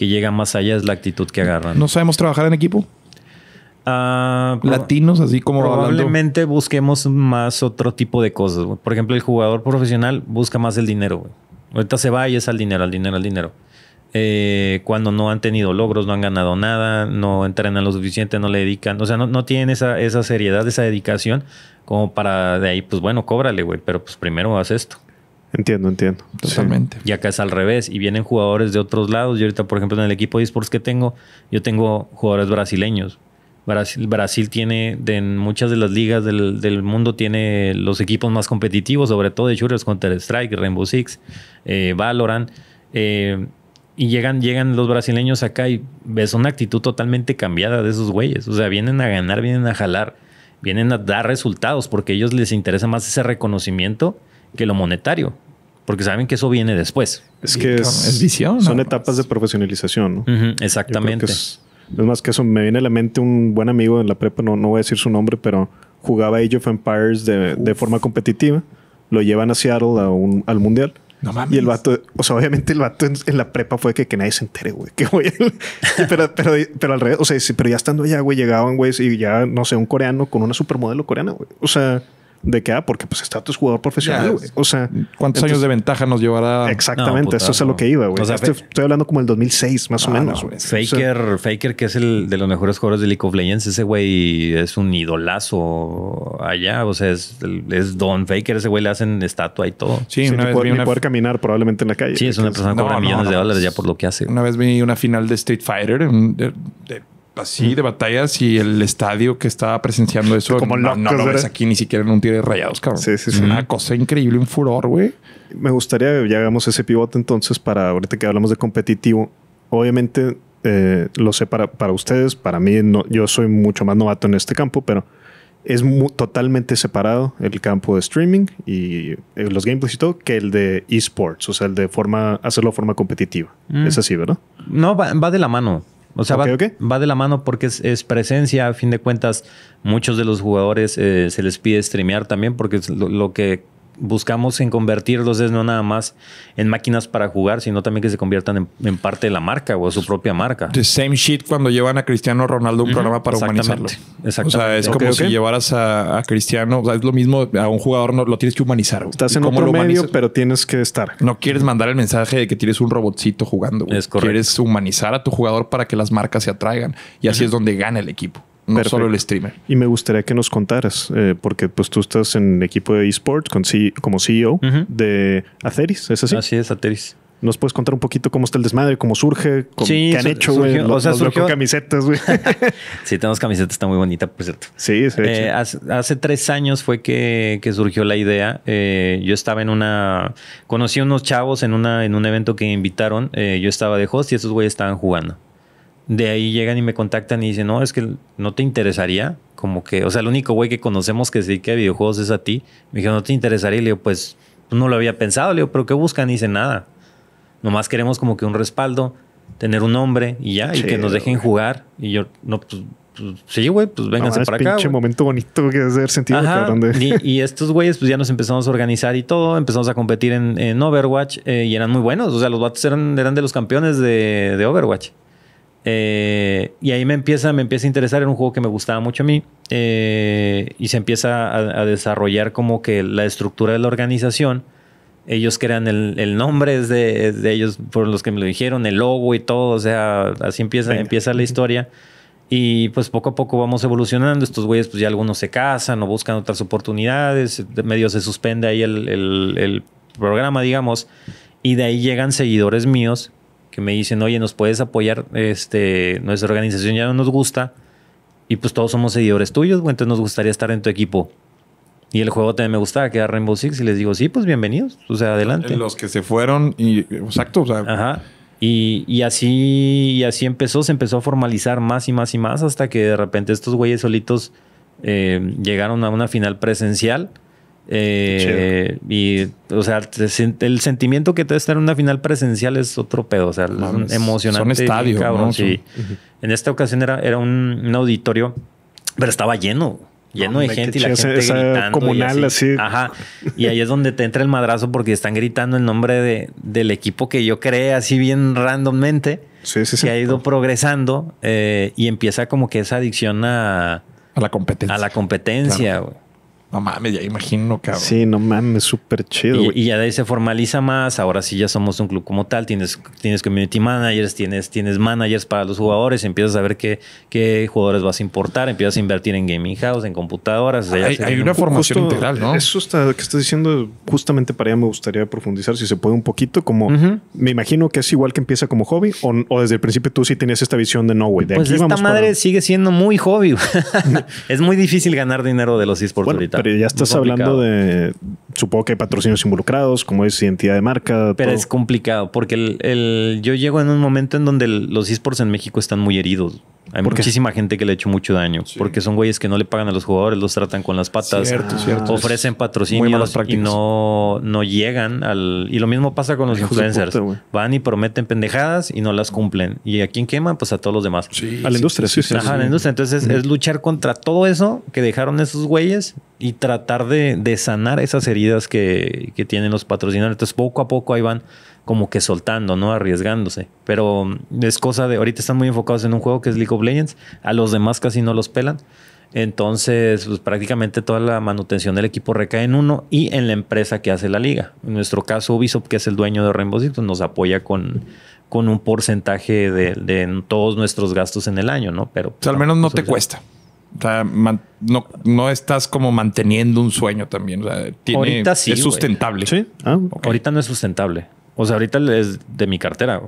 que llega más allá es la actitud que agarran. ¿No sabemos trabajar en equipo? Ah, Latinos, así como probablemente busquemos más otro tipo de cosas. Por ejemplo, el jugador profesional busca más el dinero. Ahorita se va y es al dinero, al dinero, al dinero. Eh, cuando no han tenido logros, no han ganado nada, no entrenan lo suficiente, no le dedican, o sea, no, no tienen esa, esa seriedad, esa dedicación como para de ahí, pues bueno, cóbrale, güey, pero pues primero haz esto. Entiendo, entiendo. Totalmente. Y acá es al revés. Y vienen jugadores de otros lados. Yo ahorita, por ejemplo, en el equipo de esports que tengo, yo tengo jugadores brasileños. Brasil, Brasil tiene, de, en muchas de las ligas del, mundo, tiene los equipos más competitivos, sobre todo de shooters, Counter-Strike, Rainbow Six, eh, Valorant. Eh, y llegan, llegan los brasileños acá y ves una actitud totalmente cambiada de esos güeyes. O sea, vienen a ganar, vienen a jalar, vienen a dar resultados porque a ellos les interesa más ese reconocimiento que lo monetario, porque saben que eso viene después. Es que es, Son etapas de profesionalización. ¿no? exactamente. Es, más que eso, me viene a la mente un buen amigo de la prepa, no, no voy a decir su nombre, pero jugaba Age of Empires de, forma competitiva. Lo llevan a Seattle al mundial. No mames. Y el vato, o sea, obviamente el vato en, la prepa fue que, que nadie se entere, güey. Que güey. pero, pero, al revés, o sea, pero ya estando allá, güey, llegaban, güey, y ya, no sé, un coreano con una supermodelo coreana, güey. O sea, de qué ah, porque pues está tu jugador profesional, güey. O sea, ¿cuántos años de ventaja nos llevará? Exactamente, pues, eso es a lo que iba, güey. estoy, hablando como el 2006, más o menos, güey. Pues, Faker, Faker, que es el de los mejores jugadores de League of Legends, ese güey es un idolazo allá, o sea, es, Don Faker, ese güey le hacen estatua y todo. Sí, una poder, caminar probablemente en la calle. Sí, es una persona que cobra millones de dólares ya pues, por lo que hace. Una vez vi una final de Street Fighter, de así de batallas y el estadio que estaba presenciando eso. Como no, lo ves aquí ni siquiera en un tiro de rayados, cabrón. Sí, Una cosa increíble, un furor, güey. Me gustaría ya hagamos ese pivote entonces para ahorita que hablamos de competitivo. Obviamente eh, lo sé para, ustedes, para mí yo soy mucho más novato en este campo, pero es totalmente separado el campo de streaming y eh, los gameplays y todo que el de esports, o sea, el de forma hacerlo de forma competitiva. Mm. Es así, ¿verdad? No, va de la mano. O sea, va, de la mano porque es, presencia. A fin de cuentas, muchos de los jugadores eh, se les pide streamear también porque es lo que buscamos en convertirlos no nada más en máquinas para jugar, sino también que se conviertan en, parte de la marca o su propia marca. The same shit cuando llevan a Cristiano Ronaldo un programa para humanizarlo. Exactamente. O sea, es como si llevaras a, Cristiano, o sea, es lo mismo, a un jugador no, lo tienes que humanizar. Estás en otro medio, pero tienes que estar. No quieres mandar el mensaje de que tienes un robotcito jugando. Quieres humanizar a tu jugador para que las marcas se atraigan y así es donde gana el equipo no solo el streamer. Y me gustaría que nos contaras, eh, porque pues tú estás en equipo de esports como CEO de Atheris, ¿es así? Así es, Atheris. ¿Nos puedes contar un poquito cómo está el desmadre? ¿Cómo surge? Cómo, ¿Qué han hecho, O sea, camisetas, güey. sí, tenemos camisetas, está muy bonita, por cierto. Sí, es Eh, hace, tres años fue que, surgió la idea. Eh, yo estaba en una... Conocí a unos chavos en, una, en un evento que invitaron. Eh, yo estaba de host y esos güeyes estaban jugando de ahí llegan y me contactan y dicen, no, es que no te interesaría, como que, o sea, el único güey que conocemos que se dedica a videojuegos es a ti. Me dijeron, no te interesaría, y le digo, pues, pues no lo había pensado, le digo, pero ¿qué buscan? Y dice, nada, nomás queremos como que un respaldo, tener un nombre y ya, y que nos dejen jugar. Y yo, no, pues, pues sí, güey, pues vénganse para acá. pinche momento bonito que debe sentido. y, estos güeyes, pues ya nos empezamos a organizar y todo, empezamos a competir en, Overwatch eh, y eran muy buenos, o sea, los vatos eran, de los campeones de Overwatch. Eh, y ahí me empieza, me empieza a interesar, era un juego que me gustaba mucho a mí, eh, y se empieza a, desarrollar como que la estructura de la organización. Ellos crean el, el nombre es de, de, ellos, por los que me lo dijeron, el logo y todo, o sea, así empieza, empieza la historia. Y pues poco a poco vamos evolucionando. Estos güeyes, pues ya algunos se casan o buscan otras oportunidades. De medio se suspende ahí el, el, el programa, digamos. Y de ahí llegan seguidores míos que me dicen, oye, nos puedes apoyar, este, nuestra organización ya no nos gusta y pues todos somos seguidores tuyos, entonces nos gustaría estar en tu equipo. Y el juego también me gustaba, que era Rainbow Six, y les digo, sí, pues bienvenidos, o sea, adelante. Los que se fueron, y exacto, o sea. Ajá. Y, así, y así empezó, se empezó a formalizar más y más y más, hasta que de repente estos güeyes solitos eh, llegaron a una final presencial eh, y, o sea, el sentimiento que te estar en una final presencial es otro pedo. O sea, emocionante. Son estadio, En esta ocasión era, era un, auditorio, pero estaba lleno lleno de gente y la gente gritando. Comunal, y Ajá. Y ahí es donde te entra el madrazo porque están gritando el nombre de, del equipo que yo creé así bien randommente. que ha ido progresando eh, y empieza como que esa adicción a... A la competencia. A la competencia, claro. No mames, ya imagino, cabrón. Sí, no mames, súper chido. Y, ya de ahí se formaliza más. Ahora sí ya somos un club como tal. Tienes, tienes community managers, tienes, tienes managers para los jugadores. Empiezas a ver qué, qué jugadores vas a importar. Empiezas a invertir en gaming house, en computadoras. hay, una formación integral, ¿no? Eso está, que estás diciendo, justamente para allá me gustaría profundizar, si se puede, un poquito. Como me imagino que es igual que empieza como hobby o, desde el principio tú sí tenías esta visión de no, güey. pues esta madre sigue siendo muy hobby. es muy difícil ganar dinero de los esports ahorita. Pero ya estás hablando de. Supongo que hay patrocinios involucrados, como es identidad de marca. Pero es complicado, porque el, yo llego en un momento en donde los esports en México están muy heridos. Hay muchísima gente que le ha hecho mucho daño. Porque son güeyes que no le pagan a los jugadores, los tratan con las patas. Ofrecen patrocinios y no, no llegan al. Y lo mismo pasa con los influencers. Van y prometen pendejadas y no las cumplen. ¿Y a quién queman? Pues a todos los demás. Sí, a la industria, sí, sí. Entonces es, luchar contra todo eso que dejaron esos güeyes y tratar de, sanar esas heridas que, que tienen los patrocinadores. Entonces poco a poco ahí van como que soltando, ¿no? Arriesgándose. Pero mm, es cosa de, ahorita están muy enfocados en un juego que es League of Legends, a los demás casi no los pelan. Entonces, pues, prácticamente toda la manutención del equipo recae en uno y en la empresa que hace la liga. En nuestro caso, Ubisoft, que es el dueño de Rainbow Six, nos apoya con, con un porcentaje de, todos nuestros gastos en el año, ¿no? Pero o sea, al menos no pues, te cuesta. O sea, no, no, estás como manteniendo un sueño también. ahorita sí, es sustentable. Ah, ahorita no es sustentable. O sea, ahorita es de mi cartera.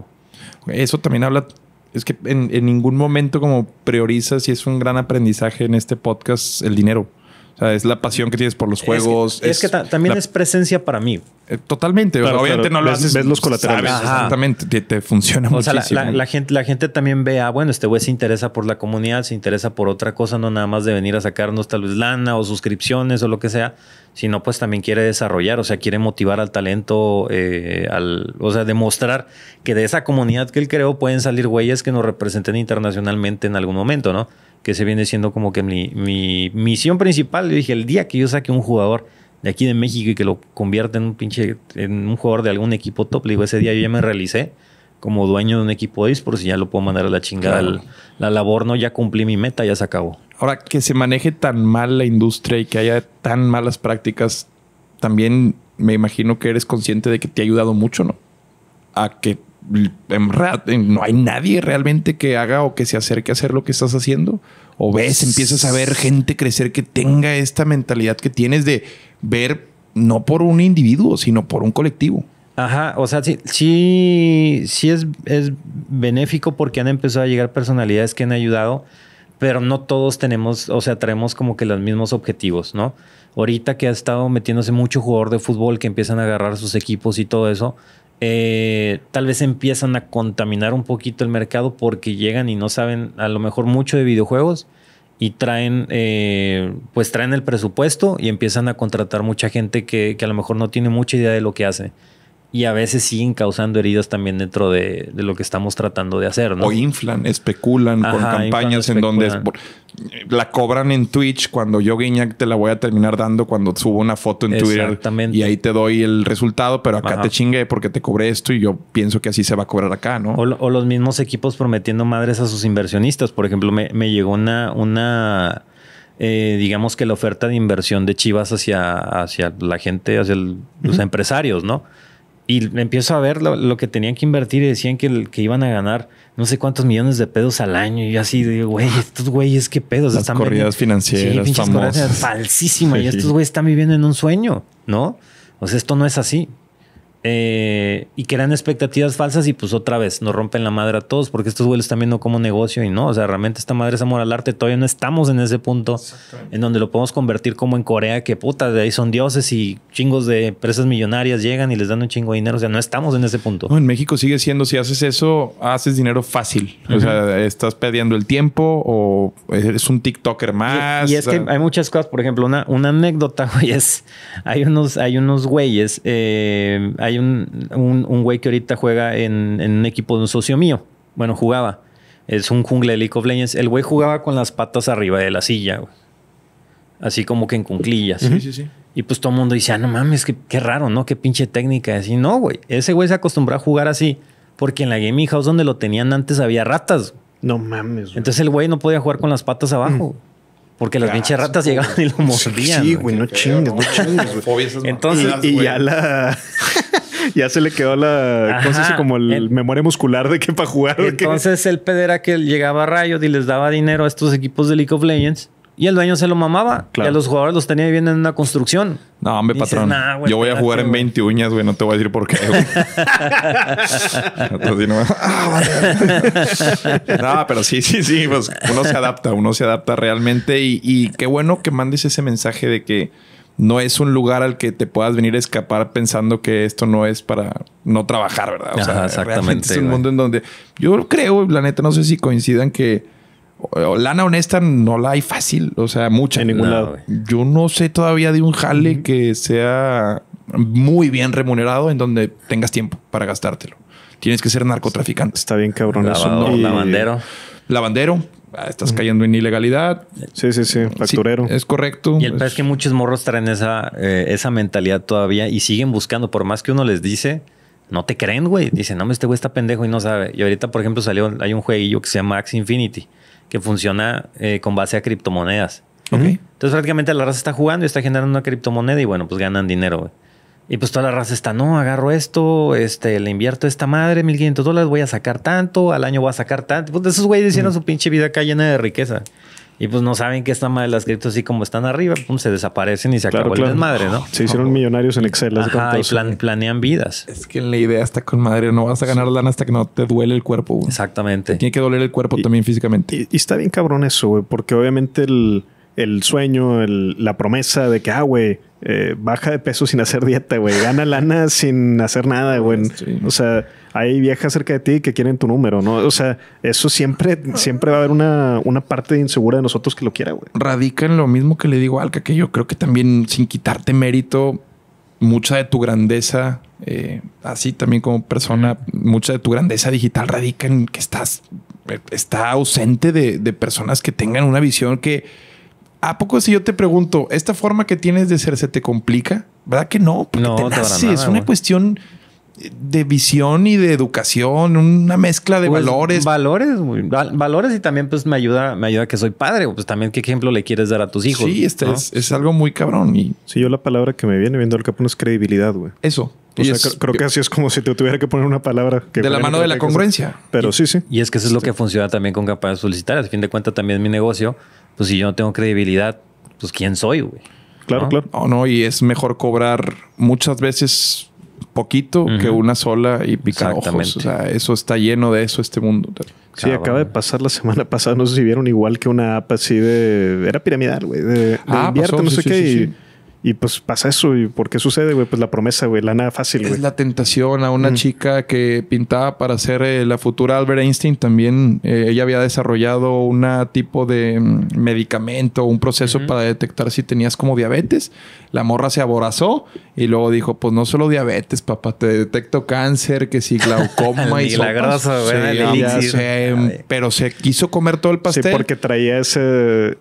Eso también habla es que en, ningún momento como prioriza si es un gran aprendizaje en este podcast el dinero. O sea, es la pasión que tienes por los juegos. Es que, también es presencia para mí. Eh, totalmente. obviamente no lo haces. Ves los colaterales. exactamente. Te, funciona o sea, la, gente, la gente también ve, ah, bueno, este güey se interesa por la comunidad, se interesa por otra cosa, no nada más de venir a sacarnos tal vez lana o suscripciones o lo que sea, sino pues también quiere desarrollar, o sea, quiere motivar al talento, eh, al, o sea, demostrar que de esa comunidad que él creó pueden salir güeyes que nos representen internacionalmente en algún momento, ¿no? que se viene siendo como que mi, misión principal. Le dije, el día que yo saque un jugador de aquí de México y que lo convierta en un pinche, en un jugador de algún equipo top, le digo, ese día yo ya me realicé como dueño de un equipo de por si ya lo puedo mandar a la chingada. La, la labor, ¿no? Ya cumplí mi meta, ya se acabó. Ahora, que se maneje tan mal la industria y que haya tan malas prácticas, también me imagino que eres consciente de que te ha ayudado mucho, ¿no? A que no hay nadie realmente que haga o que se acerque a hacer lo que estás haciendo. O ves, empiezas a ver gente crecer que tenga esta mentalidad que tienes de ver no por un individuo, sino por un colectivo. Ajá, o sea, sí, sí, es, es benéfico porque han empezado a llegar personalidades que han ayudado, pero no todos tenemos, o sea, traemos como que los mismos objetivos, ¿no? Ahorita que ha estado metiéndose mucho jugador de fútbol que empiezan a agarrar sus equipos y todo eso, eh, tal vez empiezan a contaminar un poquito el mercado porque llegan y no saben a lo mejor mucho de videojuegos y traen, eh, pues traen el presupuesto y empiezan a contratar mucha gente que, a lo mejor no tiene mucha idea de lo que hace y a veces siguen causando heridas también dentro de, lo que estamos tratando de hacer, ¿no? O inflan, especulan con campañas en donde la cobran en Twitch cuando yo Guiñac te la voy a terminar dando cuando subo una foto en Twitter y ahí te doy el resultado, pero acá te chingué porque te cobré esto y yo pienso que así se va a cobrar acá, ¿no? O, los mismos equipos prometiendo madres a sus inversionistas. Por ejemplo, me, llegó una, una eh, digamos que la oferta de inversión de Chivas hacia, hacia la gente, hacia los empresarios, ¿no? y empiezo a ver lo, que tenían que invertir y decían que, que iban a ganar no sé cuántos millones de pedos al año. Y así digo, güey, estos güeyes, qué pedos. Las están corridas financieras famosas. falsísima. Y estos güeyes están viviendo en un sueño, ¿no? O sea, esto no es así. Y eh, y crean expectativas falsas y pues otra vez nos rompen la madre a todos porque estos vuelos están viendo como negocio y no, o sea, realmente esta madre es amor al arte, todavía no estamos en ese punto en donde lo podemos convertir como en Corea, que puta, de ahí son dioses y chingos de empresas millonarias llegan y les dan un chingo de dinero, o sea, no estamos en ese punto. en México sigue siendo, si haces eso, haces dinero fácil, o sea, estás perdiendo el tiempo o eres un TikToker más. Y, es que hay muchas cosas, por ejemplo, una, una anécdota, güey, es, hay unos, hay unos güeyes, eh, hay hay un, güey que ahorita juega en, un equipo de un socio mío. Bueno, jugaba. Es un jungle de League of Legends. El güey jugaba con las patas arriba de la silla, güey. Así como que en cunclillas. sí, sí, sí. Y pues todo el mundo dice, ah, no mames, qué, raro, ¿no? Qué pinche técnica. Y Así, no, güey. Ese güey se acostumbró a jugar así. Porque en la gaming house donde lo tenían antes había ratas. No mames. Güey. Entonces el güey no podía jugar con las patas abajo. Mm. Porque las pinches ratas llegaban y lo mordían. Sí, güey, no chingues, no chingues. Entonces, y ya la. ya se le quedó la como el, memoria muscular de que para jugar. Entonces el pedera era que llegaba a Riot y les daba dinero a estos equipos de League of Legends. Y el dueño se lo mamaba. Claro. Y a los jugadores los tenía bien en una construcción. No, hombre, patrón. yo voy a jugar en 20 uñas, güey. No te voy a decir por qué, güey. Ah, pero sí, sí, sí. Pues, uno se adapta. Uno se adapta realmente. y qué bueno que mandes ese mensaje de que no es un lugar al que te puedas venir a escapar pensando que esto no es para no trabajar, ¿verdad? O sea, exactamente. es un mundo en donde yo creo, la neta, no sé si coincidan que lana honesta no la hay fácil, o sea, mucha. En ningún lado. Yo no sé todavía de un jale que sea muy bien remunerado en donde tengas tiempo para gastártelo. Tienes que ser narcotraficante. Está bien cabrón eso. un Lavandero. Lavandero. Ah, estás cayendo en ilegalidad. Sí, sí, sí, facturero. es correcto. Y el es... es que muchos morros traen esa, eh, esa mentalidad todavía y siguen buscando, por más que uno les dice, no te creen, güey. Dicen, no, este güey está pendejo y no sabe. Y ahorita, por ejemplo, salió, hay un jueguillo que se llama Axe Infinity, que funciona eh, con base a criptomonedas. Okay. Entonces, prácticamente la raza está jugando y está generando una criptomoneda y bueno, pues ganan dinero, güey. Y pues toda la raza está, no, agarro esto, este, le invierto esta madre, 1500 dólares, voy a sacar tanto, al año voy a sacar tanto. Pues esos güeyes hicieron su pinche vida acá llena de riqueza. Y pues no saben que esta madre las criptos, así como están arriba, se desaparecen y se acabó la el ¿no? Se hicieron millonarios en Excel. Ajá, y planean vidas. Es que la idea está con madre. No vas a ganar lana hasta que no te duele el cuerpo. Güey. Exactamente. tiene que doler el cuerpo también físicamente. y, está bien cabrón eso, güey, porque obviamente el el sueño, la promesa de que, ah, güey, eh, baja de peso sin hacer dieta, güey, gana lana sin hacer nada, güey. Ah, o sea, hay viejas cerca de ti que quieren tu número, ¿no? O sea, eso siempre, siempre va a haber una, una parte insegura de nosotros que lo quiera, güey. Radica en lo mismo que le digo al que yo creo que también sin quitarte mérito, mucha de tu grandeza, eh, así también como persona, mucha de tu grandeza digital radica en que estás, eh, está ausente de personas que tengan una visión que ¿A poco si yo te pregunto, esta forma que tienes de ser se te complica? ¿Verdad que no? Porque es una cuestión de visión y de educación, una mezcla de pues, valores. Valores, valores y también pues me ayuda, me ayuda que soy padre, pues también qué ejemplo le quieres dar a tus hijos. Sí, este es, algo muy cabrón. Y... Sí, yo la palabra que me viene viendo al capo es credibilidad, güey. Eso. creo que así es como si te tuviera que poner una palabra. de la mano de la congruencia. Pero sí, sí. Y es que eso es lo que funciona también con de Solicitar. Al fin de cuentas, también mi negocio pues si yo no tengo credibilidad, pues quién soy, güey. Claro, claro. No, no, y es mejor cobrar muchas veces poquito que una sola y picar ojos. O sea, eso está lleno de eso este mundo. Sí, acaba de pasar la semana pasada, no sé si vieron igual que una app así de... Era piramidal, güey. De, ah, no sé qué. Y pues pasa eso. ¿Y por qué sucede, güey? Pues la promesa, güey. nada fácil, Es la tentación a una chica que pintaba para ser eh, la futura Albert Einstein. También eh, ella había desarrollado un tipo de mm, medicamento, un proceso para detectar si tenías como diabetes. La morra se aborazó y luego dijo, pues no solo diabetes, papá, te detecto cáncer, que si glaucoma y milagroso, sí, em, pero se quiso comer todo el pastel. Sí, porque traía ese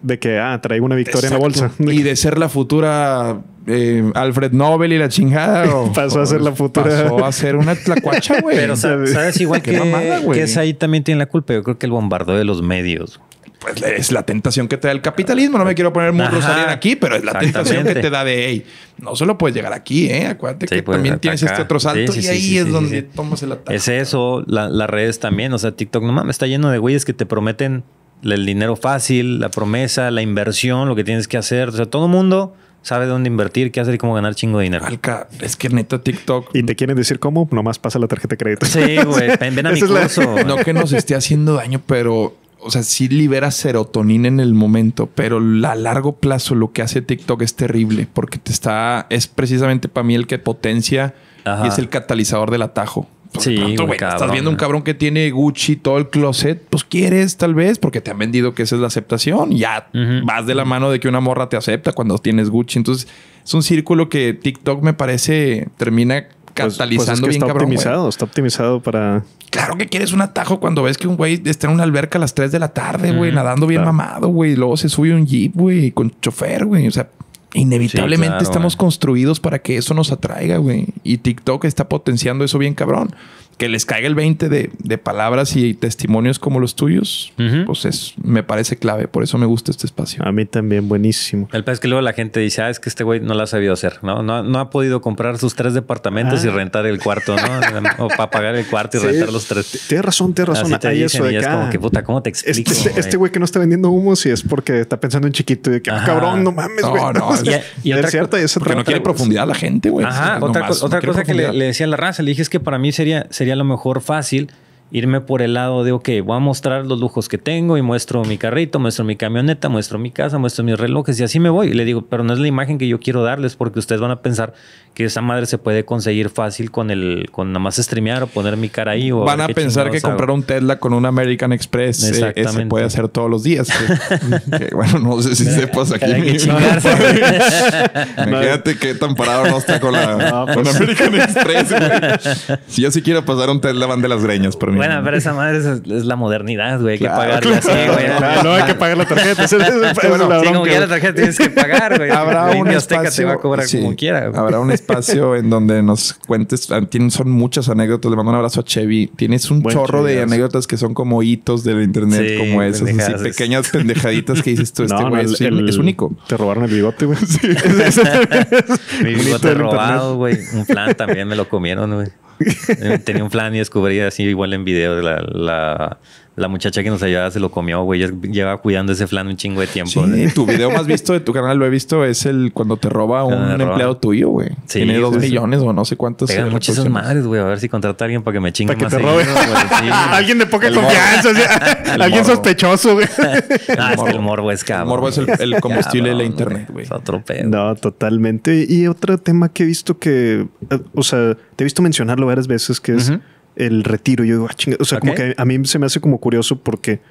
de que, ah, traía una victoria en la bolsa. Y de ser la futura eh, Alfred Nobel y la chingada. pasó a ser la futura. Pasó a ser una tlacuacha, güey. Pero sabes, igual que, mamada, que es ahí también tiene la culpa. Yo creo que el bombardeo de los medios pues es la tentación que te da el capitalismo. No me quiero poner muy rosalina aquí, pero es la tentación que te da de, hey, no solo puedes llegar aquí, ¿eh? Acuérdate que también tienes este otro salto y ahí es donde tomas el ataque. Es eso, las redes también. O sea, TikTok, no mames, está lleno de güeyes que te prometen el dinero fácil, la promesa, la inversión, lo que tienes que hacer. O sea, todo el mundo sabe dónde invertir, qué hacer y cómo ganar chingo de dinero. Alca, es que neta TikTok. Y te quieren decir cómo, nomás pasa la tarjeta de crédito. Sí, güey, ven, a mi curso. No que nos esté haciendo daño, pero o sea, sí libera serotonina en el momento, pero a largo plazo lo que hace TikTok es terrible porque te está, es precisamente para mí el que potencia y es el catalizador del atajo. sí, estás viendo un cabrón que tiene Gucci, todo el closet, pues quieres tal vez, porque te han vendido que esa es la aceptación. Ya vas de la mano de que una morra te acepta cuando tienes Gucci. Entonces, es un círculo que TikTok me parece termina pues, pues catalizando bien cabrón está optimizado, está optimizado para. Claro que quieres un atajo cuando ves que un güey está en una alberca a las 3 de la tarde, güey, nadando bien mamado, güey. Luego se sube un jeep, güey, con chofer, güey. O sea, inevitablemente estamos construidos para que eso nos atraiga, güey. Y TikTok está potenciando eso bien cabrón que les caiga el 20 de, de palabras y testimonios como los tuyos, pues es, me parece clave. Por eso me gusta este espacio. A mí también, buenísimo. El peor es que luego la gente dice, ah, es que este güey no lo ha sabido hacer, ¿no? No, no ha podido comprar sus tres departamentos y ah. rentar el cuarto, ¿no? o para pagar el cuarto y rentar los tres. Tienes razón, tienes razón. Hay eso de Es como que, puta, ¿cómo te este, explico? Este, este güey que no está vendiendo humo si es porque está pensando en chiquito y que, ah, cabrón, no mames, güey. No, no, y, y otra, cierto, porque no quiere profundidad a la gente, güey. otra, cosa que le, le, decía a la raza, le dije es que para mí sería, sería a lo mejor fácil irme por el lado de, ok, voy a mostrar los lujos que tengo y muestro mi carrito, muestro mi camioneta, muestro mi casa, muestro mis relojes y así me voy. Y le digo, pero no es la imagen que yo quiero darles porque ustedes van a pensar que esa madre se puede conseguir fácil con el, con nada más streamear o poner mi cara ahí. van a, pensar que comprar un Tesla con un American Express eh, se puede hacer todos los días. bueno, no sé si sepas aquí. Imagínate qué tan parado no está con la pues. American Express. Si yo sí quiero pasar un Tesla, van de las greñas por mí. Bueno, pero esa madre es, la modernidad, güey. Hay que pagarle así, güey. Ah, no, hay que pagar la tarjeta. Es, sí, como que... la tarjeta tienes que pagar, güey. Habrá un espacio. como quiera. Habrá un espacio en donde nos cuentes. Ah, son muchas anécdotas. Le mando un abrazo a Chevy. Tienes un chorro de anécdotas que son como hitos del internet, como esas. Así, pequeñas pendejaditas que dices tú. Este güey es, único. Te robaron el bigote, güey. Mi bigote robado, güey. Un plan también me lo comieron, güey. Tenía un plan y descubrí así igual en video la, la la muchacha que nos ayudaba se lo comió, güey. Lleva cuidando ese flan un chingo de tiempo. Sí, tu video más visto de tu canal, lo he visto, es el cuando te roba un empleado tuyo, güey. Tiene dos millones o no sé cuántos. Eh, muchísimas muchísimas madres, güey. A ver si contrata a alguien para que me chingue ¿Para más. Que te robe. alguien de poca confianza. alguien sospechoso, güey. ah, el morbo es cabrón. El morbo es el, combustible de la internet, güey. Es otro pedo. No, totalmente. Y otro tema que he visto que, eh, o sea, te he visto mencionarlo varias veces, que es el retiro. Yo digo, ah, O sea, como que a mí se me hace como curioso porque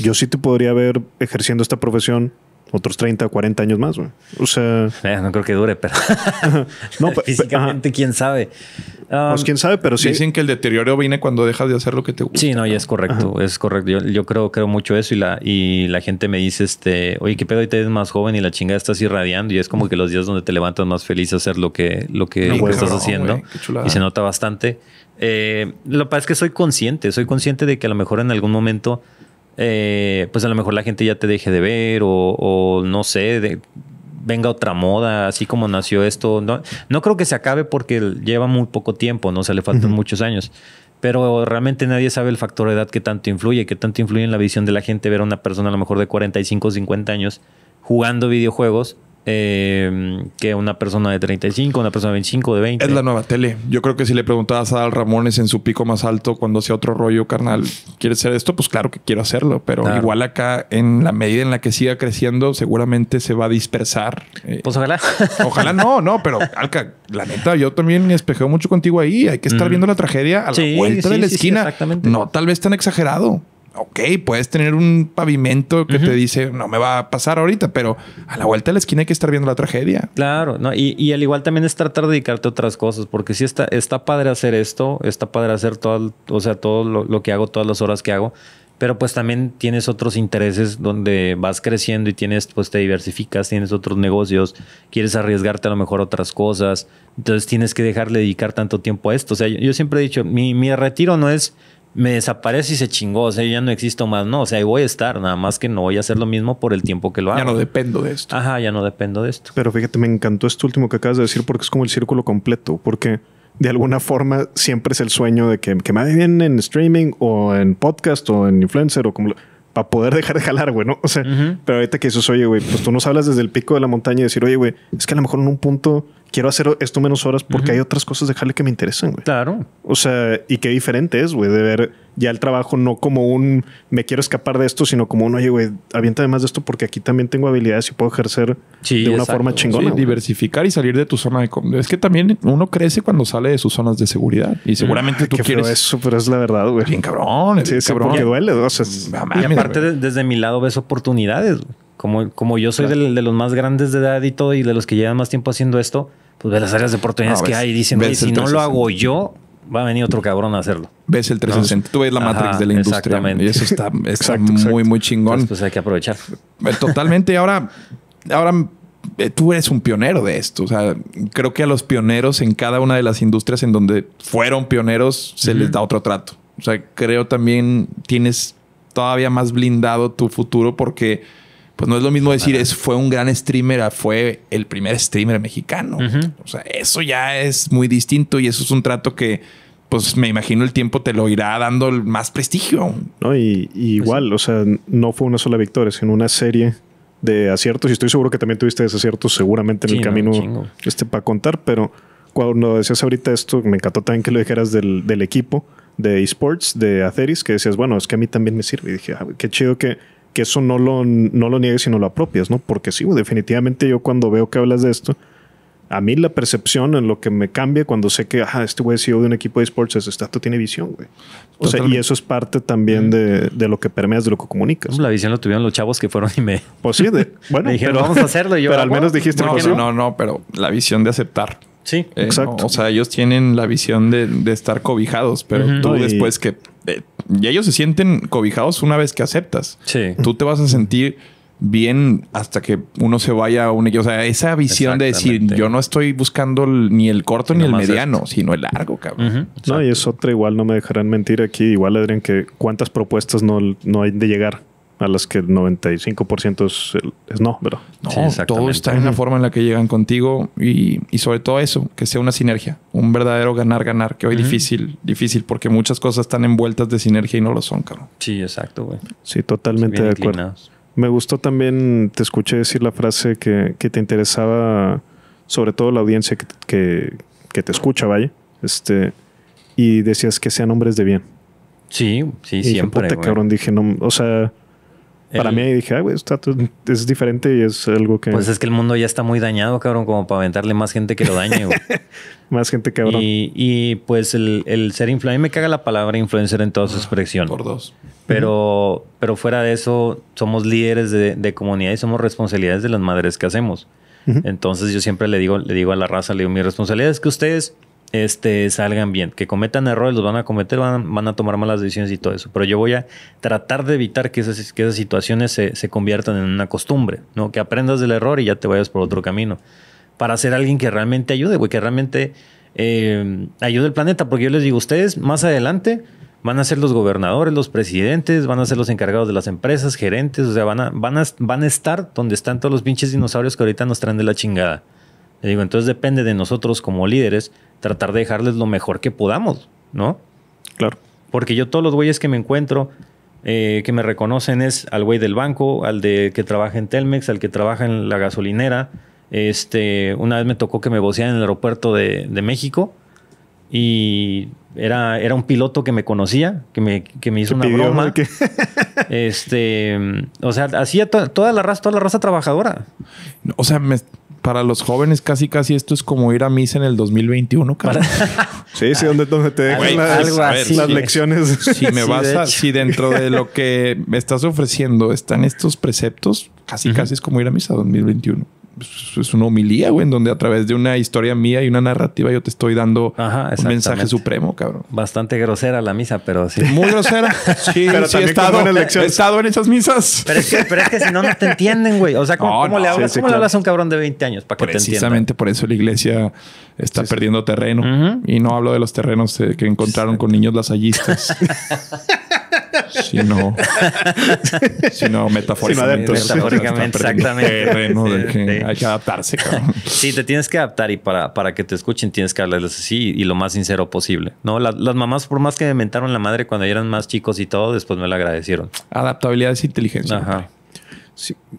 yo sí te podría ver ejerciendo esta profesión otros 30 o 40 años más, güey. O sea. Eh, no creo que dure, pero. no, físicamente, quién sabe. Ah, pues quién sabe, pero sí. Dicen que el deterioro viene cuando dejas de hacer lo que te gusta. Sí, no, y es correcto, es correcto. Yo, creo, creo mucho eso y la, y la gente me dice, este, oye, qué pedo, y te ves más joven y la chingada estás irradiando y es como que los días donde te levantas más feliz hacer lo que, lo que, estás haciendo. y se nota bastante. Eh, lo que pasa es que soy consciente, soy consciente de que a lo mejor en algún momento eh, pues a lo mejor la gente ya te deje de ver o, no sé, venga otra moda, así como nació esto. No, no creo que se acabe porque lleva muy poco tiempo, no se le faltan muchos años. Pero realmente nadie sabe el factor de edad que tanto influye, que tanto influye en la visión de la gente ver a una persona a lo mejor de 45 o 50 años jugando videojuegos eh, que una persona de 35, una persona de 25, de 20. Es la nueva tele. Yo creo que si le preguntabas a Dal Ramones en su pico más alto cuando hacía otro rollo, carnal, ¿quieres hacer esto? Pues claro que quiero hacerlo, pero igual acá, en la medida en la que siga creciendo, seguramente se va a dispersar. Eh. pues ojalá. Ojalá no, no, pero Alca, la neta, yo también me espejeo mucho contigo ahí. Hay que estar mm. viendo la tragedia a la vuelta de la esquina. No, tal vez tan exagerado ok, puedes tener un pavimento que te dice, no me va a pasar ahorita, pero a la vuelta de la esquina hay que estar viendo la tragedia. Claro, no, y, al igual también es tratar de dedicarte a otras cosas, porque si está, está padre hacer esto, está padre hacer todo, o sea, todo lo, que hago, todas las horas que hago, pero pues también tienes otros intereses donde vas creciendo y tienes, pues te diversificas, tienes otros negocios, quieres arriesgarte a lo mejor a otras cosas, entonces tienes que dejarle dedicar tanto tiempo a esto. O sea, yo, siempre he dicho, mi, mi retiro no es me desaparece y se chingó, o sea, ya no existo más, no, o sea, ahí voy a estar, nada más que no voy a hacer lo mismo por el tiempo que lo hago. Ya no dependo de esto. Ajá, ya no dependo de esto. Pero fíjate, me encantó esto último que acabas de decir porque es como el círculo completo, porque de alguna forma siempre es el sueño de que, que me den en streaming o en podcast o en influencer o como... Lo para poder dejar de jalar, güey, ¿no? O sea, pero ahorita que dices, oye, güey, pues tú nos hablas desde el pico de la montaña y decir, oye, güey, es que a lo mejor en un punto quiero hacer esto menos horas porque hay otras cosas de jale que me interesan, güey. Claro. O sea, y qué diferente es, güey, de ver ya el trabajo no como un me quiero escapar de esto, sino como uno oye, güey, avienta más de esto porque aquí también tengo habilidades y puedo ejercer de una forma chingona. diversificar y salir de tu zona de Es que también uno crece cuando sale de sus zonas de seguridad y seguramente tú quieres. eso, pero es la verdad, güey. Bien cabrón. Sí, cabrón. duele. y aparte, mm, desde mi lado ves oportunidades. Como, como yo soy de, los más grandes de edad y todo y de los que llevan más tiempo haciendo esto, pues ves las áreas de oportunidades que hay. Dicen, si no lo hago yo, va a venir otro cabrón a hacerlo. Ves el 360, tú ves la Matrix de la industria. Y eso está, muy, muy chingón. pues hay que aprovechar. Eh, totalmente. ahora, ahora eh, tú eres un pionero de esto. O sea, creo que a los pioneros en cada una de las industrias en donde fueron pioneros se les da otro trato. O sea, creo también tienes todavía más blindado tu futuro porque pues no es lo mismo decir es fue un gran streamer fue el primer streamer mexicano. O sea, eso ya es muy distinto y eso es un trato que pues me imagino el tiempo te lo irá dando más prestigio. No, y, pues igual, o sea, no fue una sola victoria, sino una serie de aciertos y estoy seguro que también tuviste desaciertos seguramente en el camino este, para contar, pero cuando decías ahorita esto, me encantó también que lo dijeras del, equipo de esports de Aceris, que decías, bueno, es que a mí también me sirve. Y dije, ah, qué chido que que eso no lo, no lo niegues, sino lo apropias, ¿no? Porque sí, definitivamente yo cuando veo que hablas de esto, a mí la percepción en lo que me cambia cuando sé que ah, este güey es CEO de un equipo de esports, este estatuto tiene visión, güey. O sea, y eso es parte también mm. de, de, lo que permeas, de lo que comunicas. Pues la visión lo tuvieron los chavos que fueron y me. Posible. Pues bueno, dijeron, pero, vamos a hacerlo. pero ah, al menos dijiste, no, no, no, pero la visión de aceptar. Sí, eh, exacto. o sea, ellos tienen la visión de, de estar cobijados, pero tú después que... Eh, y ellos se sienten cobijados una vez que aceptas. Sí. Tú te vas a sentir bien hasta que uno se vaya a un... O sea, esa visión de decir, yo no estoy buscando ni el corto ni el mediano, sino el largo, cabrón. No, y es otra igual, no me dejarán mentir aquí, igual Adrián, que cuántas propuestas no, no hay de llegar a las que el 95% es, no, pero No, exactamente. todo está en la forma en la que llegan contigo y, sobre todo eso, que sea una sinergia, un verdadero ganar-ganar, que hoy es difícil, difícil, porque muchas cosas están envueltas de sinergia y no lo son, cabrón. Sí, exacto, güey. Sí, totalmente de acuerdo. Me gustó también, te escuché decir la frase que, te interesaba, sobre todo la audiencia que, que, te escucha, vaya, este, y decías que sean hombres de bien. Sí, sí, y siempre. Puta, cabrón, dije, o sea para mí dije, ah, güey, es diferente y es algo que... Pues es que el mundo ya está muy dañado, cabrón, como para aventarle más gente que lo dañe, güey. más gente, cabrón. Y, pues el, ser influencer, me caga la palabra influencer en toda su ah, expresión. Por dos. Pero, pero fuera de eso, somos líderes de, de, comunidad y somos responsabilidades de las madres que hacemos. Entonces yo siempre le digo, le digo a la raza, le digo, mi responsabilidad es que ustedes este, salgan bien. Que cometan errores, los van a cometer, van, a tomar malas decisiones y todo eso. Pero yo voy a tratar de evitar que esas, situaciones se, conviertan en una costumbre, ¿no? Que aprendas del error y ya te vayas por otro camino. Para ser alguien que realmente ayude, güey, que realmente eh, ayude al planeta. Porque yo les digo, ustedes más adelante van a ser los gobernadores, los presidentes, van a ser los encargados de las empresas, gerentes, o sea, van a, estar donde están todos los pinches dinosaurios que ahorita nos traen de la chingada. Le digo, entonces depende de nosotros como líderes tratar de dejarles lo mejor que podamos, ¿no? Claro. Porque yo todos los güeyes que me encuentro, eh, que me reconocen es al güey del banco, al de que trabaja en Telmex, al que trabaja en la gasolinera. Este, una vez me tocó que me vocearan en el aeropuerto de, México y era, era, un piloto que me conocía, que me, me hizo una broma. este, o sea, hacía toda la raza, toda la raza trabajadora. O sea, me, para los jóvenes casi casi esto es como ir a misa en el 2021, cabrón. sí, sí, donde, te dejan las, lecciones. Si me vas si dentro de lo que me estás ofreciendo están estos preceptos, casi casi es como ir a misa 2021. Pues, es una homilía, güey, en donde a través de una historia mía y una narrativa yo te estoy dando un mensaje supremo, cabrón. Bastante grosera la misa, pero sí. Muy grosera. Sí, pero sí, he estado, he estado, en esas misas. Pero es que, que si no, no te entienden, güey. O sea, ¿cómo, le, hablas, le hablas a un cabrón de 20 años para que Precisamente por eso la iglesia está perdiendo terreno. Y no hablo de los terrenos eh, que encontraron con niños lasallistas. sino, sino metafóricamente. metafóricamente, exactamente. sí, hay que adaptarse. Cabrón. sí, te tienes que adaptar y para, para que te escuchen tienes que hablarles así y lo más sincero posible. No, las, mamás, por más que me mentaron la madre cuando eran más chicos y todo, después me lo agradecieron. Adaptabilidad es inteligencia.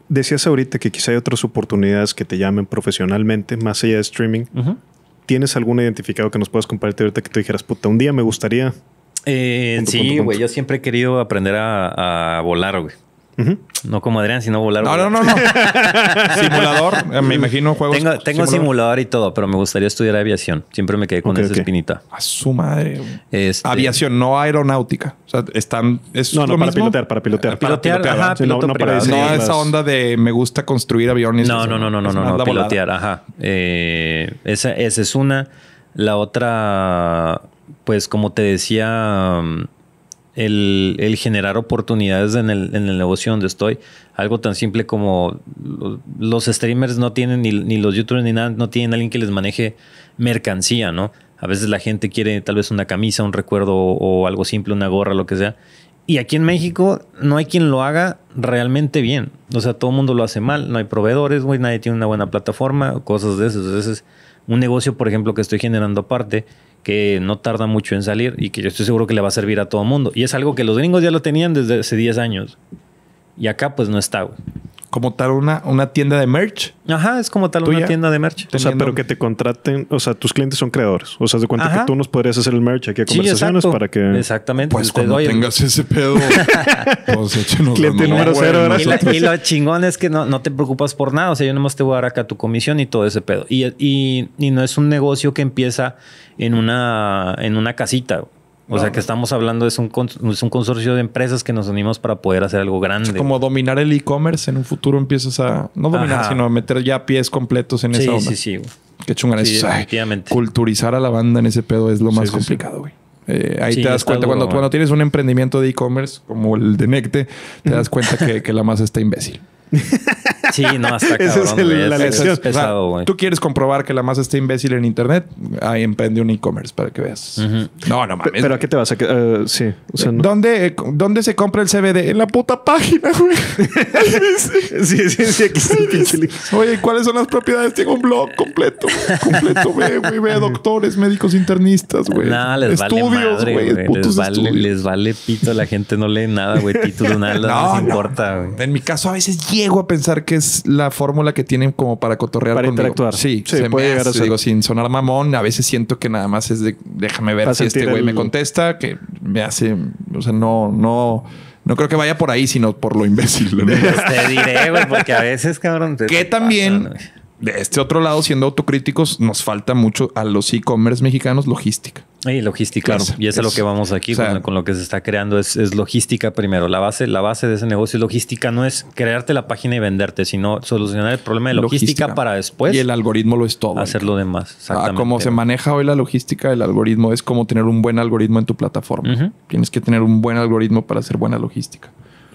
Decías ahorita que quizá hay otras oportunidades que te llamen profesionalmente, más allá de streaming. ¿Tienes algún identificado que nos puedas compartir ahorita que te dijeras, puta, un día me gustaría? Eh, sí, güey, yo siempre he querido aprender a, a volar, güey. No como Adrián, sino volar. No, no, no. no. simulador, eh, me imagino juegos. Tengo, tengo simulador. y todo, pero me gustaría estudiar aviación. Siempre me quedé con esa espinita. A su madre. Este aviación, no aeronáutica. O sea, están. Es no, no, para, Pilotear, para pilotear, pilotear. no, no, no esa onda de me gusta construir aviones. No, no, no, no, no, no, pilotear, ajá. Eh, esa, esa es una. La otra, pues como te decía el, generar oportunidades en el, negocio donde estoy. Algo tan simple como los streamers no tienen, ni, los youtubers ni nada, no tienen alguien que les maneje mercancía, ¿no? A veces la gente quiere tal vez una camisa, un recuerdo o, algo simple, una gorra, lo que sea. Y aquí en México no hay quien lo haga realmente bien. O sea, todo el mundo lo hace mal. No hay proveedores, güey. Nadie tiene una buena plataforma, cosas de esas. Entonces, un negocio, por ejemplo, que estoy generando aparte que no tarda mucho en salir y que yo estoy seguro que le va a servir a todo mundo. Y es algo que los gringos ya lo tenían desde hace 10 años. Y acá pues no está, como tal una, una tienda de merch. Ajá, es como tal una tienda de merch. O sea, pero que te contraten, o sea, tus clientes son creadores. O sea, de cuenta que tú nos podrías hacer el merch aquí a conversaciones para que. Exactamente. Pues, tengas ese pedo, pues Cliente número cero. y, lo chingón es que no, no, te preocupas por nada. O sea, yo nomás te voy a dar acá tu comisión y todo ese pedo. Y, y, y no es un negocio que empieza en una, en una casita. O sea, que estamos hablando es un, consorcio de empresas que nos unimos para poder hacer algo grande. Es como dominar el e-commerce. En un futuro empiezas a... No dominar, sino a meter ya pies completos en esa onda. Sí, sí, sí. Qué chungan sí, Culturizar a la banda en ese pedo es lo más complicado, güey. Eh, ahí te das cuenta, cuando, cuando tienes un emprendimiento de e-commerce como el de Necte, te das cuenta que, la masa está imbécil. Sí, no, hasta cabrón. es el, la lección. pesado, güey Tú quieres comprobar que la masa está imbécil en internet, ahí emprende un e-commerce para que veas. No, no mames. Pero ¿a qué te vas a eh, sí. ¿Dónde, eh, ¿Dónde, se compra el CBD? En la puta página, güey. sí, sí, sí, aquí Oye, ¿cuáles son las propiedades? Tengo un blog completo, completo, güey, ve doctores, médicos internistas, güey. Nada, les estudios, vale madre, güey. Les vale, les vale pito, la gente no lee nada, güey. Título, nada, les importa, güey. En mi caso, a veces llego a pensar que es la fórmula que tienen como para cotorrear. Para interactuar. Sí, se puede me sin sonar mamón, a veces siento que nada más es de déjame ver si este güey me contesta, que me hace, o sea, no, no. No creo que vaya por ahí, sino por lo imbécil. Pues te diré, güey, porque a veces, cabrón. que también, de este otro lado, siendo autocríticos, nos falta mucho a los e-commerce mexicanos logística. Y logística, y eso es, lo que vamos aquí con, lo que se está creando, es, logística primero. La base, la base de ese negocio es logística no es crearte la página y venderte, sino solucionar el problema de logística, para después. Y el algoritmo lo es todo. Hacer lo demás. como se maneja hoy la logística, el algoritmo es como tener un buen algoritmo en tu plataforma. Tienes que tener un buen algoritmo para hacer buena logística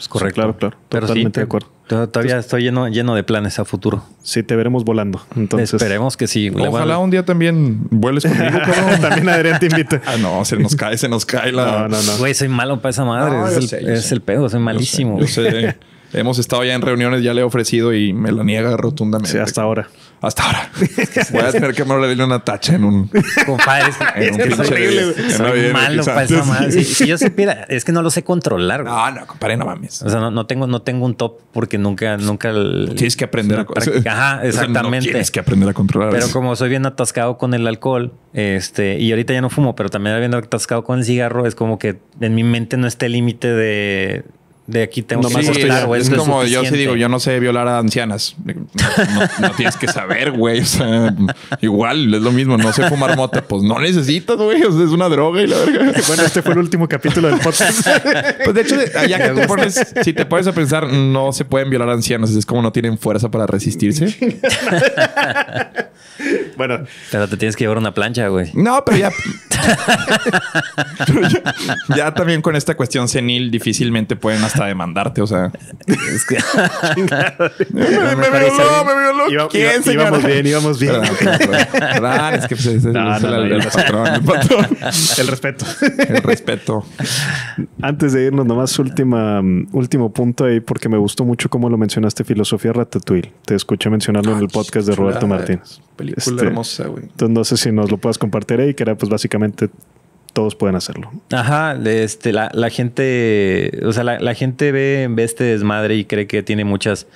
correcto. claro, claro. Totalmente de acuerdo. Todavía estoy lleno, lleno de planes a futuro. Sí, te veremos volando. Entonces, esperemos que sí. Ojalá un día también vueles conmigo, también Adrián te invite. ah, no, se nos cae, se nos cae No, no, no. Güey, soy malo para esa madre. es, el, pedo, soy malísimo. No sé, Hemos estado ya en reuniones, ya le he ofrecido y me la niega rotundamente. Sí, hasta ahora. Hasta ahora. Voy a tener que me de una tacha en un. Compadre, en un malo Si, yo supiera, es que no lo sé controlar. ah No, no, compadre, no mames. O sea, no, tengo, no tengo un top porque nunca, nunca. tienes que aprender a controlar. Ajá, exactamente. no tienes que aprender a controlar. Pero como soy bien atascado con el alcohol, este, y ahorita ya no fumo, pero también habiendo atascado con el cigarro, es como que en mi mente no está el límite de de aquí tengo sí, es, como yo sí digo, yo no sé violar a ancianas. No, tienes que saber, güey. O sea, igual es lo mismo. No sé fumar mota, pues no necesitas, güey. es una droga y la Bueno, este fue el último capítulo del podcast. pues de hecho, ya que pones, si te pones a pensar, no se pueden violar ancianas ancianos. Es como no tienen fuerza para resistirse. bueno, pero te tienes que llevar una plancha, güey. No, pero ya ya, también con esta cuestión senil difícilmente pueden hasta demandarte, o sea. me, me, violó, me violó. iba, íbamos bien, íbamos bien. es que el, respeto. el respeto. Antes de irnos, nomás última, mm, último punto ahí, porque me gustó mucho cómo lo mencionaste, filosofía ratatouille. Te escuché mencionarlo en el ah, podcast de Roberto Martínez película este, hermosa, güey. Entonces no sé si nos lo puedas compartir ahí, que era pues básicamente todos pueden hacerlo. Ajá, este, la, la gente, o sea, la, gente ve, este desmadre y cree que tiene muchas,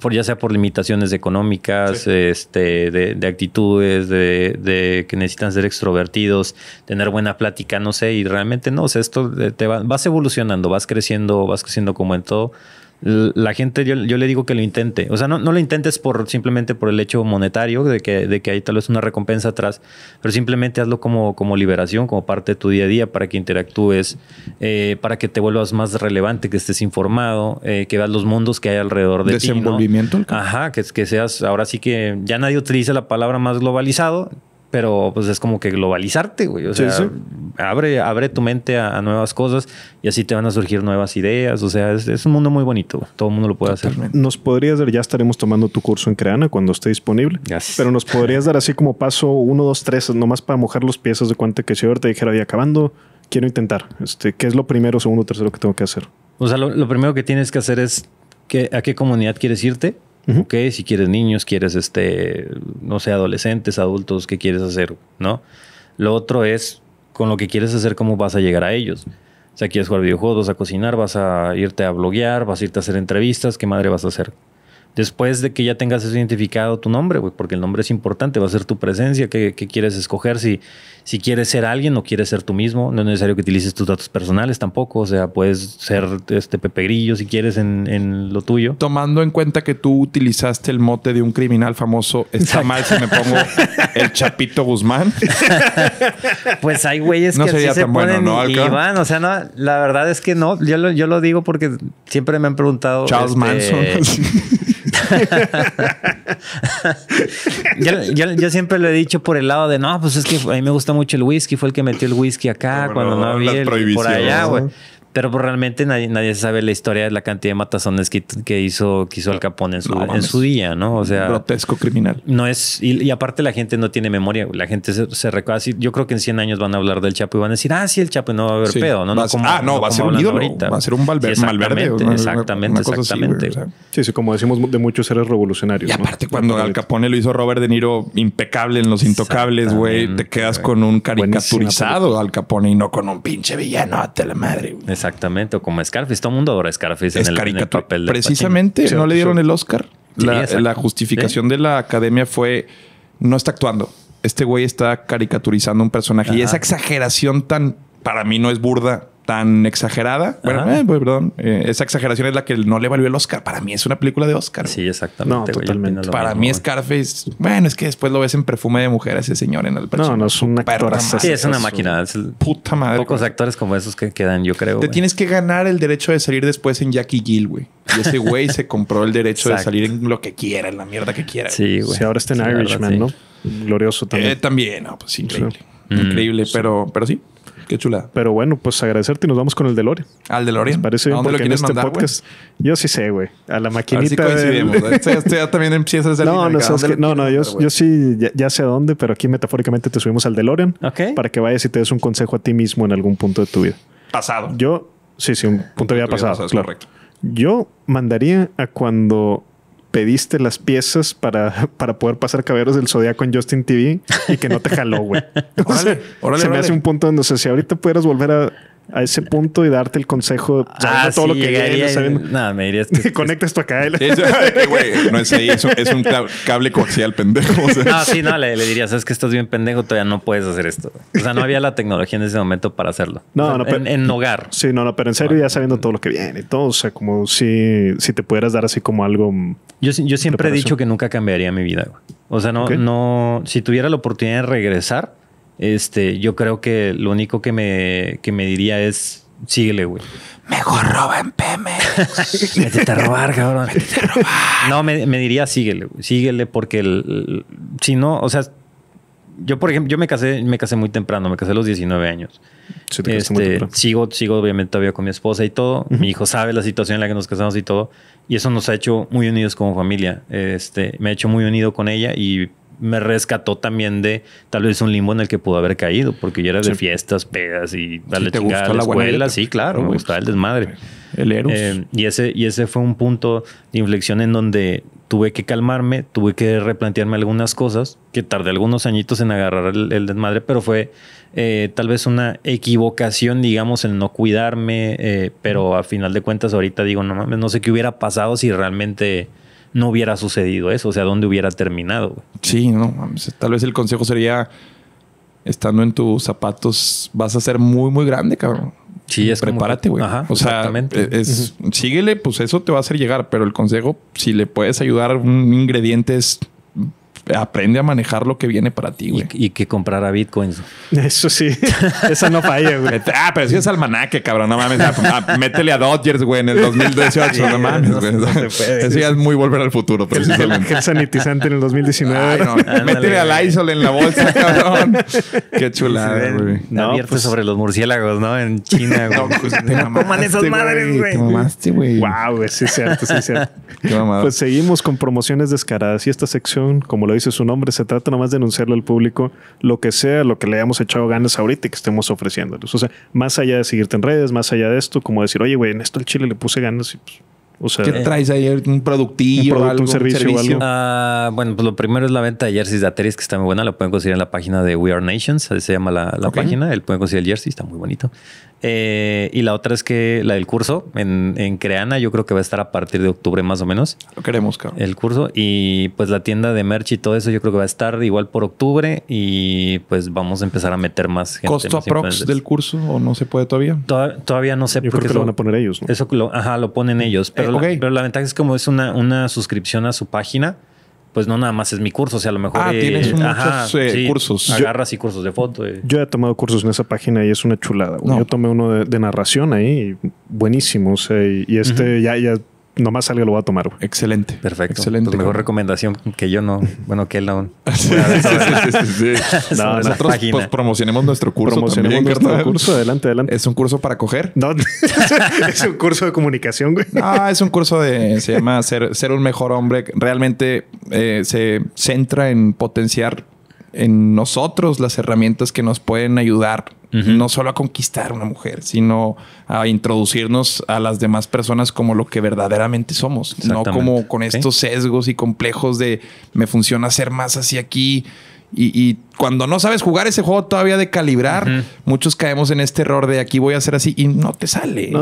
por, ya sea por limitaciones económicas, este, de, de actitudes, de, de, que necesitan ser extrovertidos, tener buena plática, no sé, y realmente no, o sea, esto eh, te vas evolucionando, vas creciendo, vas creciendo como en todo la gente, yo, le digo que lo intente. O sea, no, lo intentes por simplemente por el hecho monetario de que, de que hay tal vez una recompensa atrás, pero simplemente hazlo como, como liberación, como parte de tu día a día, para que interactúes, eh, para que te vuelvas más relevante, que estés informado, eh, que veas los mundos que hay alrededor de ti. Desenvolvimiento. Ajá, que, que seas, ahora sí que ya nadie utiliza la palabra más globalizado, pero pues es como que globalizarte, güey. O sea, Abre, abre tu mente a, nuevas cosas y así te van a surgir nuevas ideas. O sea, es, un mundo muy bonito. Todo el mundo lo puede hacer. Nos podrías dar, ya estaremos tomando tu curso en Creana cuando esté disponible. Pero nos podrías dar así como paso uno, dos, tres, nomás para mojar los piezas de cuánto que si te dijera, y acabando, quiero intentar. Este, ¿Qué es lo primero, segundo, tercero que tengo que hacer? O sea, lo, lo primero que tienes que hacer es que, a qué comunidad quieres irte si quieres niños, quieres este, no sé, adolescentes, adultos, ¿qué quieres hacer? ¿No? Lo otro es con lo que quieres hacer, cómo vas a llegar a ellos. O sea, quieres jugar videojuegos, vas a cocinar, vas a irte a bloguear, vas a irte a hacer entrevistas, ¿qué madre vas a hacer? Después de que ya tengas identificado tu nombre, güey, porque el nombre es importante, va a ser tu presencia, qué, quieres escoger, si, si quieres ser alguien o quieres ser tú mismo, no es necesario que utilices tus datos personales tampoco, o sea, puedes ser este Pepe Grillo si quieres en, en lo tuyo. Tomando en cuenta que tú utilizaste el mote de un criminal famoso, está mal si me pongo el Chapito Guzmán. pues hay güeyes que sería bueno, ¿no? o sea, no, la verdad es que no, yo lo, yo lo digo porque siempre me han preguntado... Charles este, Manson. yo, siempre lo he dicho por el lado de no, pues es que a mí me gusta mucho el whisky, fue el que metió el whisky acá cuando no había por allá, güey. Pero pues, realmente nadie, nadie sabe la historia de la cantidad de matazones que, que hizo, que hizo Al Capone en su, día, ¿no? O sea... Grotesco criminal. No es... Y, aparte la gente no tiene memoria. La gente se, recuerda... Así, yo creo que en 100 años van a hablar del Chapo y van a decir, ah, sí, el Chapo no va a haber pedo, ¿no? no como, ah, no, va a ser ah, un ídolo. Va a ser un Valverde. exactamente, exactamente. Sí, sí, como decimos de muchos seres revolucionarios. Y aparte cuando Al Capone lo hizo Robert De Niro impecable en Los Intocables, güey, te quedas con un caricaturizado Al Capone y no con un pinche villano. a la madre. Exactamente, o como Scarface. Todo el mundo adora Scarface en, el, papel Precisamente, ¿no le dieron el Oscar? La, justificación de la academia fue, no está actuando. Este güey está caricaturizando un personaje. Y esa exageración tan, para mí no es burda, tan exagerada. Bueno, eh, pues, perdón. Eh, esa exageración es la que no le valió el Oscar. Para mí es una película de Oscar. Sí, exactamente. totalmente. Para mí Scarface, bueno, es que después lo ves en Perfume de Mujer ese señor en el personaje No, no es un Sí, es una máquina. Puta madre. Pocos actores como esos que quedan, yo creo. Te tienes que ganar el derecho de salir después en Jackie Gill, güey. Y ese güey se compró el derecho de salir en lo que quiera, en la mierda que quiera. Sí, güey. ahora está en Irishman, ¿no? Glorioso eh, también. también, no, pues increíble. Mm, increíble, pero, pero sí. Qué chula. Pero bueno, pues agradecerte y nos vamos con el DeLorean. Al DeLorean. parece ¿A dónde lo quieres este mandar, podcast. Yo sí sé, güey. A la maquinita. de... coincidimos. Este, este ya también empieza a No, no, no, no, yo, sí ya, sé a dónde, pero aquí metafóricamente te subimos al DeLorean. Para que vayas y te des un consejo a ti mismo en algún punto de tu vida. Pasado. Yo, sí, sí, un punto de vida pasado. pasado claro. Correcto. Yo mandaría a cuando pediste las piezas para, para poder pasar caberos del Zodíaco en Justin TV y que no te jaló, güey. se me hace un punto donde, si ahorita pudieras volver a a ese punto y darte el consejo ah, todo lo que llegaría. Nada, no, me dirías conectas tú acá. no es es un, es un cable coaxial pendejo. No, sí, no, le, dirías, es que estás bien pendejo, todavía no puedes hacer esto. O sea, no había la tecnología en ese momento para hacerlo. No, no, pero, en, hogar. Sí, no, no, pero en serio, ya sabiendo todo lo que viene y todo, o sea, como si, si te pudieras dar así como algo. Mm, yo, yo siempre he dicho que nunca cambiaría mi vida. Güey. O sea, no, no, si tuviera la oportunidad de regresar, este, yo creo que lo único que me, que me diría es, síguele, güey. Mejor roba en Pemex. Métete a robar, cabrón. Métete a robar. No, me, me diría, síguele, Síguele porque si no, o sea, yo, por ejemplo, yo me casé, me casé muy temprano, me casé a los 19 años. Sí, te este, muy Sigo, sigo obviamente todavía con mi esposa y todo. Mi hijo sabe la situación en la que nos casamos y todo. Y eso nos ha hecho muy unidos como familia. Este, me ha hecho muy unido con ella y me rescató también de tal vez un limbo en el que pudo haber caído, porque yo era de fiestas, pedas y dale sí, a la, escuela. Sí, claro, me pues, gustaba el desmadre. El eh, y, ese, y ese fue un punto de inflexión en donde tuve que calmarme, tuve que replantearme algunas cosas, que tardé algunos añitos en agarrar el, desmadre, pero fue eh, tal vez una equivocación, digamos, el no cuidarme, eh, pero a final de cuentas ahorita digo, no mames, no sé qué hubiera pasado si realmente no hubiera sucedido eso, o sea, dónde hubiera terminado. Sí, no, tal vez el consejo sería, estando en tus zapatos, vas a ser muy, muy grande, cabrón. Sí, es Prepárate, güey. O sea, exactamente. E-, es, síguele, pues eso te va a hacer llegar, pero el consejo, si le puedes ayudar, un ingrediente es aprende a manejar lo que viene para ti, güey. Y, y que a bitcoins. Eso sí, eso no falla, güey. ah, pero si es almanaque, cabrón, no mames. Pues, ah, métele a Dodgers, güey, en el 2018, no mames, güey. ya es muy volver al futuro, precisamente. El sanitizante en el 2019. métele al Lysol en la bolsa, cabrón. Qué chulada, güey. No, Abierto pues, sobre los murciélagos, ¿no? En China, güey. Pues, no, esas madres, güey. mamaste, güey. Wow, es cierto, sí es cierto. Pues seguimos con promociones descaradas y esta sección, como lo dice su nombre, se trata nomás de denunciarlo al público lo que sea, lo que le hayamos echado ganas ahorita y que estemos ofreciéndoles. O sea, más allá de seguirte en redes, más allá de esto, como decir, oye, güey, en esto el chile le puse ganas y pues o sea, ¿Qué eh, traes ahí? ¿Un productivo, Un, algo, un servicio, O algo? Ah, bueno, pues lo primero es la venta de jerseys de Ateris, que está muy buena. Lo pueden conseguir en la página de We Are Nations, así se llama la, la página. El pueden conseguir el jersey, está muy bonito. Eh, y la otra es que la del curso en, en, Creana, yo creo que va a estar a partir de octubre más o menos. Lo queremos, cabrón. El curso y pues la tienda de merch y todo eso, yo creo que va a estar igual por octubre y pues vamos a empezar a meter más gente. ¿Costo aprox del curso o no se puede todavía? todavía no sé. Yo creo que lo, van a poner ellos. Eso ajá, lo ponen ellos. Pero eh, pero, la, ventaja es como es una, una suscripción a su página pues no nada más es mi curso, o sea, a lo mejor ah, tienes eh, muchos eh, cursos. Agarras y cursos de foto. Eh. Yo he tomado cursos en esa página y es una chulada. Yo tomé uno de, narración ahí, buenísimo. O sea, y, este ya, ya nomás salga, lo va a tomar. Excelente. Perfecto. Pues Excelente. mejor recomendación que yo no. Bueno, que él no. nosotros pues, promocionemos nuestro curso. Promocionemos nuestro curso. Adelante, adelante. ¿Es un curso para coger? No, es un curso de comunicación, güey. Ah, es un curso de. Se llama Ser, un mejor hombre. Realmente eh, se centra en potenciar en nosotros las herramientas que nos pueden ayudar no solo a conquistar una mujer, sino a introducirnos a las demás personas como lo que verdaderamente somos, no como con estos sesgos y complejos de me funciona ser más así aquí, y, cuando no sabes jugar ese juego todavía de calibrar, muchos caemos en este error de aquí voy a hacer así y no te sale.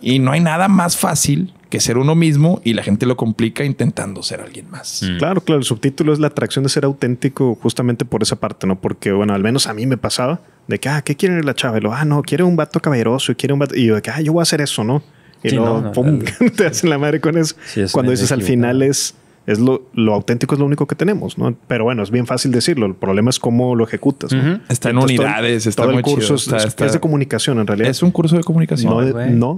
y no hay nada más fácil que ser uno mismo y la gente lo complica intentando ser alguien más. Mm. Claro, claro, el subtítulo es la atracción de ser auténtico justamente por esa parte, ¿no? Porque, bueno, al menos a mí me pasaba de que, ah, ¿qué quiere la chava? ah, no, quiere un vato caballeroso y quiere un vato... Y yo, de que, ah, yo voy a hacer eso, ¿no? Y no, te hacen la madre con eso Cuando dices al final es es lo, auténtico es lo único que tenemos, ¿no? Pero bueno, es bien fácil decirlo. El problema es cómo lo ejecutas. Está en unidades, está muy Es, de comunicación en realidad. Es un curso de comunicación. No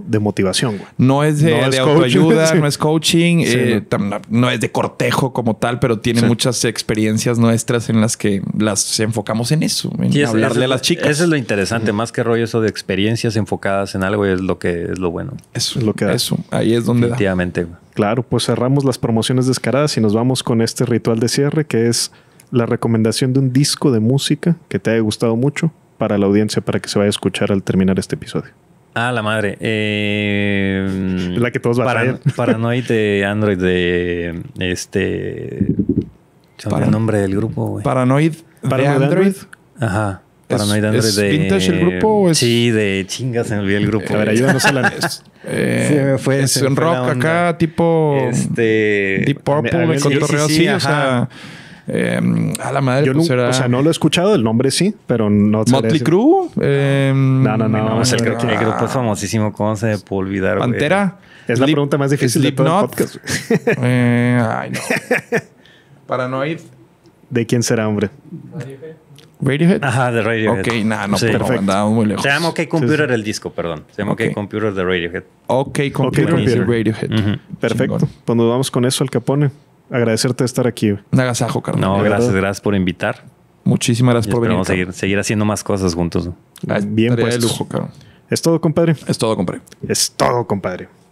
de, motivación. No es de, ayuda autoayuda, no es coaching, eh, no. es de cortejo como tal, pero tiene muchas experiencias nuestras en las que las enfocamos en eso, en hablarle a las chicas. Eso es lo interesante, más que rollo eso de experiencias enfocadas en algo es lo que es lo bueno. Eso es lo que da. Eso, ahí es donde. efectivamente, Da. Claro, pues cerramos las promociones descaradas y nos vamos con este ritual de cierre que es la recomendación de un disco de música que te haya gustado mucho para la audiencia para que se vaya a escuchar al terminar este episodio. Ah, la madre. Eh, la que todos Paranoid de Android de este. es el nombre del grupo, Paranoid, de Android. Ajá. Paranoid ¿Es de. ¿Vintage el grupo es.? Sí, de chingas, en me olvidó el grupo. A ver, ayúdanos a eh, la. eh, fue, en rock acá, tipo. Este. Deep Purple, el sí, así, o sea. Em, a la madre, pues era... O sea, no lo he escuchado, el nombre sí, pero no ¿Motley Crue? Em, no, no, no. el, grupo es famosísimo. ¿Cómo se puede olvidar? ¿Pantera? Es la pregunta más difícil Sleep podcast. Eh, ay, no. Paranoid. ¿De quién será, hombre? Radiohead. Ajá, de Radiohead. Ok, nada, no, sí. pero andábamos muy lejos. Se llama OK Computer el disco, perdón. Se llama OK, Computer de Radiohead. OK Computer, okay, computer. Radiohead. Perfecto. Cuando Pues nos vamos con eso, el Capone. Agradecerte de estar aquí. Un agasajo, carnal. No, gracias, gracias por invitar. Muchísimas gracias por venir. Vamos a seguir, haciendo más cosas juntos. Bien, pues. Es todo, compadre. Es todo, compadre. Es todo, compadre.